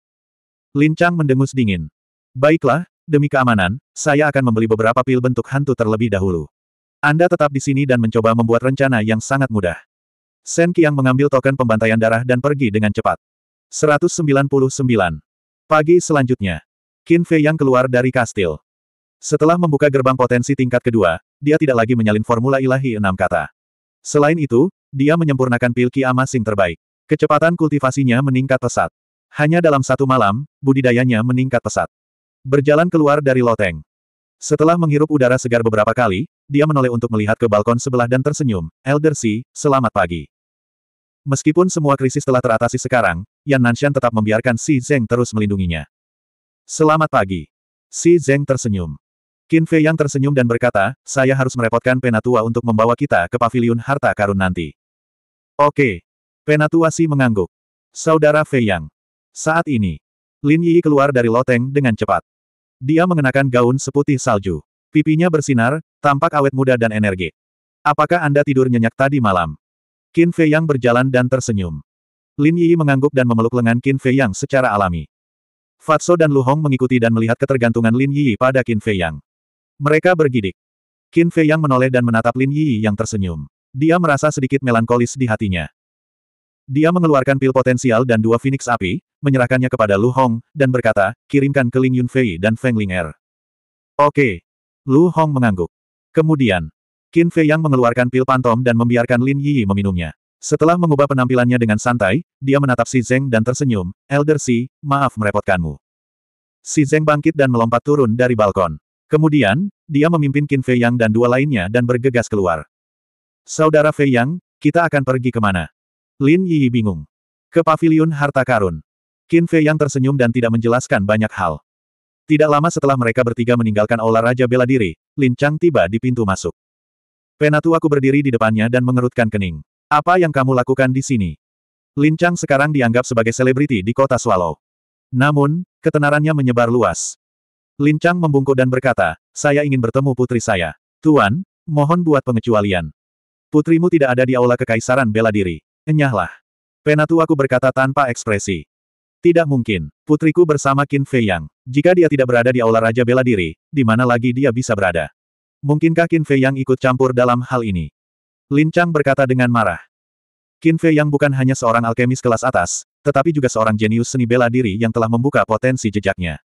Lin Chang mendengus dingin. Baiklah, demi keamanan, saya akan membeli beberapa pil bentuk hantu terlebih dahulu. Anda tetap di sini dan mencoba membuat rencana yang sangat mudah. Shen Qiang mengambil token pembantaian darah dan pergi dengan cepat. 199. Pagi selanjutnya. Qin Fei yang keluar dari kastil. Setelah membuka gerbang potensi tingkat kedua, dia tidak lagi menyalin formula ilahi enam kata. Selain itu, dia menyempurnakan pilki Ki Amasing terbaik. Kecepatan kultivasinya meningkat pesat. Hanya dalam satu malam, budidayanya meningkat pesat. Berjalan keluar dari loteng. Setelah menghirup udara segar beberapa kali, dia menoleh untuk melihat ke balkon sebelah dan tersenyum, Elder Si, selamat pagi. Meskipun semua krisis telah teratasi sekarang, Yan Nanshan tetap membiarkan Si Zeng terus melindunginya. Selamat pagi. Si Zeng tersenyum. Qin Fei yang tersenyum dan berkata, saya harus merepotkan Penatua untuk membawa kita ke paviliun harta karun nanti. Oke. Penatua Si mengangguk. Saudara Fei Yang. Saat ini, Lin Yi keluar dari loteng dengan cepat. Dia mengenakan gaun seputih salju. Pipinya bersinar, tampak awet muda dan energi. Apakah Anda tidur nyenyak tadi malam? Qin Fei Yang berjalan dan tersenyum. Lin Yi mengangguk dan memeluk lengan Qin Fei Yang secara alami. Fatso dan Lu Hong mengikuti dan melihat ketergantungan Lin Yi pada Qin Fei Yang. Mereka bergidik. Qin Fei yang menoleh dan menatap Lin Yi yang tersenyum. Dia merasa sedikit melankolis di hatinya. Dia mengeluarkan pil potensial dan dua Phoenix api, menyerahkannya kepada Lu Hong, dan berkata, kirimkan ke Ling Yunfei dan Feng Ling Er. Oke. Lu Hong mengangguk. Kemudian, Qin Fei yang mengeluarkan pil pantom dan membiarkan Lin Yi meminumnya. Setelah mengubah penampilannya dengan santai, dia menatap Si Zeng dan tersenyum, Elder Si, maaf merepotkanmu. Si Zeng bangkit dan melompat turun dari balkon. Kemudian, dia memimpin Qin Fei Yang dan dua lainnya dan bergegas keluar. Saudara Fei Yang, kita akan pergi kemana? Lin Yi bingung. Ke pavilion harta karun. Qin Fei Yang tersenyum dan tidak menjelaskan banyak hal. Tidak lama setelah mereka bertiga meninggalkan Olah Raja Bela Diri, Lin Chang tiba di pintu masuk. Penatua aku berdiri di depannya dan mengerutkan kening. Apa yang kamu lakukan di sini? Lin Chang sekarang dianggap sebagai selebriti di kota Swallow. Namun, ketenarannya menyebar luas. Lin Chang membungkuk dan berkata, saya ingin bertemu putri saya. Tuan, mohon buat pengecualian. Putrimu tidak ada di aula kekaisaran bela diri. Enyahlah. aku berkata tanpa ekspresi. Tidak mungkin, putriku bersama Qin Fei Yang. Jika dia tidak berada di aula Raja Bela Diri, di mana lagi dia bisa berada? Mungkinkah Qin Fei Yang ikut campur dalam hal ini? Lin Chang berkata dengan marah. Qin Fei Yang bukan hanya seorang alkemis kelas atas, tetapi juga seorang jenius seni bela diri yang telah membuka potensi jejaknya.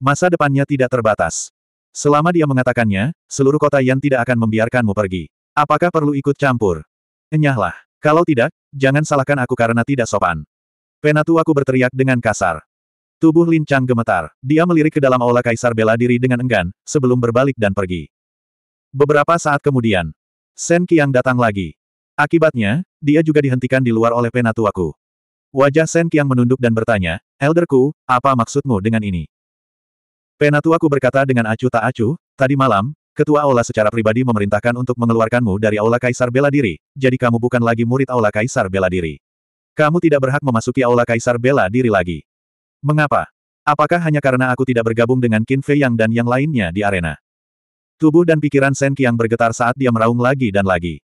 Masa depannya tidak terbatas. Selama dia mengatakannya, seluruh kota yang tidak akan membiarkanmu pergi. Apakah perlu ikut campur? Enyahlah. Kalau tidak, jangan salahkan aku karena tidak sopan. aku berteriak dengan kasar. Tubuh Lin Chang gemetar. Dia melirik ke dalam aula kaisar bela diri dengan enggan, sebelum berbalik dan pergi. Beberapa saat kemudian, Sen Qiang datang lagi. Akibatnya, dia juga dihentikan di luar oleh Penatuaku. Wajah Sen Qiang menunduk dan bertanya, Elderku, apa maksudmu dengan ini? Penatuaku berkata dengan acuh tak acuh, tadi malam, Ketua Aula secara pribadi memerintahkan untuk mengeluarkanmu dari Aula Kaisar Bela Diri, jadi kamu bukan lagi murid Aula Kaisar Bela Diri. Kamu tidak berhak memasuki Aula Kaisar Bela Diri lagi. Mengapa? Apakah hanya karena aku tidak bergabung dengan Qin Fei Yang dan yang lainnya di arena? Tubuh dan pikiran Shen Qiang bergetar saat dia meraung lagi dan lagi.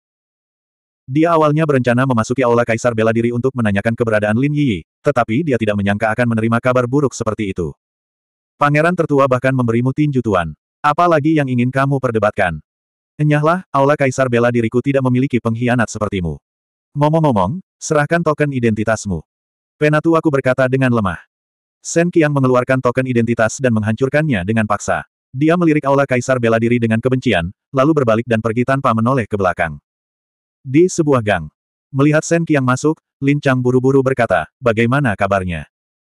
Dia awalnya berencana memasuki Aula Kaisar Bela Diri untuk menanyakan keberadaan Lin Yi, tetapi dia tidak menyangka akan menerima kabar buruk seperti itu. Pangeran tertua bahkan memberimu tinju tuan. Apalagi yang ingin kamu perdebatkan. Enyahlah, Aula Kaisar bela diriku tidak memiliki pengkhianat sepertimu. Ngomong-ngomong, serahkan token identitasmu. ku berkata dengan lemah. Sen Kiang mengeluarkan token identitas dan menghancurkannya dengan paksa. Dia melirik Aula Kaisar bela diri dengan kebencian, lalu berbalik dan pergi tanpa menoleh ke belakang. Di sebuah gang. Melihat Sen Kiang masuk, Lin Chang buru-buru berkata, bagaimana kabarnya?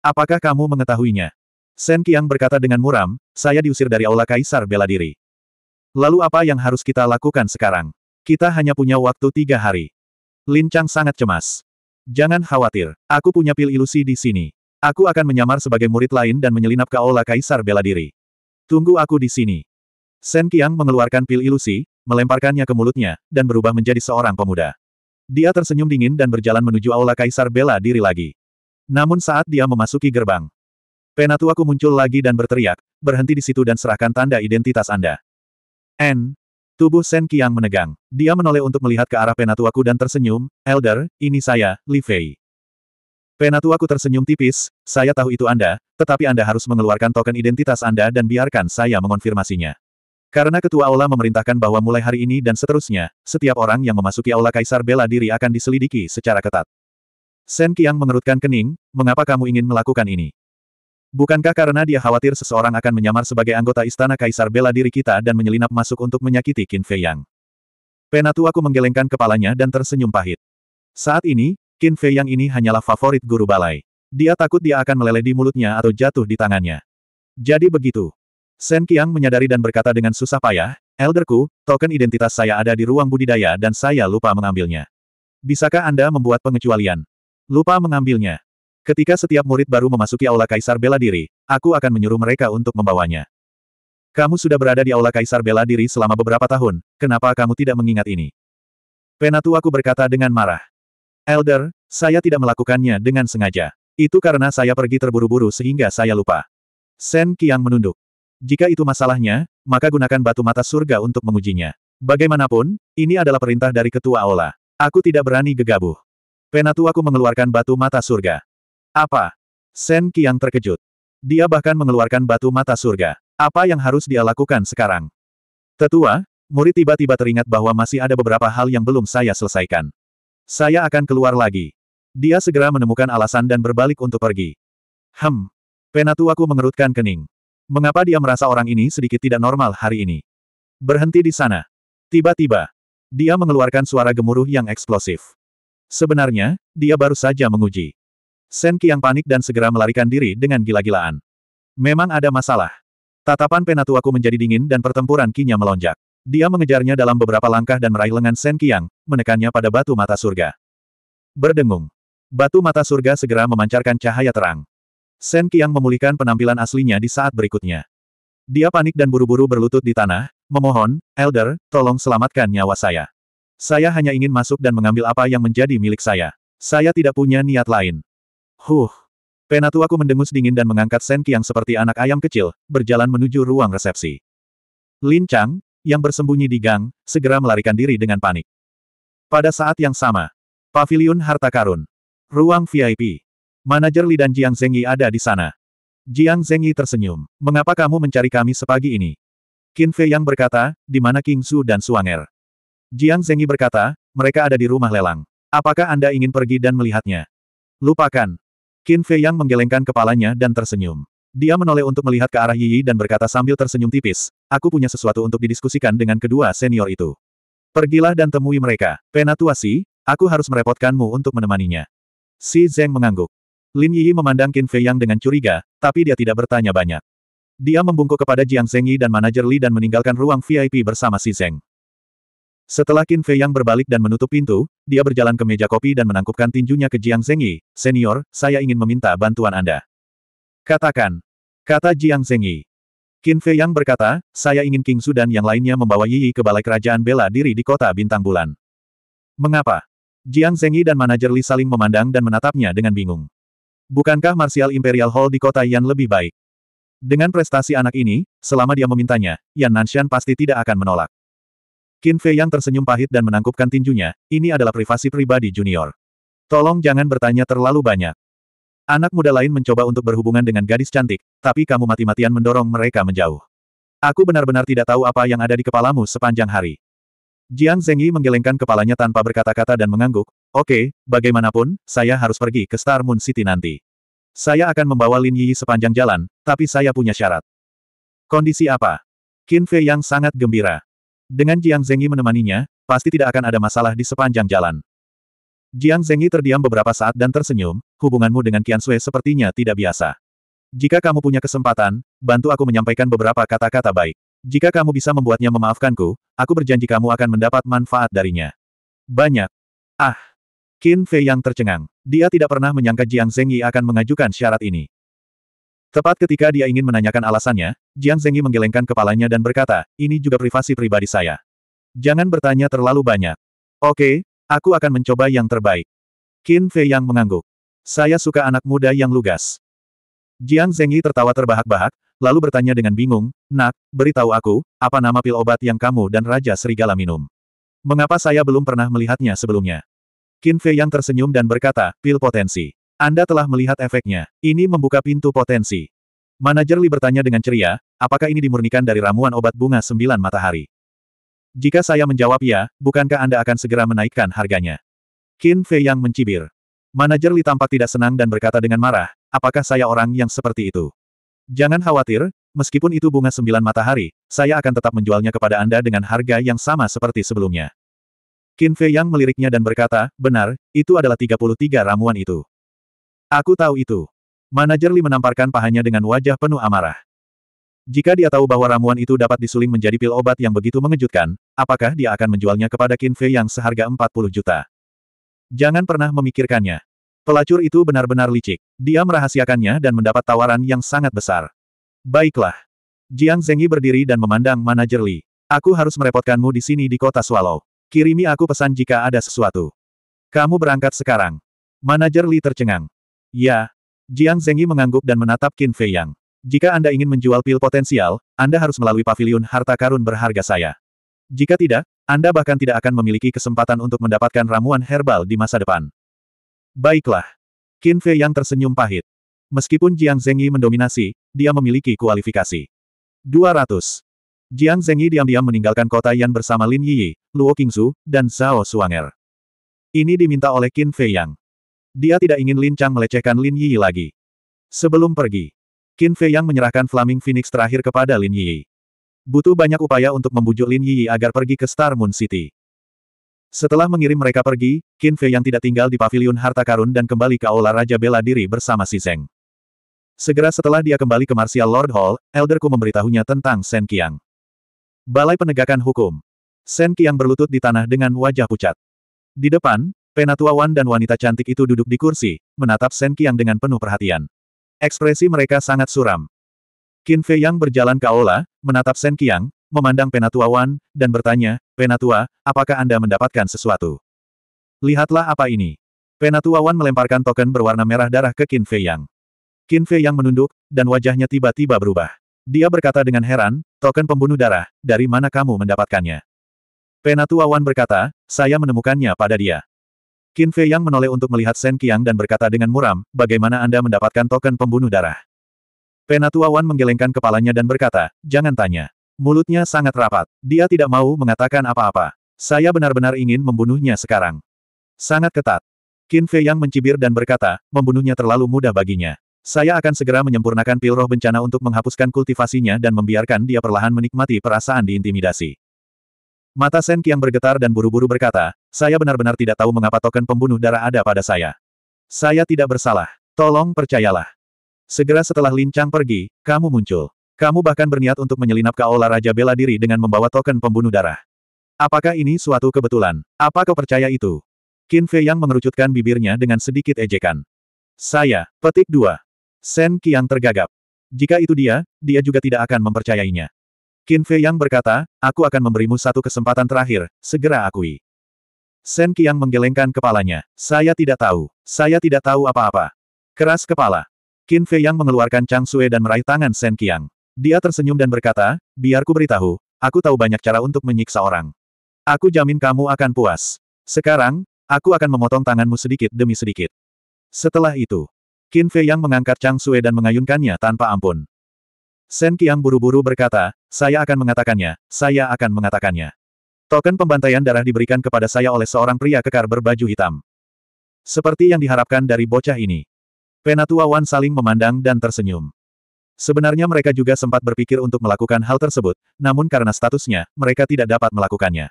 Apakah kamu mengetahuinya? Sen Qiang berkata dengan muram, saya diusir dari Aula Kaisar Bela Diri. Lalu apa yang harus kita lakukan sekarang? Kita hanya punya waktu tiga hari. Lin Chang sangat cemas. Jangan khawatir, aku punya pil ilusi di sini. Aku akan menyamar sebagai murid lain dan menyelinap ke Aula Kaisar Bela Diri. Tunggu aku di sini. Sen Qiang mengeluarkan pil ilusi, melemparkannya ke mulutnya, dan berubah menjadi seorang pemuda. Dia tersenyum dingin dan berjalan menuju Aula Kaisar Bela Diri lagi. Namun saat dia memasuki gerbang, Penatuaku muncul lagi dan berteriak, berhenti di situ dan serahkan tanda identitas Anda. N. Tubuh Sen Kiang menegang. Dia menoleh untuk melihat ke arah penatuaku dan tersenyum, Elder, ini saya, Li Fei. Penatuaku tersenyum tipis, saya tahu itu Anda, tetapi Anda harus mengeluarkan token identitas Anda dan biarkan saya mengonfirmasinya. Karena Ketua Aula memerintahkan bahwa mulai hari ini dan seterusnya, setiap orang yang memasuki Aula Kaisar bela diri akan diselidiki secara ketat. Sen Kiang mengerutkan kening, mengapa kamu ingin melakukan ini? Bukankah karena dia khawatir seseorang akan menyamar sebagai anggota istana kaisar bela diri kita dan menyelinap masuk untuk menyakiti Qin Fei Yang? Penatuaku menggelengkan kepalanya dan tersenyum pahit. Saat ini, Qin Fei Yang ini hanyalah favorit guru balai. Dia takut dia akan meleleh di mulutnya atau jatuh di tangannya. Jadi begitu. Shen Qiang menyadari dan berkata dengan susah payah, Elderku, token identitas saya ada di ruang budidaya dan saya lupa mengambilnya. Bisakah Anda membuat pengecualian? Lupa mengambilnya. Ketika setiap murid baru memasuki Aula Kaisar Bela Diri, aku akan menyuruh mereka untuk membawanya. Kamu sudah berada di Aula Kaisar Bela Diri selama beberapa tahun, kenapa kamu tidak mengingat ini? Penatuaku berkata dengan marah. Elder, saya tidak melakukannya dengan sengaja. Itu karena saya pergi terburu-buru sehingga saya lupa. Sen Kiang menunduk. Jika itu masalahnya, maka gunakan batu mata surga untuk mengujinya. Bagaimanapun, ini adalah perintah dari Ketua Aula. Aku tidak berani gegabah. Penatuaku mengeluarkan batu mata surga. Apa? Sen Qiang terkejut. Dia bahkan mengeluarkan batu mata surga. Apa yang harus dia lakukan sekarang? Tetua, murid tiba-tiba teringat bahwa masih ada beberapa hal yang belum saya selesaikan. Saya akan keluar lagi. Dia segera menemukan alasan dan berbalik untuk pergi. Hem. Penatuaku mengerutkan kening. Mengapa dia merasa orang ini sedikit tidak normal hari ini? Berhenti di sana. Tiba-tiba, dia mengeluarkan suara gemuruh yang eksplosif. Sebenarnya, dia baru saja menguji. Sen Qiang panik dan segera melarikan diri dengan gila-gilaan. Memang ada masalah. Tatapan penatuaku menjadi dingin dan pertempuran kinya melonjak. Dia mengejarnya dalam beberapa langkah dan meraih lengan Sen Qiang, menekannya pada batu mata surga. Berdengung. Batu mata surga segera memancarkan cahaya terang. Sen Qiang memulihkan penampilan aslinya di saat berikutnya. Dia panik dan buru-buru berlutut di tanah, memohon, Elder, tolong selamatkan nyawa saya. Saya hanya ingin masuk dan mengambil apa yang menjadi milik saya. Saya tidak punya niat lain. Huh. Penatuaku mendengus dingin dan mengangkat Sen Qiang seperti anak ayam kecil, berjalan menuju ruang resepsi. Lin Chang, yang bersembunyi di gang, segera melarikan diri dengan panik. Pada saat yang sama, Paviliun Harta Karun, ruang VIP, manajer Li dan Jiang Zengyi ada di sana. Jiang Zengyi tersenyum. Mengapa kamu mencari kami sepagi ini? Qin Fei Yang berkata, di mana King Su dan Suanger? Jiang Zengyi berkata, mereka ada di rumah lelang. Apakah Anda ingin pergi dan melihatnya? Lupakan, Qin Fei Yang menggelengkan kepalanya dan tersenyum. Dia menoleh untuk melihat ke arah Yi Yi dan berkata sambil tersenyum tipis, aku punya sesuatu untuk didiskusikan dengan kedua senior itu. Pergilah dan temui mereka. Penatuasi, aku harus merepotkanmu untuk menemaninya. Si Zeng mengangguk. Lin Yi memandang Qin Fei Yang dengan curiga, tapi dia tidak bertanya banyak. Dia membungkuk kepada Jiang Zengyi Yi dan manajer Li dan meninggalkan ruang VIP bersama si Zeng. Setelah Qin Fei yang berbalik dan menutup pintu, dia berjalan ke meja kopi dan menangkupkan tinjunya ke Jiang Zengyi, Senior, saya ingin meminta bantuan Anda. Katakan. Kata Jiang Zengyi. Qin Fei yang berkata, saya ingin King Su dan yang lainnya membawa Yi Yi ke Balai Kerajaan Bela Diri di kota Bintang Bulan. Mengapa? Jiang Zengyi dan manajer Li saling memandang dan menatapnya dengan bingung. Bukankah Martial Imperial Hall di kota Yan lebih baik? Dengan prestasi anak ini, selama dia memintanya, Yan Nanshan pasti tidak akan menolak. Qin Fei yang tersenyum pahit dan menangkupkan tinjunya, ini adalah privasi pribadi junior. Tolong jangan bertanya terlalu banyak. Anak muda lain mencoba untuk berhubungan dengan gadis cantik, tapi kamu mati-matian mendorong mereka menjauh. Aku benar-benar tidak tahu apa yang ada di kepalamu sepanjang hari. Jiang Zengyi menggelengkan kepalanya tanpa berkata-kata dan mengangguk, oke, okay, bagaimanapun, saya harus pergi ke Star Moon City nanti. Saya akan membawa Lin Yi sepanjang jalan, tapi saya punya syarat. Kondisi apa? Qin Fei yang sangat gembira. Dengan Jiang Zengyi menemaninya, pasti tidak akan ada masalah di sepanjang jalan. Jiang Zengyi terdiam beberapa saat dan tersenyum, hubunganmu dengan Qian Sui sepertinya tidak biasa. Jika kamu punya kesempatan, bantu aku menyampaikan beberapa kata-kata baik. Jika kamu bisa membuatnya memaafkanku, aku berjanji kamu akan mendapat manfaat darinya. Banyak. Ah! Qin Fei yang tercengang. Dia tidak pernah menyangka Jiang Zengyi akan mengajukan syarat ini. Tepat ketika dia ingin menanyakan alasannya, Jiang Zengyi menggelengkan kepalanya dan berkata, ini juga privasi pribadi saya. Jangan bertanya terlalu banyak. Oke, aku akan mencoba yang terbaik. Qin Fei yang mengangguk. Saya suka anak muda yang lugas. Jiang Zengyi tertawa terbahak-bahak, lalu bertanya dengan bingung, Nak, beritahu aku, apa nama pil obat yang kamu dan Raja Serigala minum? Mengapa saya belum pernah melihatnya sebelumnya? Qin Fei yang tersenyum dan berkata, pil potensi. Anda telah melihat efeknya. Ini membuka pintu potensi. Manajer Li bertanya dengan ceria, apakah ini dimurnikan dari ramuan obat bunga sembilan matahari? Jika saya menjawab ya, bukankah Anda akan segera menaikkan harganya? Qin Fei yang mencibir. Manajer Li tampak tidak senang dan berkata dengan marah, apakah saya orang yang seperti itu? Jangan khawatir, meskipun itu bunga sembilan matahari, saya akan tetap menjualnya kepada Anda dengan harga yang sama seperti sebelumnya. Qin Fei yang meliriknya dan berkata, benar, itu adalah 33 ramuan itu. Aku tahu itu. Manajer Li menamparkan pahanya dengan wajah penuh amarah. Jika dia tahu bahwa ramuan itu dapat disuling menjadi pil obat yang begitu mengejutkan, apakah dia akan menjualnya kepada Qin Fei yang seharga 40 juta? Jangan pernah memikirkannya. Pelacur itu benar-benar licik. Dia merahasiakannya dan mendapat tawaran yang sangat besar. Baiklah. Jiang Zengyi berdiri dan memandang manajer Li. Aku harus merepotkanmu di sini di kota Swallow. Kirimi aku pesan jika ada sesuatu. Kamu berangkat sekarang. Manajer Li tercengang. Ya. Jiang Zengyi mengangguk dan menatap Qin Fei Yang. Jika Anda ingin menjual pil potensial, Anda harus melalui pavilion harta karun berharga saya. Jika tidak, Anda bahkan tidak akan memiliki kesempatan untuk mendapatkan ramuan herbal di masa depan. Baiklah. Qin Fei yang tersenyum pahit. Meskipun Jiang Zengyi mendominasi, dia memiliki kualifikasi. 200. Jiang Zengyi diam-diam meninggalkan kota Yan bersama Lin Yiyi, Luo Qingzu, dan Zhao Suanger. Ini diminta oleh Qin Fei Yang. Dia tidak ingin Lin Chang melecehkan Lin Yi lagi. Sebelum pergi, Qin Fei Yang menyerahkan Flaming Phoenix terakhir kepada Lin Yi. Butuh banyak upaya untuk membujuk Lin Yi agar pergi ke Star Moon City. Setelah mengirim mereka pergi, Qin Fei Yang tidak tinggal di paviliun harta karun dan kembali ke aula Raja Bela Diri bersama Si Zeng. Segera setelah dia kembali ke Martial Lord Hall, Elder Ku memberitahunya tentang Shen Qiang. Balai Penegakan Hukum. Shen Qiang berlutut di tanah dengan wajah pucat. Di depan, Penatua Wan dan wanita cantik itu duduk di kursi, menatap Sen Qiang dengan penuh perhatian. Ekspresi mereka sangat suram. Qin Fei Yang berjalan ke aula, menatap Sen Qiang, memandang Penatua Wan, dan bertanya, Penatua, apakah Anda mendapatkan sesuatu? Lihatlah apa ini. Penatua Wan melemparkan token berwarna merah darah ke Qin Fei Yang. Qin Fei Yang menunduk, dan wajahnya tiba-tiba berubah. Dia berkata dengan heran, token pembunuh darah, dari mana kamu mendapatkannya? Penatua Wan berkata, saya menemukannya pada dia. Qin Fei Yang menoleh untuk melihat Sen Qiang dan berkata dengan muram, bagaimana Anda mendapatkan token pembunuh darah? Penatua Wan menggelengkan kepalanya dan berkata, jangan tanya. Mulutnya sangat rapat. Dia tidak mau mengatakan apa-apa. Saya benar-benar ingin membunuhnya sekarang. Sangat ketat. Qin Fei Yang mencibir dan berkata, membunuhnya terlalu mudah baginya. Saya akan segera menyempurnakan pil roh bencana untuk menghapuskan kultivasinya dan membiarkan dia perlahan menikmati perasaan diintimidasi. Mata Sen Kiang bergetar dan buru-buru berkata, saya benar-benar tidak tahu mengapa token pembunuh darah ada pada saya. Saya tidak bersalah. Tolong percayalah. Segera setelah Lin Chang pergi, kamu muncul. Kamu bahkan berniat untuk menyelinap ke aula Raja Bela Diri dengan membawa token pembunuh darah. Apakah ini suatu kebetulan? Apa kau percaya itu? Qin Fei Yang mengerucutkan bibirnya dengan sedikit ejekan. Saya, petik dua. Sen Kiang tergagap. Jika itu dia, dia juga tidak akan mempercayainya. Qin Fei Yang berkata, aku akan memberimu satu kesempatan terakhir, segera akui. Shen Qiang menggelengkan kepalanya. Saya tidak tahu. Saya tidak tahu apa-apa. Keras kepala. Qin Fei Yang mengeluarkan Chang Sue dan meraih tangan Shen Qiang. Dia tersenyum dan berkata, "Biarku beritahu, aku tahu banyak cara untuk menyiksa orang. Aku jamin kamu akan puas. Sekarang, aku akan memotong tanganmu sedikit demi sedikit. Setelah itu, Qin Fei Yang mengangkat Chang Sue dan mengayunkannya tanpa ampun. Shen Qiang buru-buru berkata, saya akan mengatakannya, saya akan mengatakannya. Token pembantaian darah diberikan kepada saya oleh seorang pria kekar berbaju hitam. Seperti yang diharapkan dari bocah ini. Penatua Wan saling memandang dan tersenyum. Sebenarnya mereka juga sempat berpikir untuk melakukan hal tersebut, namun karena statusnya, mereka tidak dapat melakukannya.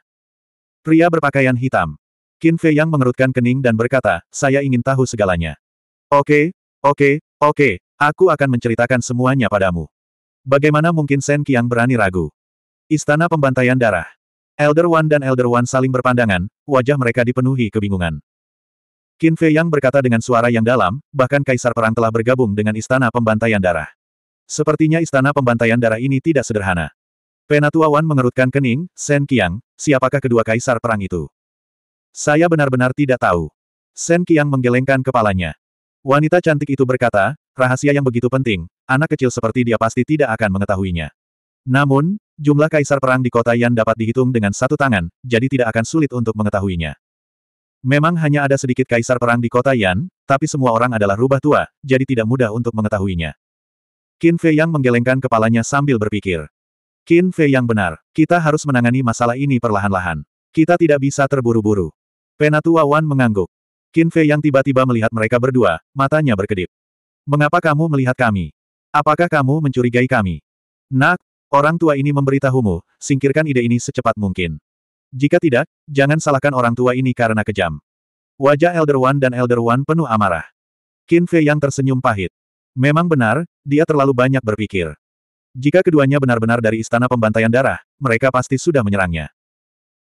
Pria berpakaian hitam. Qin Fei Yang mengerutkan kening dan berkata, saya ingin tahu segalanya. Oke, okay, oke, okay, oke, okay, aku akan menceritakan semuanya padamu. Bagaimana mungkin Sen Qiang berani ragu? Istana Pembantaian Darah. Elder One dan Elder One saling berpandangan, wajah mereka dipenuhi kebingungan. Qin Fei Yang berkata dengan suara yang dalam, bahkan Kaisar Perang telah bergabung dengan Istana Pembantaian Darah. Sepertinya Istana Pembantaian Darah ini tidak sederhana. Penatua Wan mengerutkan kening, Sen Qiang, siapakah kedua Kaisar Perang itu? Saya benar-benar tidak tahu. Sen Qiang menggelengkan kepalanya. Wanita cantik itu berkata, Rahasia yang begitu penting, anak kecil seperti dia pasti tidak akan mengetahuinya. Namun, jumlah kaisar perang di kota Yan dapat dihitung dengan satu tangan, jadi tidak akan sulit untuk mengetahuinya. Memang hanya ada sedikit kaisar perang di kota Yan, tapi semua orang adalah rubah tua, jadi tidak mudah untuk mengetahuinya. Qin Fei Yang menggelengkan kepalanya sambil berpikir. Qin Fei Yang benar, kita harus menangani masalah ini perlahan-lahan. Kita tidak bisa terburu-buru. Penatua Wan mengangguk. Qin Fei Yang tiba-tiba melihat mereka berdua, matanya berkedip. Mengapa kamu melihat kami? Apakah kamu mencurigai kami? Nak, orang tua ini memberitahumu, singkirkan ide ini secepat mungkin. Jika tidak, jangan salahkan orang tua ini karena kejam. Wajah Elder One dan Elder One penuh amarah. Qin Fei yang tersenyum pahit. Memang benar, dia terlalu banyak berpikir. Jika keduanya benar-benar dari istana pembantaian darah, mereka pasti sudah menyerangnya.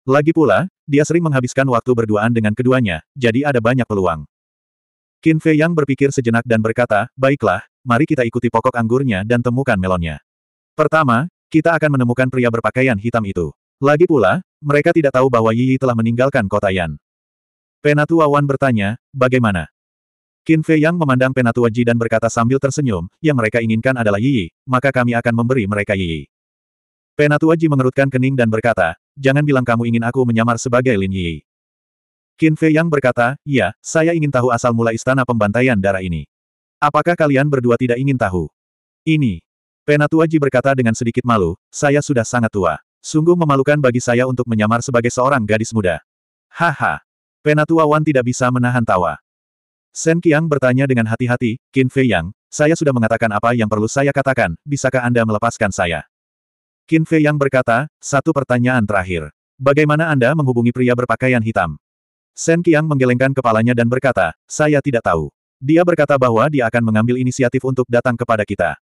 Lagi pula, dia sering menghabiskan waktu berduaan dengan keduanya, jadi ada banyak peluang. Qin Fei Yang berpikir sejenak dan berkata, baiklah, mari kita ikuti pokok anggurnya dan temukan melonnya. Pertama, kita akan menemukan pria berpakaian hitam itu. Lagi pula, mereka tidak tahu bahwa Yi, telah meninggalkan kota Yan. Penatua Wan bertanya, bagaimana? Qin Fei Yang memandang Penatua Ji dan berkata sambil tersenyum, yang mereka inginkan adalah Yi, maka kami akan memberi mereka Yi, Yi. Penatua Ji mengerutkan kening dan berkata, jangan bilang kamu ingin aku menyamar sebagai Lin Yi. Qin Fei Yang berkata, ya, saya ingin tahu asal mula istana pembantaian darah ini. Apakah kalian berdua tidak ingin tahu? Ini. Penatua Ji berkata dengan sedikit malu, saya sudah sangat tua. Sungguh memalukan bagi saya untuk menyamar sebagai seorang gadis muda. Haha. Penatua Wan tidak bisa menahan tawa. Shen Qiang bertanya dengan hati-hati, Qin Fei Yang, saya sudah mengatakan apa yang perlu saya katakan, bisakah Anda melepaskan saya? Qin Fei Yang berkata, satu pertanyaan terakhir. Bagaimana Anda menghubungi pria berpakaian hitam? Sen Qiang menggelengkan kepalanya dan berkata, saya tidak tahu. Dia berkata bahwa dia akan mengambil inisiatif untuk datang kepada kita.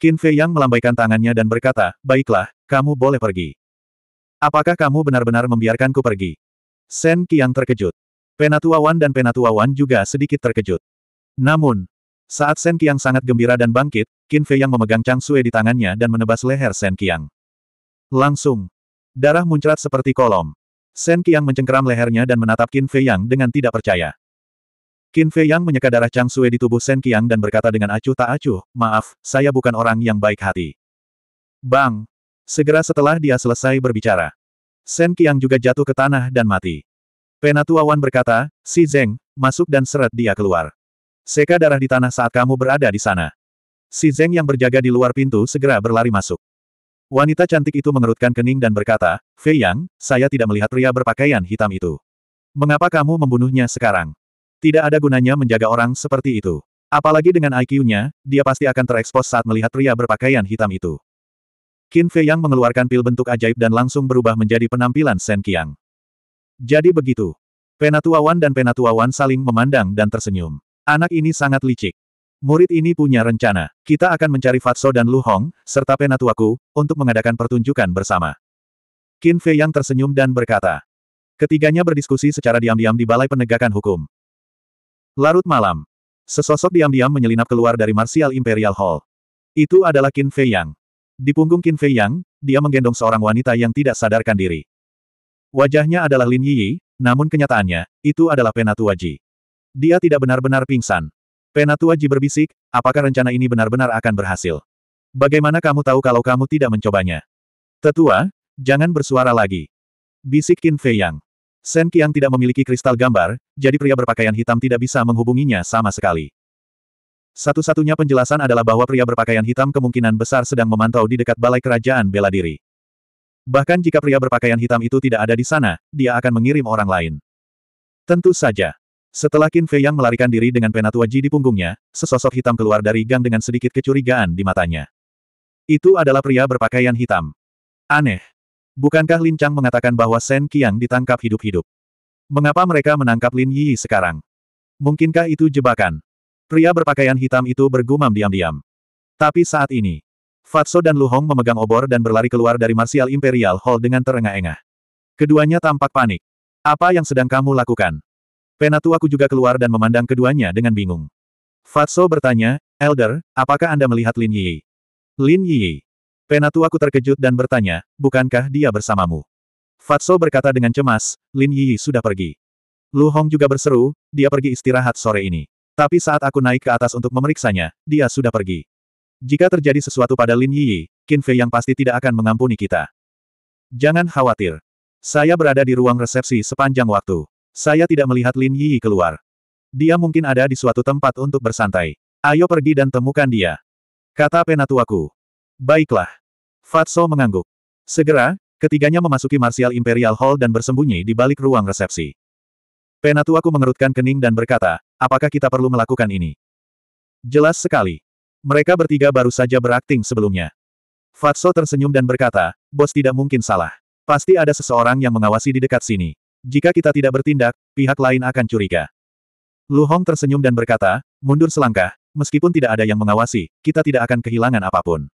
Qin Fei Yang melambaikan tangannya dan berkata, baiklah, kamu boleh pergi. Apakah kamu benar-benar membiarkanku pergi? Sen Qiang terkejut. Penatua Wan dan Penatua Wan juga sedikit terkejut. Namun, saat Sen Qiang sangat gembira dan bangkit, Qin Fei Yang memegang Chang Sue di tangannya dan menebas leher Sen Qiang. Langsung, darah muncrat seperti kolom. Sen Qiang mencengkeram lehernya dan menatap Qin Fei Yang dengan tidak percaya. Qin Fei Yang menyeka darah Chang Sui di tubuh Sen Qiang dan berkata dengan acuh tak acuh, maaf, saya bukan orang yang baik hati. Bang! Segera setelah dia selesai berbicara. Sen Qiang juga jatuh ke tanah dan mati. Penatua Wan berkata, si Zeng, masuk dan seret dia keluar. Seka darah di tanah saat kamu berada di sana. Si Zeng yang berjaga di luar pintu segera berlari masuk. Wanita cantik itu mengerutkan kening dan berkata, Fei Yang, saya tidak melihat pria berpakaian hitam itu. Mengapa kamu membunuhnya sekarang? Tidak ada gunanya menjaga orang seperti itu. Apalagi dengan IQ-nya, dia pasti akan terekspos saat melihat pria berpakaian hitam itu. Qin Fei Yang mengeluarkan pil bentuk ajaib dan langsung berubah menjadi penampilan Shen Qiang. Jadi begitu. Penatuawan dan penatuawan saling memandang dan tersenyum. Anak ini sangat licik. Murid ini punya rencana. Kita akan mencari Fatso dan Lu Hong, serta Penatuaku, untuk mengadakan pertunjukan bersama. Qin Fei yang tersenyum dan berkata. Ketiganya berdiskusi secara diam-diam di Balai Penegakan Hukum. Larut malam. Sesosok diam-diam menyelinap keluar dari Martial Imperial Hall. Itu adalah Qin Fei Yang. Di punggung Qin Fei Yang, dia menggendong seorang wanita yang tidak sadarkan diri. Wajahnya adalah Lin Yi, namun kenyataannya, itu adalah penatua Ji. Dia tidak benar-benar pingsan. Penatua Ji berbisik, apakah rencana ini benar-benar akan berhasil? Bagaimana kamu tahu kalau kamu tidak mencobanya? Tetua, jangan bersuara lagi. Bisik Qin Fei Yang. Sen Qiang tidak memiliki kristal gambar, jadi pria berpakaian hitam tidak bisa menghubunginya sama sekali. Satu-satunya penjelasan adalah bahwa pria berpakaian hitam kemungkinan besar sedang memantau di dekat balai kerajaan bela diri. Bahkan jika pria berpakaian hitam itu tidak ada di sana, dia akan mengirim orang lain. Tentu saja. Setelah Qin Fei Yang melarikan diri dengan penatua Ji di punggungnya, sesosok hitam keluar dari gang dengan sedikit kecurigaan di matanya. Itu adalah pria berpakaian hitam. Aneh. Bukankah Lin Chang mengatakan bahwa Shen Qiang ditangkap hidup-hidup? Mengapa mereka menangkap Lin Yi sekarang? Mungkinkah itu jebakan? Pria berpakaian hitam itu bergumam diam-diam. Tapi saat ini, Fatso dan Lu Hong memegang obor dan berlari keluar dari Martial Imperial Hall dengan terengah-engah. Keduanya tampak panik. Apa yang sedang kamu lakukan? Penatuaku juga keluar dan memandang keduanya dengan bingung. Fatso bertanya, Elder, apakah Anda melihat Lin Yi? Lin Yi. Penatuaku terkejut dan bertanya, bukankah dia bersamamu? Fatso berkata dengan cemas, Lin Yi sudah pergi. Lu Hong juga berseru, dia pergi istirahat sore ini. Tapi saat aku naik ke atas untuk memeriksanya, dia sudah pergi. Jika terjadi sesuatu pada Lin Yi, Qin Fei yang pasti tidak akan mengampuni kita. Jangan khawatir. Saya berada di ruang resepsi sepanjang waktu. Saya tidak melihat Lin Yi keluar. Dia mungkin ada di suatu tempat untuk bersantai. Ayo pergi dan temukan dia. Kata penatuaku. Baiklah. Fatso mengangguk. Segera, ketiganya memasuki Martial Imperial Hall dan bersembunyi di balik ruang resepsi. Penatuaku mengerutkan kening dan berkata, apakah kita perlu melakukan ini? Jelas sekali. Mereka bertiga baru saja berakting sebelumnya. Fatso tersenyum dan berkata, bos tidak mungkin salah. Pasti ada seseorang yang mengawasi di dekat sini. Jika kita tidak bertindak, pihak lain akan curiga. Lu Hong tersenyum dan berkata, mundur selangkah, meskipun tidak ada yang mengawasi, kita tidak akan kehilangan apapun.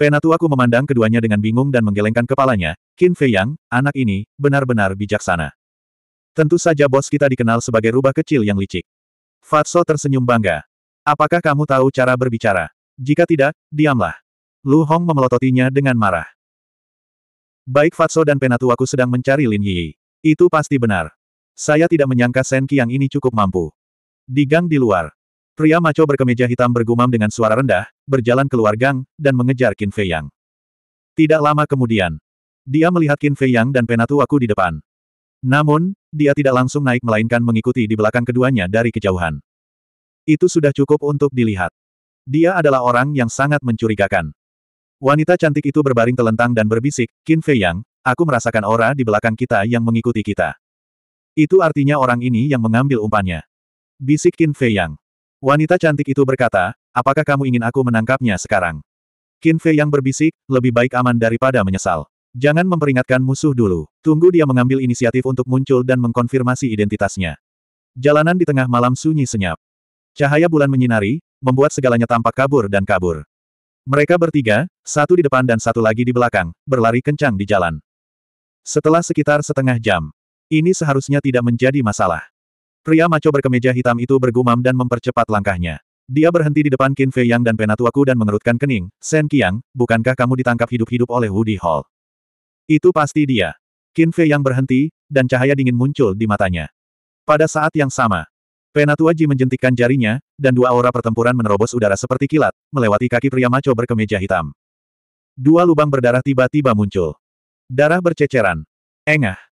Penatuaku memandang keduanya dengan bingung dan menggelengkan kepalanya, Qin Fei Yang, anak ini, benar-benar bijaksana. Tentu saja bos kita dikenal sebagai rubah kecil yang licik. Fatso tersenyum bangga. Apakah kamu tahu cara berbicara? Jika tidak, diamlah. Lu Hong memelototinya dengan marah. Baik Fatso dan Penatuaku sedang mencari Lin Yi. Itu pasti benar. Saya tidak menyangka Senki yang ini cukup mampu. Di gang di luar, pria maco berkemeja hitam bergumam dengan suara rendah, berjalan keluar gang, dan mengejar Qin Fei Yang. Tidak lama kemudian, dia melihat Qin Fei Yang dan Penatuaku di depan. Namun, dia tidak langsung naik melainkan mengikuti di belakang keduanya dari kejauhan. Itu sudah cukup untuk dilihat. Dia adalah orang yang sangat mencurigakan. Wanita cantik itu berbaring telentang dan berbisik, Qin Fei Yang, Aku merasakan aura di belakang kita yang mengikuti kita. Itu artinya orang ini yang mengambil umpannya. Bisik Qin Fei Yang. Wanita cantik itu berkata, apakah kamu ingin aku menangkapnya sekarang? Qin Fei Yang berbisik, lebih baik aman daripada menyesal. Jangan memperingatkan musuh dulu. Tunggu dia mengambil inisiatif untuk muncul dan mengkonfirmasi identitasnya. Jalanan di tengah malam sunyi senyap. Cahaya bulan menyinari, membuat segalanya tampak kabur dan kabur. Mereka bertiga, satu di depan dan satu lagi di belakang, berlari kencang di jalan. Setelah sekitar setengah jam, ini seharusnya tidak menjadi masalah. Pria maco berkemeja hitam itu bergumam dan mempercepat langkahnya. Dia berhenti di depan Qin Fei Yang dan Penatuaku dan mengerutkan kening, Sen Qiang, bukankah kamu ditangkap hidup-hidup oleh Woody Hall? Itu pasti dia. Qin Fei Yang berhenti, dan cahaya dingin muncul di matanya. Pada saat yang sama, Penatua Ji menjentikkan jarinya, dan dua aura pertempuran menerobos udara seperti kilat, melewati kaki pria maco berkemeja hitam. Dua lubang berdarah tiba-tiba muncul. Darah berceceran. Engah.